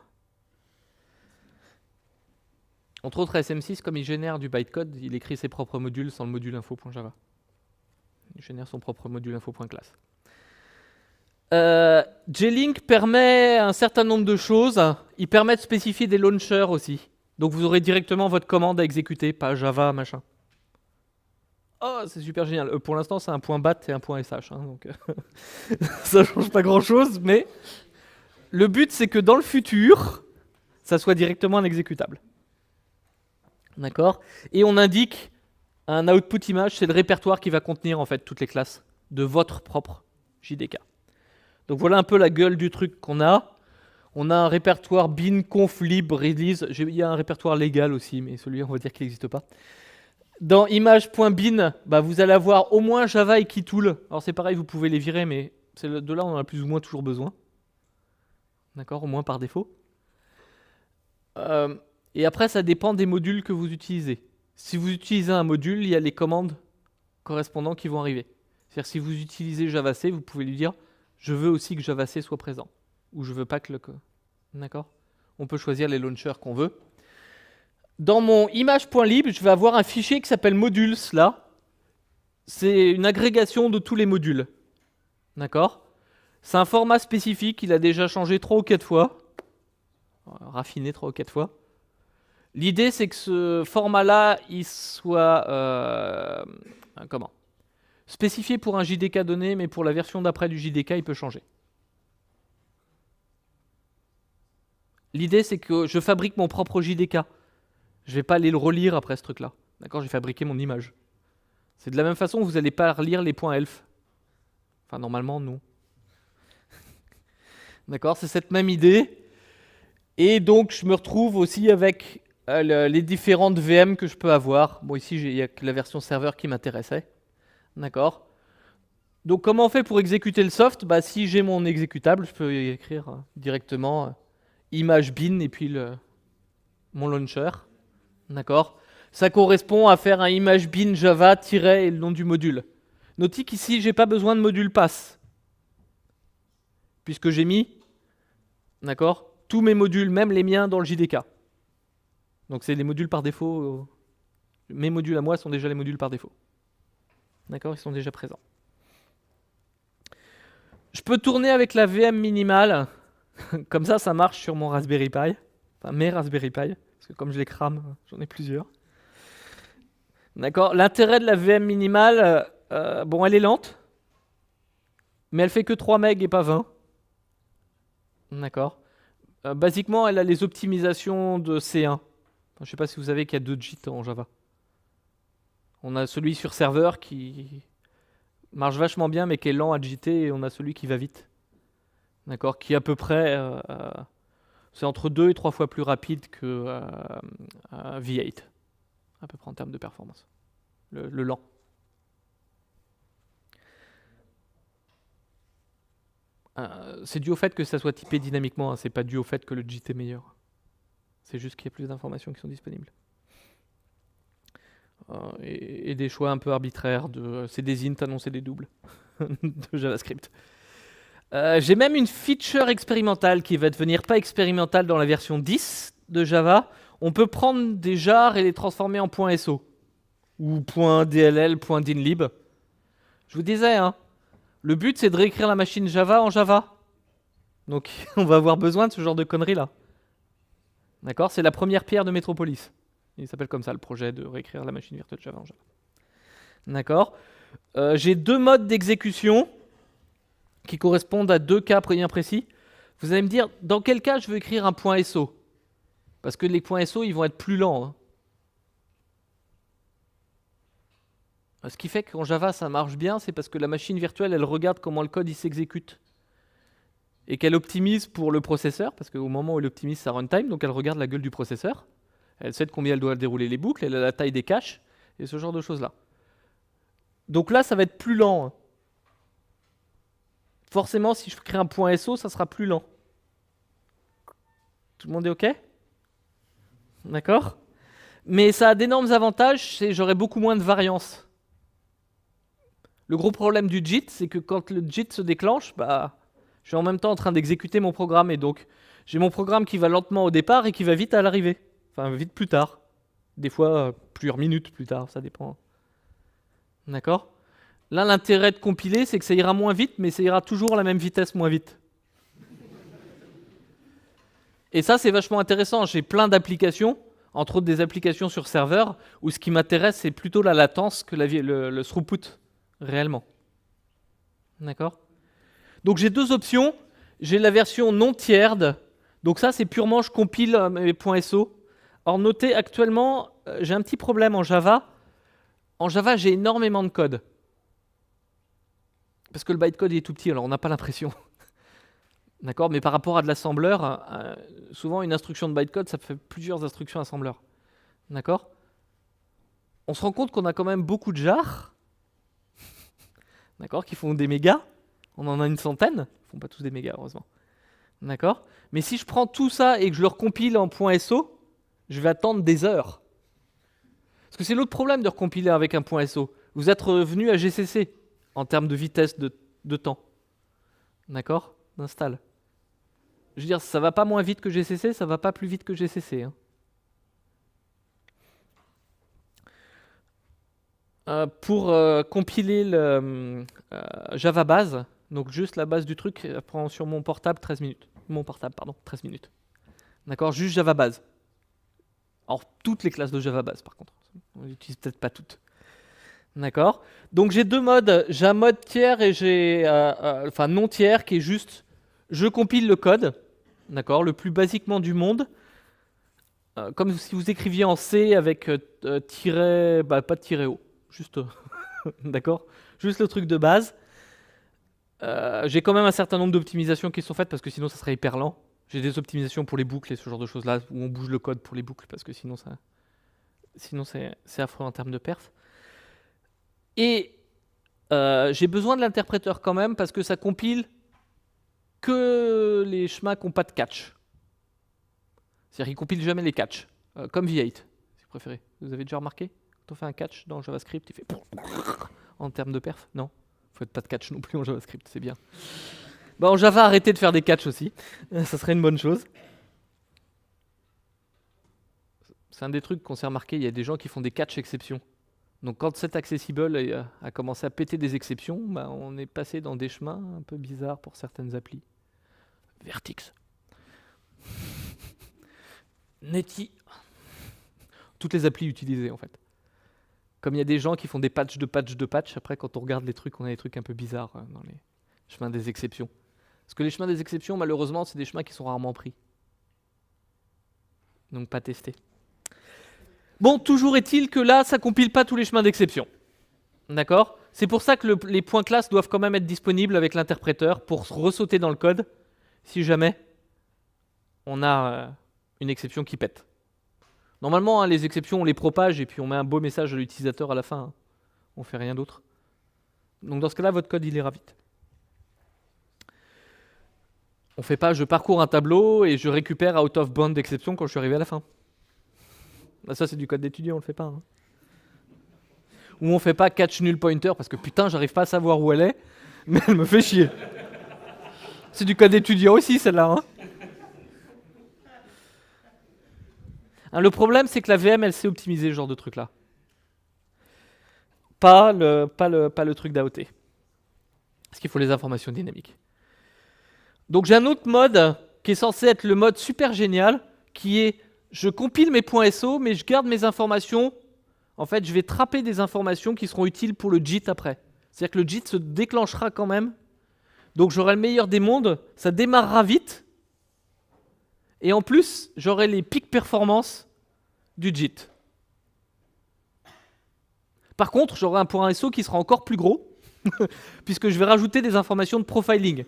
Entre autres, ASM6, comme il génère du bytecode, il écrit ses propres modules sans le module info.java. Il génère son propre module info.class. Euh, J-Link permet un certain nombre de choses. Il permet de spécifier des launchers aussi. Donc vous aurez directement votre commande à exécuter, pas Java, machin. Oh, c'est super génial. Euh, pour l'instant, c'est un point bat et un point SH. Hein, donc euh, ça change pas grand-chose, mais le but, c'est que dans le futur, ça soit directement un exécutable. D'accord Et on indique un output image, c'est le répertoire qui va contenir en fait toutes les classes de votre propre JDK. Donc voilà un peu la gueule du truc qu'on a. On a un répertoire bin, conf, lib, release. Il y a un répertoire légal aussi, mais celui-là, on va dire qu'il n'existe pas. Dans image.bin, bah, vous allez avoir au moins Java et Kitool. Alors c'est pareil, vous pouvez les virer, mais de là, on en a plus ou moins toujours besoin. D'accord Au moins par défaut. Euh, et après, ça dépend des modules que vous utilisez. Si vous utilisez un module, il y a les commandes correspondantes qui vont arriver. C'est-à-dire si vous utilisez Java C, vous pouvez lui dire je veux aussi que Java soit présent, ou je veux pas que le... D'accord On peut choisir les launchers qu'on veut. Dans mon image.lib, je vais avoir un fichier qui s'appelle modules, là. C'est une agrégation de tous les modules. D'accord C'est un format spécifique, il a déjà changé 3 ou 4 fois. Euh, raffiné 3 ou 4 fois. L'idée, c'est que ce format-là, il soit... Euh, comment spécifié pour un JDK donné, mais pour la version d'après du JDK, il peut changer. L'idée, c'est que je fabrique mon propre JDK. Je ne vais pas aller le relire après ce truc-là. D'accord J'ai fabriqué mon image. C'est de la même façon, vous n'allez pas relire les points elf. Enfin, normalement, non. D'accord C'est cette même idée. Et donc, je me retrouve aussi avec euh, les différentes VM que je peux avoir. Bon, ici, il n'y a que la version serveur qui m'intéressait. D'accord Donc comment on fait pour exécuter le soft bah, Si j'ai mon exécutable, je peux écrire euh, directement euh, image bin et puis le, mon launcher. D'accord Ça correspond à faire un image bin java- et le nom du module. Notez qu'ici, j'ai pas besoin de module pass. Puisque j'ai mis, d'accord, tous mes modules, même les miens, dans le JDK. Donc c'est les modules par défaut. Euh, mes modules à moi sont déjà les modules par défaut. D'accord Ils sont déjà présents. Je peux tourner avec la VM minimale. comme ça, ça marche sur mon Raspberry Pi. Enfin, mes Raspberry Pi. Parce que comme je les crame, j'en ai plusieurs. D'accord L'intérêt de la VM minimale, euh, euh, bon, elle est lente. Mais elle fait que 3 MB et pas 20. D'accord euh, Basiquement, elle a les optimisations de C1. je ne sais pas si vous savez qu'il y a deux JIT en Java. On a celui sur serveur qui marche vachement bien, mais qui est lent, à JT et on a celui qui va vite. D'accord Qui à peu près. Euh, euh, c'est entre deux et trois fois plus rapide que euh, V8, à peu près en termes de performance. Le, lent. c'est dû au fait que ça soit typé dynamiquement, hein. c'est pas dû au fait que le JT est meilleur. C'est juste qu'il y a plus d'informations qui sont disponibles. Euh, et, des choix un peu arbitraires. De, euh, c'est des int annoncés des doubles de JavaScript. Euh, j'ai même une feature expérimentale qui va devenir pas expérimentale dans la version 10 de Java. On peut prendre des jars et les transformer en .so ou .dll, .dinlib. Je vous disais, hein, le but c'est de réécrire la machine Java en Java. Donc on va avoir besoin de ce genre de conneries là. D'accord C'est la première pierre de Metropolis. Il s'appelle comme ça le projet de réécrire la machine virtuelle Java en Java. D'accord euh, J'ai deux modes d'exécution qui correspondent à deux cas bien précis. Vous allez me dire, dans quel cas je veux écrire un point SO Parce que les points SO, ils vont être plus lents. Hein. Euh, ce qui fait qu'en Java, ça marche bien, c'est parce que la machine virtuelle, elle regarde comment le code il s'exécute. Et qu'elle optimise pour le processeur, parce qu'au moment où elle optimise sa runtime, donc elle regarde la gueule du processeur. Elle sait combien elle doit dérouler les boucles, elle a la taille des caches, et ce genre de choses-là. Donc là, ça va être plus lent. Hein. Forcément, si je crée un point SO, ça sera plus lent. Tout le monde est OK D'accord Mais ça a d'énormes avantages, c'est j'aurai beaucoup moins de variance. Le gros problème du JIT, c'est que quand le JIT se déclenche, bah, je suis en même temps en train d'exécuter mon programme, et donc j'ai mon programme qui va lentement au départ et qui va vite à l'arrivée. Enfin, vite plus tard. Des fois, euh, plusieurs minutes plus tard, ça dépend. D'accord Là, l'intérêt de compiler, c'est que ça ira moins vite, mais ça ira toujours à la même vitesse moins vite. Et ça, c'est vachement intéressant. J'ai plein d'applications, entre autres des applications sur serveur, où ce qui m'intéresse, c'est plutôt la latence que le, throughput, réellement. D'accord Donc j'ai deux options. J'ai la version non tierde. Donc ça, c'est purement, je compile euh, mes .so Or, notez actuellement, euh, j'ai un petit problème en Java. En Java, j'ai énormément de code. Parce que le bytecode est tout petit, alors on n'a pas l'impression. D'accord Mais par rapport à de l'assembleur, euh, souvent une instruction de bytecode, ça fait plusieurs instructions assembleur. D'accord On se rend compte qu'on a quand même beaucoup de jars, d'accord, qui font des mégas. On en a une centaine. Ils font pas tous des mégas, heureusement. D'accord Mais si je prends tout ça et que je le recompile en .so, je vais attendre des heures. Parce que c'est l'autre problème de recompiler avec un point .so. Vous êtes revenu à GCC en termes de vitesse de, temps. D'accord D'install. Je veux dire, ça va pas moins vite que GCC, ça va pas plus vite que GCC. Hein. Euh, pour euh, compiler le euh, Java base, donc juste la base du truc, prend sur mon portable 13 minutes. Mon portable, pardon, 13 minutes. D'accord Juste Java base. Alors, toutes les classes de Java base, par contre. On n'utilise peut-être pas toutes. D'accord Donc, j'ai deux modes. J'ai un mode tiers et j'ai. Euh, euh, enfin, non tiers qui est juste. Je compile le code. D'accord Le plus basiquement du monde. Euh, comme si vous écriviez en C avec tiret. Bah, pas tiré tiret haut. Juste. D'accord Juste le truc de base. j'ai quand même un certain nombre d'optimisations qui sont faites parce que sinon ça serait hyper lent. J'ai des optimisations pour les boucles et ce genre de choses-là, où on bouge le code pour les boucles, parce que sinon, ça, sinon c'est, affreux en termes de perf. Et euh, j'ai besoin de l'interpréteur quand même, parce que ça compile que les chemins qui n'ont pas de catch. C'est-à-dire qu'il compile jamais les catchs, euh, comme V8, si vous préférez. Vous avez déjà remarqué Quand on fait un catch dans JavaScript, il fait en termes de perf Non, Il ne faut pas de catch non plus en JavaScript, c'est bien. Bon, bah, en Java, arrêtez de faire des catchs aussi. Ça serait une bonne chose. C'est un des trucs qu'on s'est remarqué, il y a des gens qui font des catch exceptions. Donc quand cet accessible euh, a commencé à péter des exceptions, bah, on est passé dans des chemins un peu bizarres pour certaines applis. Vertix. Netty. Toutes les applis utilisées en fait. Comme il y a des gens qui font des patchs de patchs de patchs, après quand on regarde les trucs, on a des trucs un peu bizarres euh, dans les chemins des exceptions. Parce que les chemins des exceptions, malheureusement, c'est des chemins qui sont rarement pris. Donc pas testé. Bon, toujours est-il que là, ça compile pas tous les chemins d'exception. D'accord C'est pour ça que les points classe doivent quand même être disponibles avec l'interpréteur pour ressauter dans le code si jamais on a euh, une exception qui pète. Normalement, hein, les exceptions, on les propage et puis on met un beau message à l'utilisateur à la fin. On hein. On fait rien d'autre. Donc dans ce cas-là, votre code, il ira vite. On fait pas je parcours un tableau et je récupère out of bound exception quand je suis arrivé à la fin. Bah, ça c'est du code d'étudiant, on le fait pas. Hein. Ou on fait pas catch null pointer parce que putain j'arrive pas à savoir où elle est, mais elle me fait chier. C'est du code d'étudiant aussi celle-là. Hein. Hein, le problème c'est que la VM elle sait optimiser ce genre de truc là. Pas le, pas le, pas le truc d'AOT. Parce qu'il faut les informations dynamiques. Donc j'ai un autre mode qui est censé être le mode super génial, qui est je compile mes points SO, mais je garde mes informations. En fait, je vais trapper des informations qui seront utiles pour le JIT après. C'est-à-dire que le JIT se déclenchera quand même. Donc j'aurai le meilleur des mondes, ça démarrera vite. Et en plus, j'aurai les pics performances du JIT. Par contre, j'aurai un point SO qui sera encore plus gros, puisque je vais rajouter des informations de profiling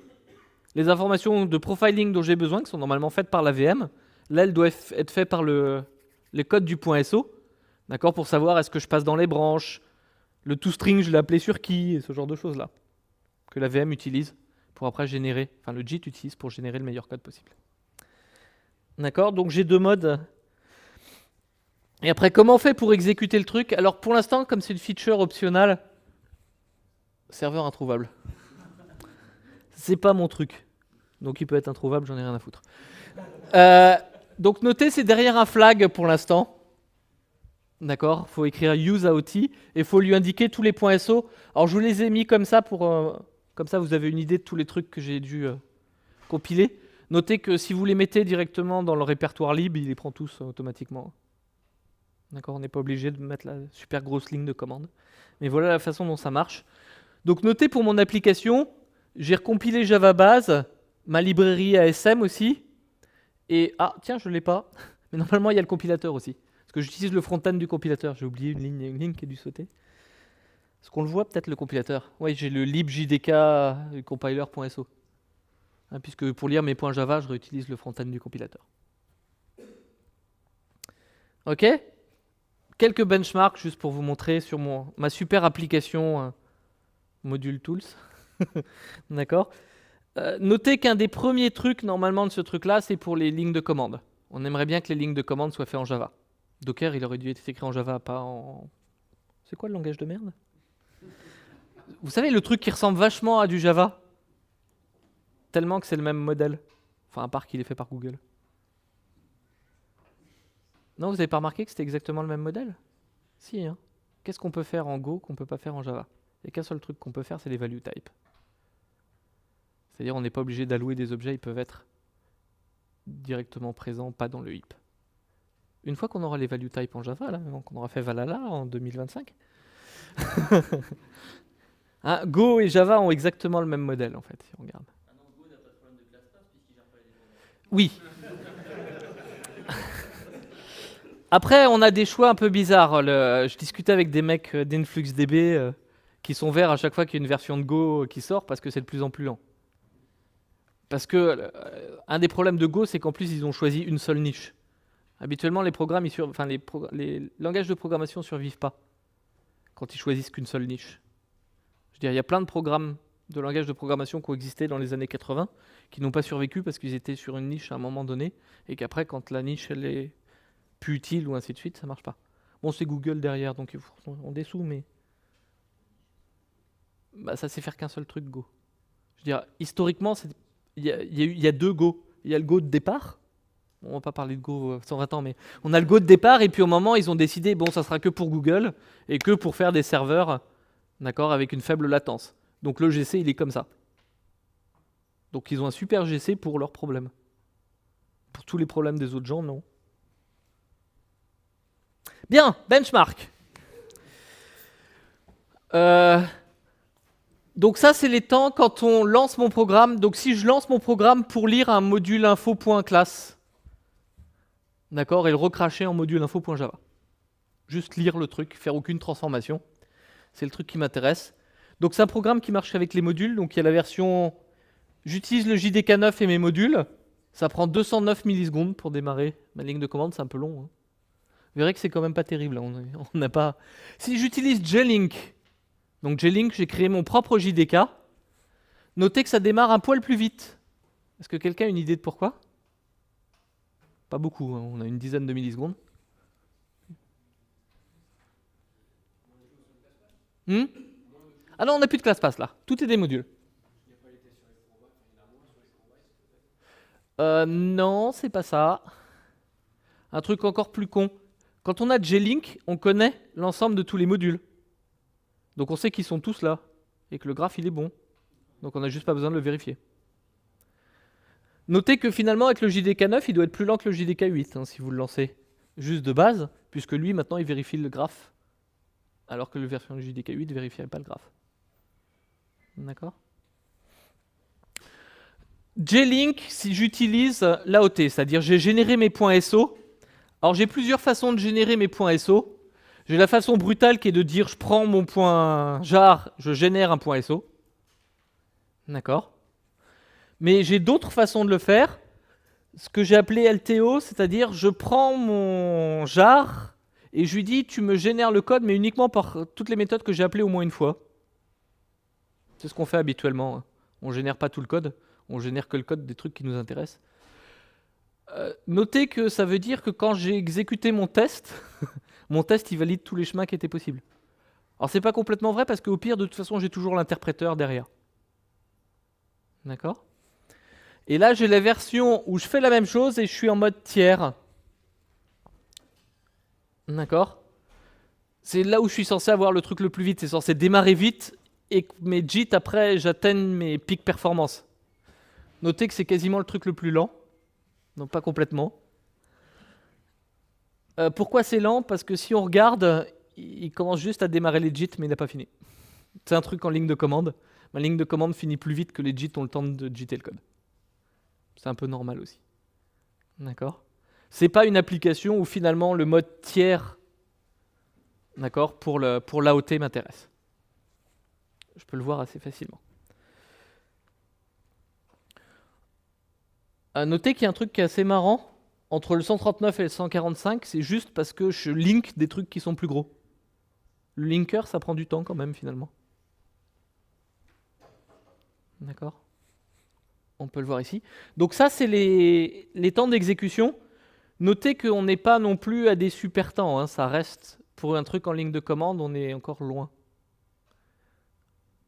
les informations de profiling dont j'ai besoin, qui sont normalement faites par la VM, là, elles doivent être faites par le, les codes du point SO, d'accord, pour savoir est-ce que je passe dans les branches, le toString, je l'ai appelé sur qui, et ce genre de choses-là, que la VM utilise pour après générer, enfin le JIT utilise pour générer le meilleur code possible. D'accord Donc j'ai deux modes. Et après, comment on fait pour exécuter le truc Alors pour l'instant, comme c'est une feature optionnelle, serveur introuvable. C'est pas mon truc. Donc il peut être introuvable, j'en ai rien à foutre. Euh, donc notez, c'est derrière un flag pour l'instant. D'accord faut écrire use AOT et faut lui indiquer tous les points SO. Alors je vous les ai mis comme ça pour. Euh, comme ça, vous avez une idée de tous les trucs que j'ai dû euh, compiler. Notez que si vous les mettez directement dans le répertoire lib, il les prend tous automatiquement. D'accord On n'est pas obligé de mettre la super grosse ligne de commande. Mais voilà la façon dont ça marche. Donc notez pour mon application, j'ai recompilé Java Base ma librairie ASM aussi. Et ah, tiens, je ne l'ai pas. Mais normalement, il y a le compilateur aussi. Parce que j'utilise le front-end du compilateur. J'ai oublié une ligne, une ligne qui a dû sauter. Est-ce qu'on le voit peut-être le compilateur Oui, j'ai le libjdk euh, compiler.so. Hein, puisque pour lire mes points Java, je réutilise le front-end du compilateur. Ok Quelques benchmarks juste pour vous montrer sur mon, ma super application euh, Module Tools. D'accord euh, notez qu'un des premiers trucs normalement de ce truc-là, c'est pour les lignes de commande. On aimerait bien que les lignes de commande soient faites en Java. Docker, il aurait dû être écrit en Java, pas en... C'est quoi le langage de merde Vous savez, le truc qui ressemble vachement à du Java Tellement que c'est le même modèle. Enfin, à part qu'il est fait par Google. Non, vous n'avez pas remarqué que c'était exactement le même modèle Si, hein. Qu'est-ce qu'on peut faire en Go qu'on ne peut pas faire en Java Et qu'un seul truc qu'on peut faire, c'est les value types. C'est-à-dire on n'est pas obligé d'allouer des objets, ils peuvent être directement présents, pas dans le heap. Une fois qu'on aura les value type en Java, là, qu'on aura fait Valhalla en 2025, ah, Go et Java ont exactement le même modèle en fait, si on regarde. Ah Go n'a pas problème de puisqu'il gère pas les Oui. Après, on a des choix un peu bizarres. je discutais avec des mecs euh, d'InfluxDB euh, qui sont verts à chaque fois qu'il y a une version de Go euh, qui sort parce que c'est de plus en plus lent. Parce que euh, un des problèmes de Go, c'est qu'en plus, ils ont choisi une seule niche. Habituellement, les programmes, ils sur... enfin, les, les, langages de programmation ne survivent pas quand ils choisissent qu'une seule niche. Je veux dire, il y a plein de programmes de langages de programmation qui ont existé dans les années 80, qui n'ont pas survécu parce qu'ils étaient sur une niche à un moment donné, et qu'après, quand la niche elle est plus utile ou ainsi de suite, ça marche pas. Bon, c'est Google derrière, donc on dessous, mais bah, ça sait faire qu'un seul truc Go. Je veux dire, historiquement, c'est il y, a, deux go. Il y a le go de départ. on va pas parler de go euh, sans attendre, mais on a le go de départ et puis au moment ils ont décidé bon ça sera que pour Google et que pour faire des serveurs d'accord avec une faible latence. Donc le GC il est comme ça. Donc ils ont un super GC pour leurs problèmes. Pour tous les problèmes des autres gens non. Bien benchmark. Euh, donc ça, c'est les temps quand on lance mon programme. Donc si je lance mon programme pour lire un module info.class, d'accord, et le recracher en module info.java. Juste lire le truc, faire aucune transformation. C'est le truc qui m'intéresse. Donc c'est un programme qui marche avec les modules. Donc il y a la version... J'utilise le JDK9 et mes modules. Ça prend 209 millisecondes pour démarrer ma ligne de commande. C'est un peu long. Hein. Vous verrez que c'est quand même pas terrible. Hein. On n'a pas... Si j'utilise JLink, donc J-Link, j'ai créé mon propre JDK. Notez que ça démarre un poil plus vite. Est-ce que quelqu'un a une idée de pourquoi Pas beaucoup, hein. on a une dizaine de millisecondes. Hmm ah non, on n'a plus de classe passe là. Tout est des modules. Euh, non, c'est pas ça. Un truc encore plus con. Quand on a J-Link, on connaît l'ensemble de tous les modules. Donc on sait qu'ils sont tous là et que le graphe il est bon. Donc on n'a juste pas besoin de le vérifier. Notez que finalement avec le JDK9, il doit être plus lent que le JDK8 hein, si vous le lancez juste de base, puisque lui maintenant il vérifie le graphe, alors que le version JDK8 ne vérifiait pas le graphe. D'accord J-Link, si j'utilise l'AOT, c'est-à-dire j'ai généré mes points SO. Alors j'ai plusieurs façons de générer mes points SO. J'ai la façon brutale qui est de dire je prends mon point jar, je génère un point SO. D'accord Mais j'ai d'autres façons de le faire. Ce que j'ai appelé LTO, c'est-à-dire je prends mon jar et je lui dis tu me génères le code mais uniquement par toutes les méthodes que j'ai appelées au moins une fois. C'est ce qu'on fait habituellement. Hein. On ne génère pas tout le code, on génère que le code des trucs qui nous intéressent. Euh, notez que ça veut dire que quand j'ai exécuté mon test, mon test il valide tous les chemins qui étaient possibles. Alors c'est pas complètement vrai parce qu'au pire de toute façon j'ai toujours l'interpréteur derrière. D'accord Et là j'ai la version où je fais la même chose et je suis en mode tiers. D'accord C'est là où je suis censé avoir le truc le plus vite, c'est censé démarrer vite et que mes JIT après j'atteigne mes pics performance. Notez que c'est quasiment le truc le plus lent. Non pas complètement. Euh, pourquoi c'est lent Parce que si on regarde, il commence juste à démarrer les JIT, mais il n'a pas fini. C'est un truc en ligne de commande. Ma ligne de commande finit plus vite que les JIT ont le temps de JIT le code. C'est un peu normal aussi. D'accord C'est pas une application où finalement le mode tiers d'accord, pour, le, pour l'AOT m'intéresse. Je peux le voir assez facilement. À noter qu'il y a un truc qui est assez marrant, entre le 139 et le 145, c'est juste parce que je link des trucs qui sont plus gros. Le linker, ça prend du temps quand même finalement. D'accord On peut le voir ici. Donc ça, c'est les, temps d'exécution. Notez qu'on n'est pas non plus à des super temps. Hein. Ça reste, pour un truc en ligne de commande, on est encore loin.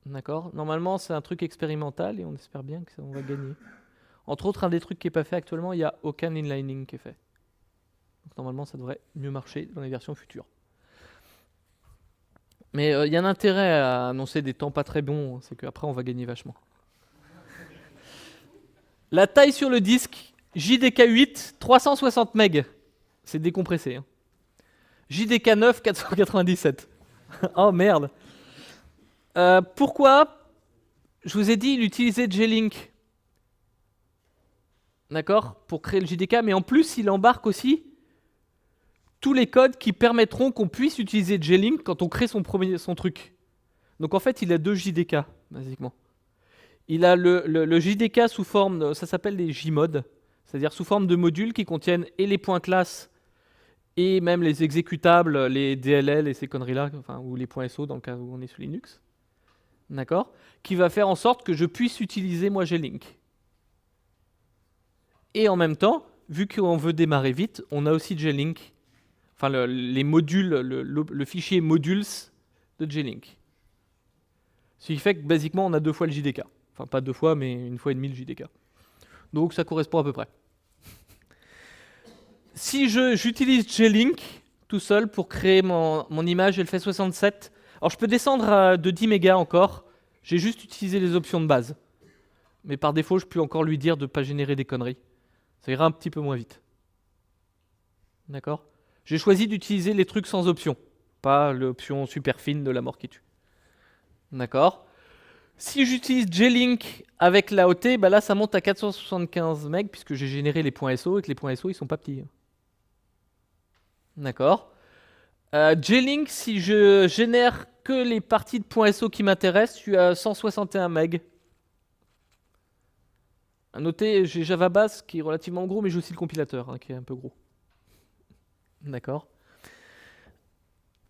D'accord Normalement, c'est un truc expérimental et on espère bien que ça, on va gagner. Entre autres, un des trucs qui n'est pas fait actuellement, il n'y a aucun inlining qui est fait. Donc normalement, ça devrait mieux marcher dans les versions futures. Mais euh, il y a un intérêt à annoncer des temps pas très bons, hein, c'est qu'après on va gagner vachement. La taille sur le disque, JDK8, 360 MB. C'est décompressé. Hein. JDK9, 497. oh merde. Euh, pourquoi Je vous ai dit, il utilisait link d'accord, pour créer le JDK, mais en plus, il embarque aussi tous les codes qui permettront qu'on puisse utiliser Jlink quand on crée son, son truc. Donc en fait, il a deux JDK, basiquement. Il a le, JDK sous forme, ça s'appelle les JMods, c'est-à-dire sous forme de modules qui contiennent et les points classes et même les exécutables, les DLL et ces conneries-là, enfin, ou les points SO dans le cas où on est sous Linux. D'accord Qui va faire en sorte que je puisse utiliser moi Jlink. link et en même temps, vu qu'on veut démarrer vite, on a aussi JLink, enfin le, les modules, le, fichier modules de JLink. link Ce qui fait que, basiquement, on a deux fois le JDK. Enfin, pas deux fois, mais une fois et demie le JDK. Donc, ça correspond à peu près. Si j'utilise JLink link tout seul pour créer mon, mon image, elle fait 67. Alors, je peux descendre de 10 mégas encore. J'ai juste utilisé les options de base. Mais par défaut, je peux encore lui dire de ne pas générer des conneries. Ça ira un petit peu moins vite. D'accord J'ai choisi d'utiliser les trucs sans option, pas l'option super fine de la mort qui tue. D'accord Si j'utilise J-Link avec la OT, bah là ça monte à 475 MB puisque j'ai généré les points SO et que les points SO ils sont pas petits. Hein. D'accord euh, J-Link, si je génère que les parties de points SO qui m'intéressent, je suis à 161 MB. Noté, j'ai Java base qui est relativement gros, mais j'ai aussi le compilateur hein, qui est un peu gros. D'accord.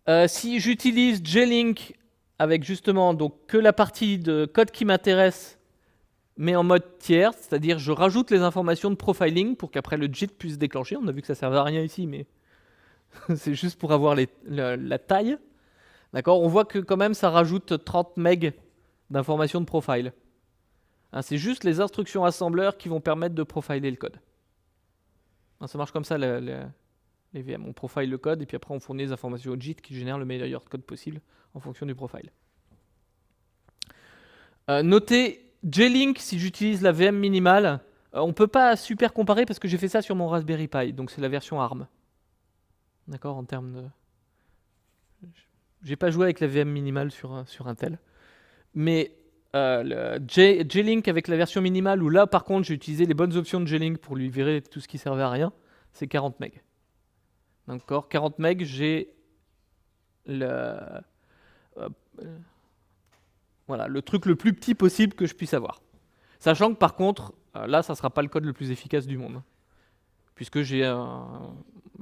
Euh, si j'utilise Jlink avec justement donc que la partie de code qui m'intéresse, mais en mode tiers, c'est-à-dire je rajoute les informations de profiling pour qu'après le JIT puisse déclencher. On a vu que ça ne servait à rien ici, mais c'est juste pour avoir la, taille. D'accord On voit que quand même ça rajoute 30 MB d'informations de profile. Hein, c'est juste les instructions assembleur qui vont permettre de profiler le code. Hein, ça marche comme ça, les VM. On profile le code et puis après on fournit les informations au JIT qui génère le meilleur code possible en fonction du profile. Euh, notez J-Link, si j'utilise la VM minimale, euh, on ne peut pas super comparer parce que j'ai fait ça sur mon Raspberry Pi, donc c'est la version ARM. D'accord, en termes de... J'ai pas joué avec la VM minimale sur, euh, sur Intel. Mais euh, J-Link avec la version minimale, où là par contre j'ai utilisé les bonnes options de J-Link pour lui virer tout ce qui servait à rien, c'est 40 MB. D'accord 40 MB, j'ai le... Euh, voilà, le truc le plus petit possible que je puisse avoir. Sachant que par contre, euh, là, ça ne sera pas le code le plus efficace du monde. Hein, puisque j'ai un,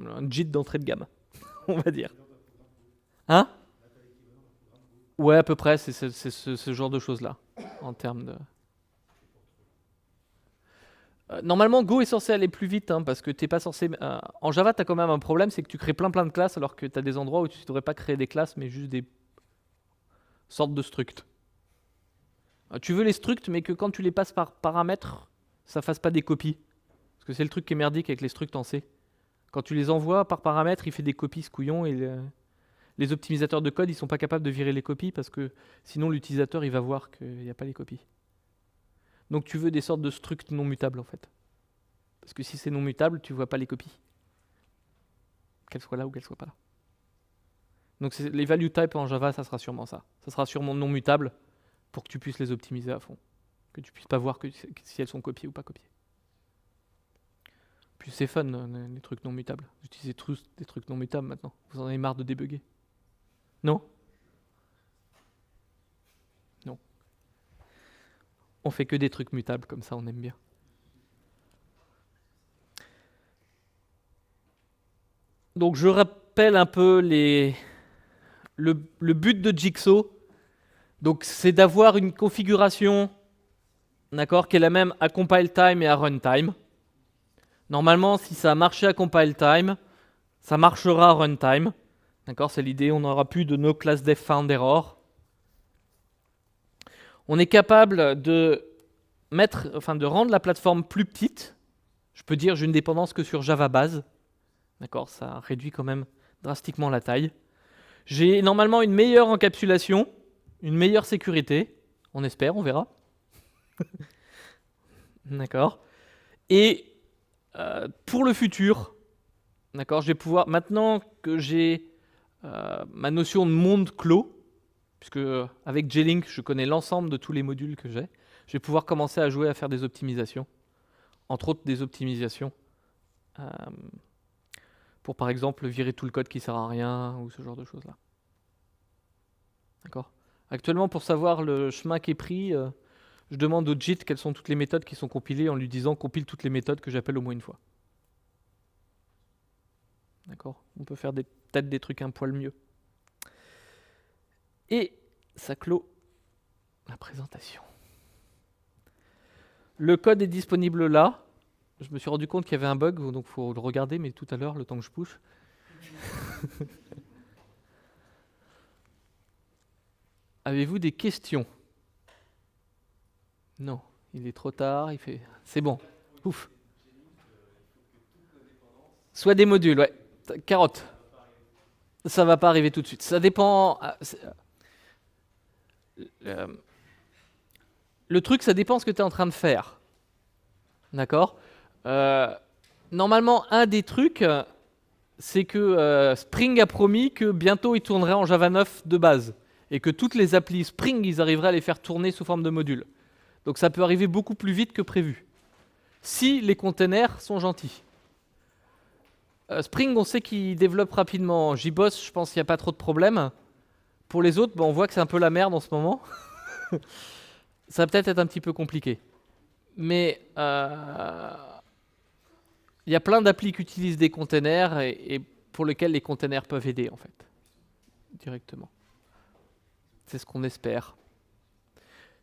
un JIT d'entrée de gamme, on va dire. Hein Ouais, à peu près, c'est ce, genre de choses-là, en termes de... Euh, normalement, Go est censé aller plus vite, hein, parce que t'es pas censé... Euh, en Java, tu as quand même un problème, c'est que tu crées plein plein de classes, alors que tu as des endroits où tu devrais pas créer des classes, mais juste des sortes de structs. Euh, tu veux les structs, mais que quand tu les passes par paramètres, ça fasse pas des copies. Parce que c'est le truc qui est merdique avec les structs en C. Quand tu les envoies par paramètres, il fait des copies, ce couillon, et les optimisateurs de code, ils ne sont pas capables de virer les copies parce que sinon l'utilisateur, il va voir qu'il n'y a pas les copies. Donc tu veux des sortes de structs non mutables en fait. Parce que si c'est non mutable, tu ne vois pas les copies. Qu'elles soient là ou qu'elles ne soient pas là. Donc les value types en Java, ça sera sûrement ça. Ça sera sûrement non mutable pour que tu puisses les optimiser à fond. Que tu puisses pas voir que, si elles sont copiées ou pas copiées. Puis c'est fun, euh, les trucs non mutables. J'utilise des trucs non mutables maintenant. Vous en avez marre de débugger. Non Non. On fait que des trucs mutables comme ça, on aime bien. Donc je rappelle un peu les... le, le but de Jigsaw. Donc c'est d'avoir une configuration d'accord, qui est la même à compile time et à runtime. Normalement, si ça a marché à compile time, ça marchera à runtime. C'est l'idée, on n'aura plus de no class def found error. On est capable de, mettre, enfin, de rendre la plateforme plus petite. Je peux dire j'ai une dépendance que sur Java base. D'accord Ça réduit quand même drastiquement la taille. J'ai normalement une meilleure encapsulation, une meilleure sécurité. On espère, on verra. D'accord Et euh, pour le futur, d'accord, je pouvoir, maintenant que j'ai euh, ma notion de monde clos, puisque euh, avec JLink je connais l'ensemble de tous les modules que j'ai, je vais pouvoir commencer à jouer à faire des optimisations, entre autres des optimisations euh, pour par exemple virer tout le code qui sert à rien ou ce genre de choses là. D'accord Actuellement, pour savoir le chemin qui est pris, je demande au JIT quelles sont toutes les méthodes qui sont compilées en lui disant compile toutes les méthodes que j'appelle au moins une fois. D'accord On peut faire des peut-être des trucs un poil mieux. Et ça clôt la présentation. Le code est disponible là. Je me suis rendu compte qu'il y avait un bug, donc il faut le regarder, mais tout à l'heure, le temps que je push. Avez-vous des questions Non, il est trop tard, il fait... C'est bon, ouf. Soit des modules, ouais. Carotte ça va pas arriver tout de suite. Ça dépend. Ah, euh, le truc, ça dépend ce que tu es en train de faire. D'accord euh, Normalement, un des trucs, c'est que euh, Spring a promis que bientôt il tournerait en Java 9 de base. Et que toutes les applis Spring, ils arriveraient à les faire tourner sous forme de module. Donc ça peut arriver beaucoup plus vite que prévu. Si les containers sont gentils. Euh, Spring, on sait qu'il développe rapidement. JBoss, je pense qu'il n'y a pas trop de problèmes. Pour les autres, on voit que c'est un peu la merde en ce moment. ça va peut-être être un petit peu compliqué. Mais euh, il y a plein d'applis qui utilisent des containers et, pour lesquels les containers peuvent aider en fait directement. C'est ce qu'on espère.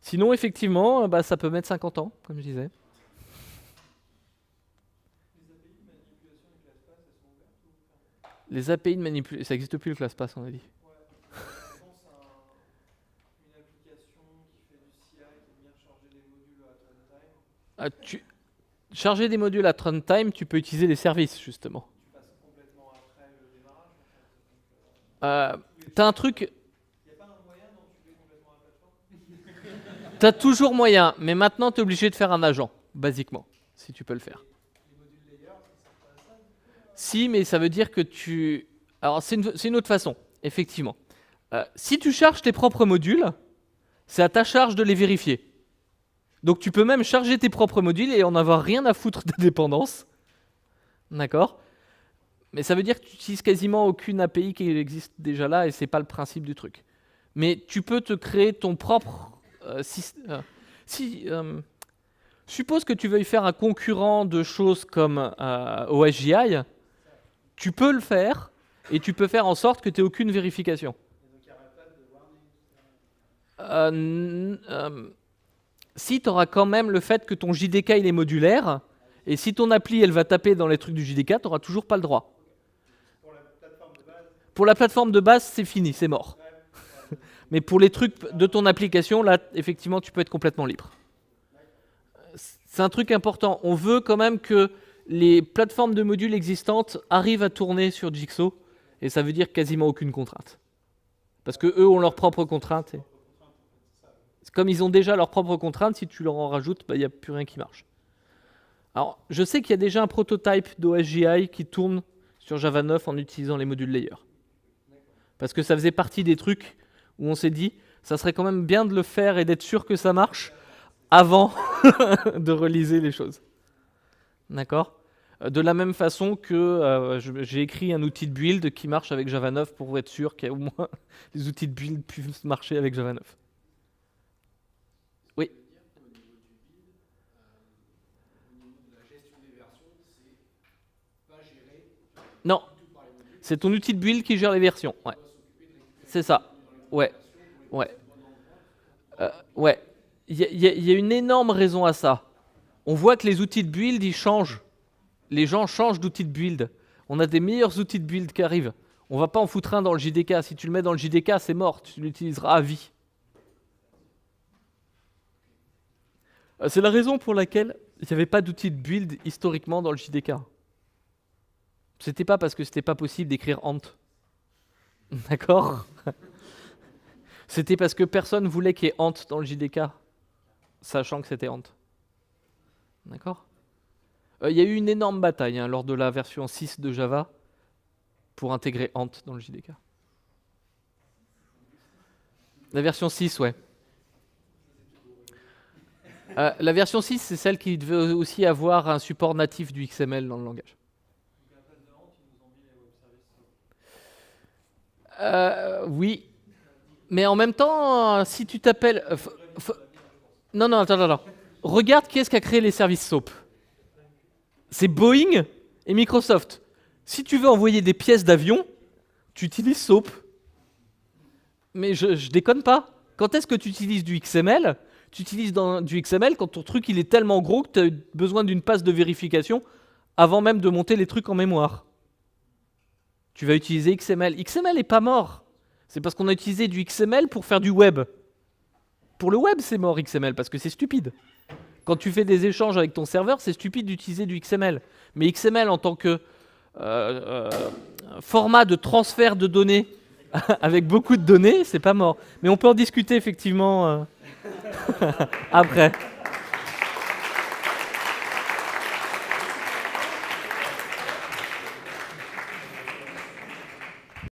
Sinon, effectivement, bah, ça peut mettre 50 ans, comme je disais. Les API de manipulation, ça n'existe plus le ClassPass, on a dit. Ah, tu... Charger des modules à runtime, tu peux utiliser les services justement. Tu passes complètement après le euh, euh, t'as un truc. a pas moyen tu fais complètement T'as toujours moyen, mais maintenant t'es obligé de faire un agent, basiquement, si tu peux le faire. Si, mais ça veut dire que tu. Alors, c'est une, autre façon, effectivement. Euh, si tu charges tes propres modules, c'est à ta charge de les vérifier. Donc, tu peux même charger tes propres modules et en avoir rien à foutre de dépendance. D'accord Mais ça veut dire que tu n'utilises quasiment aucune API qui existe déjà là et c'est pas le principe du truc. Mais tu peux te créer ton propre euh, euh, si, suppose que tu veuilles faire un concurrent de choses comme OSGI tu peux le faire et tu peux faire en sorte que tu n'aies aucune vérification. Euh, euh, si tu auras quand même le fait que ton JDK il est modulaire, et si ton appli elle va taper dans les trucs du JDK, tu n'auras toujours pas le droit. Pour la plateforme de base, c'est fini, c'est mort. Mais pour les trucs de ton application, là, effectivement, tu peux être complètement libre. C'est un truc important. On veut quand même que les plateformes de modules existantes arrivent à tourner sur Jigsaw, et ça veut dire quasiment aucune contrainte. Parce que eux ont leurs propres contraintes. Comme ils ont déjà leurs propres contraintes, si tu leur en rajoutes, bah, il n'y a plus rien qui marche. Alors, je sais qu'il y a déjà un prototype d'OSGI qui tourne sur Java 9 en utilisant les modules layer. Parce que ça faisait partie des trucs où on s'est dit, ça serait quand même bien de le faire et d'être sûr que ça marche avant de reliser les choses. D'accord euh, de la même façon que euh, j'ai écrit un outil de build qui marche avec Java 9 pour être sûr qu'au moins les outils de build puissent marcher avec Java 9. Oui. Non, c'est ton outil de build qui gère les versions. C'est ça. Ouais. Ouais. Euh, ouais. Il y a une énorme raison à ça on voit que les outils de build, ils changent. Les gens changent d'outils de build. On a des meilleurs outils de build qui arrivent. On va pas en foutre un dans le JDK. Si tu le mets dans le JDK, c'est mort. Tu l'utiliseras à vie. Euh, c'est la raison pour laquelle il n'y avait pas d'outils de build historiquement dans le JDK. C'était pas parce que c'était pas possible d'écrire Ant. D'accord C'était parce que personne voulait qu'il y ait Ant dans le JDK, sachant que c'était Ant. D'accord euh, Il y a eu une énorme bataille hein, lors de la version 6 de Java pour intégrer Ant dans le JDK. La version 6, ouais. Euh, la version 6, c'est celle qui devait aussi avoir un support natif du XML dans le langage. Euh, oui. Mais en même temps, si tu t'appelles... Non, non, attends, attends regarde qui est-ce qui a créé les services SOAP. C'est Boeing et Microsoft. Si tu veux envoyer des pièces d'avion, tu utilises SOAP. Mais je, déconne pas. Quand est-ce que tu utilises du XML Tu utilises dans, du XML quand ton truc il est tellement gros que tu as besoin d'une passe de vérification avant même de monter les trucs en mémoire. Tu vas utiliser XML. XML n'est pas mort. C'est parce qu'on a utilisé du XML pour faire du web. Pour le web, c'est mort XML parce que c'est stupide. Quand tu fais des échanges avec ton serveur, c'est stupide d'utiliser du XML. Mais XML en tant que euh, euh, format de transfert de données avec beaucoup de données, c'est pas mort. Mais on peut en discuter effectivement euh, après.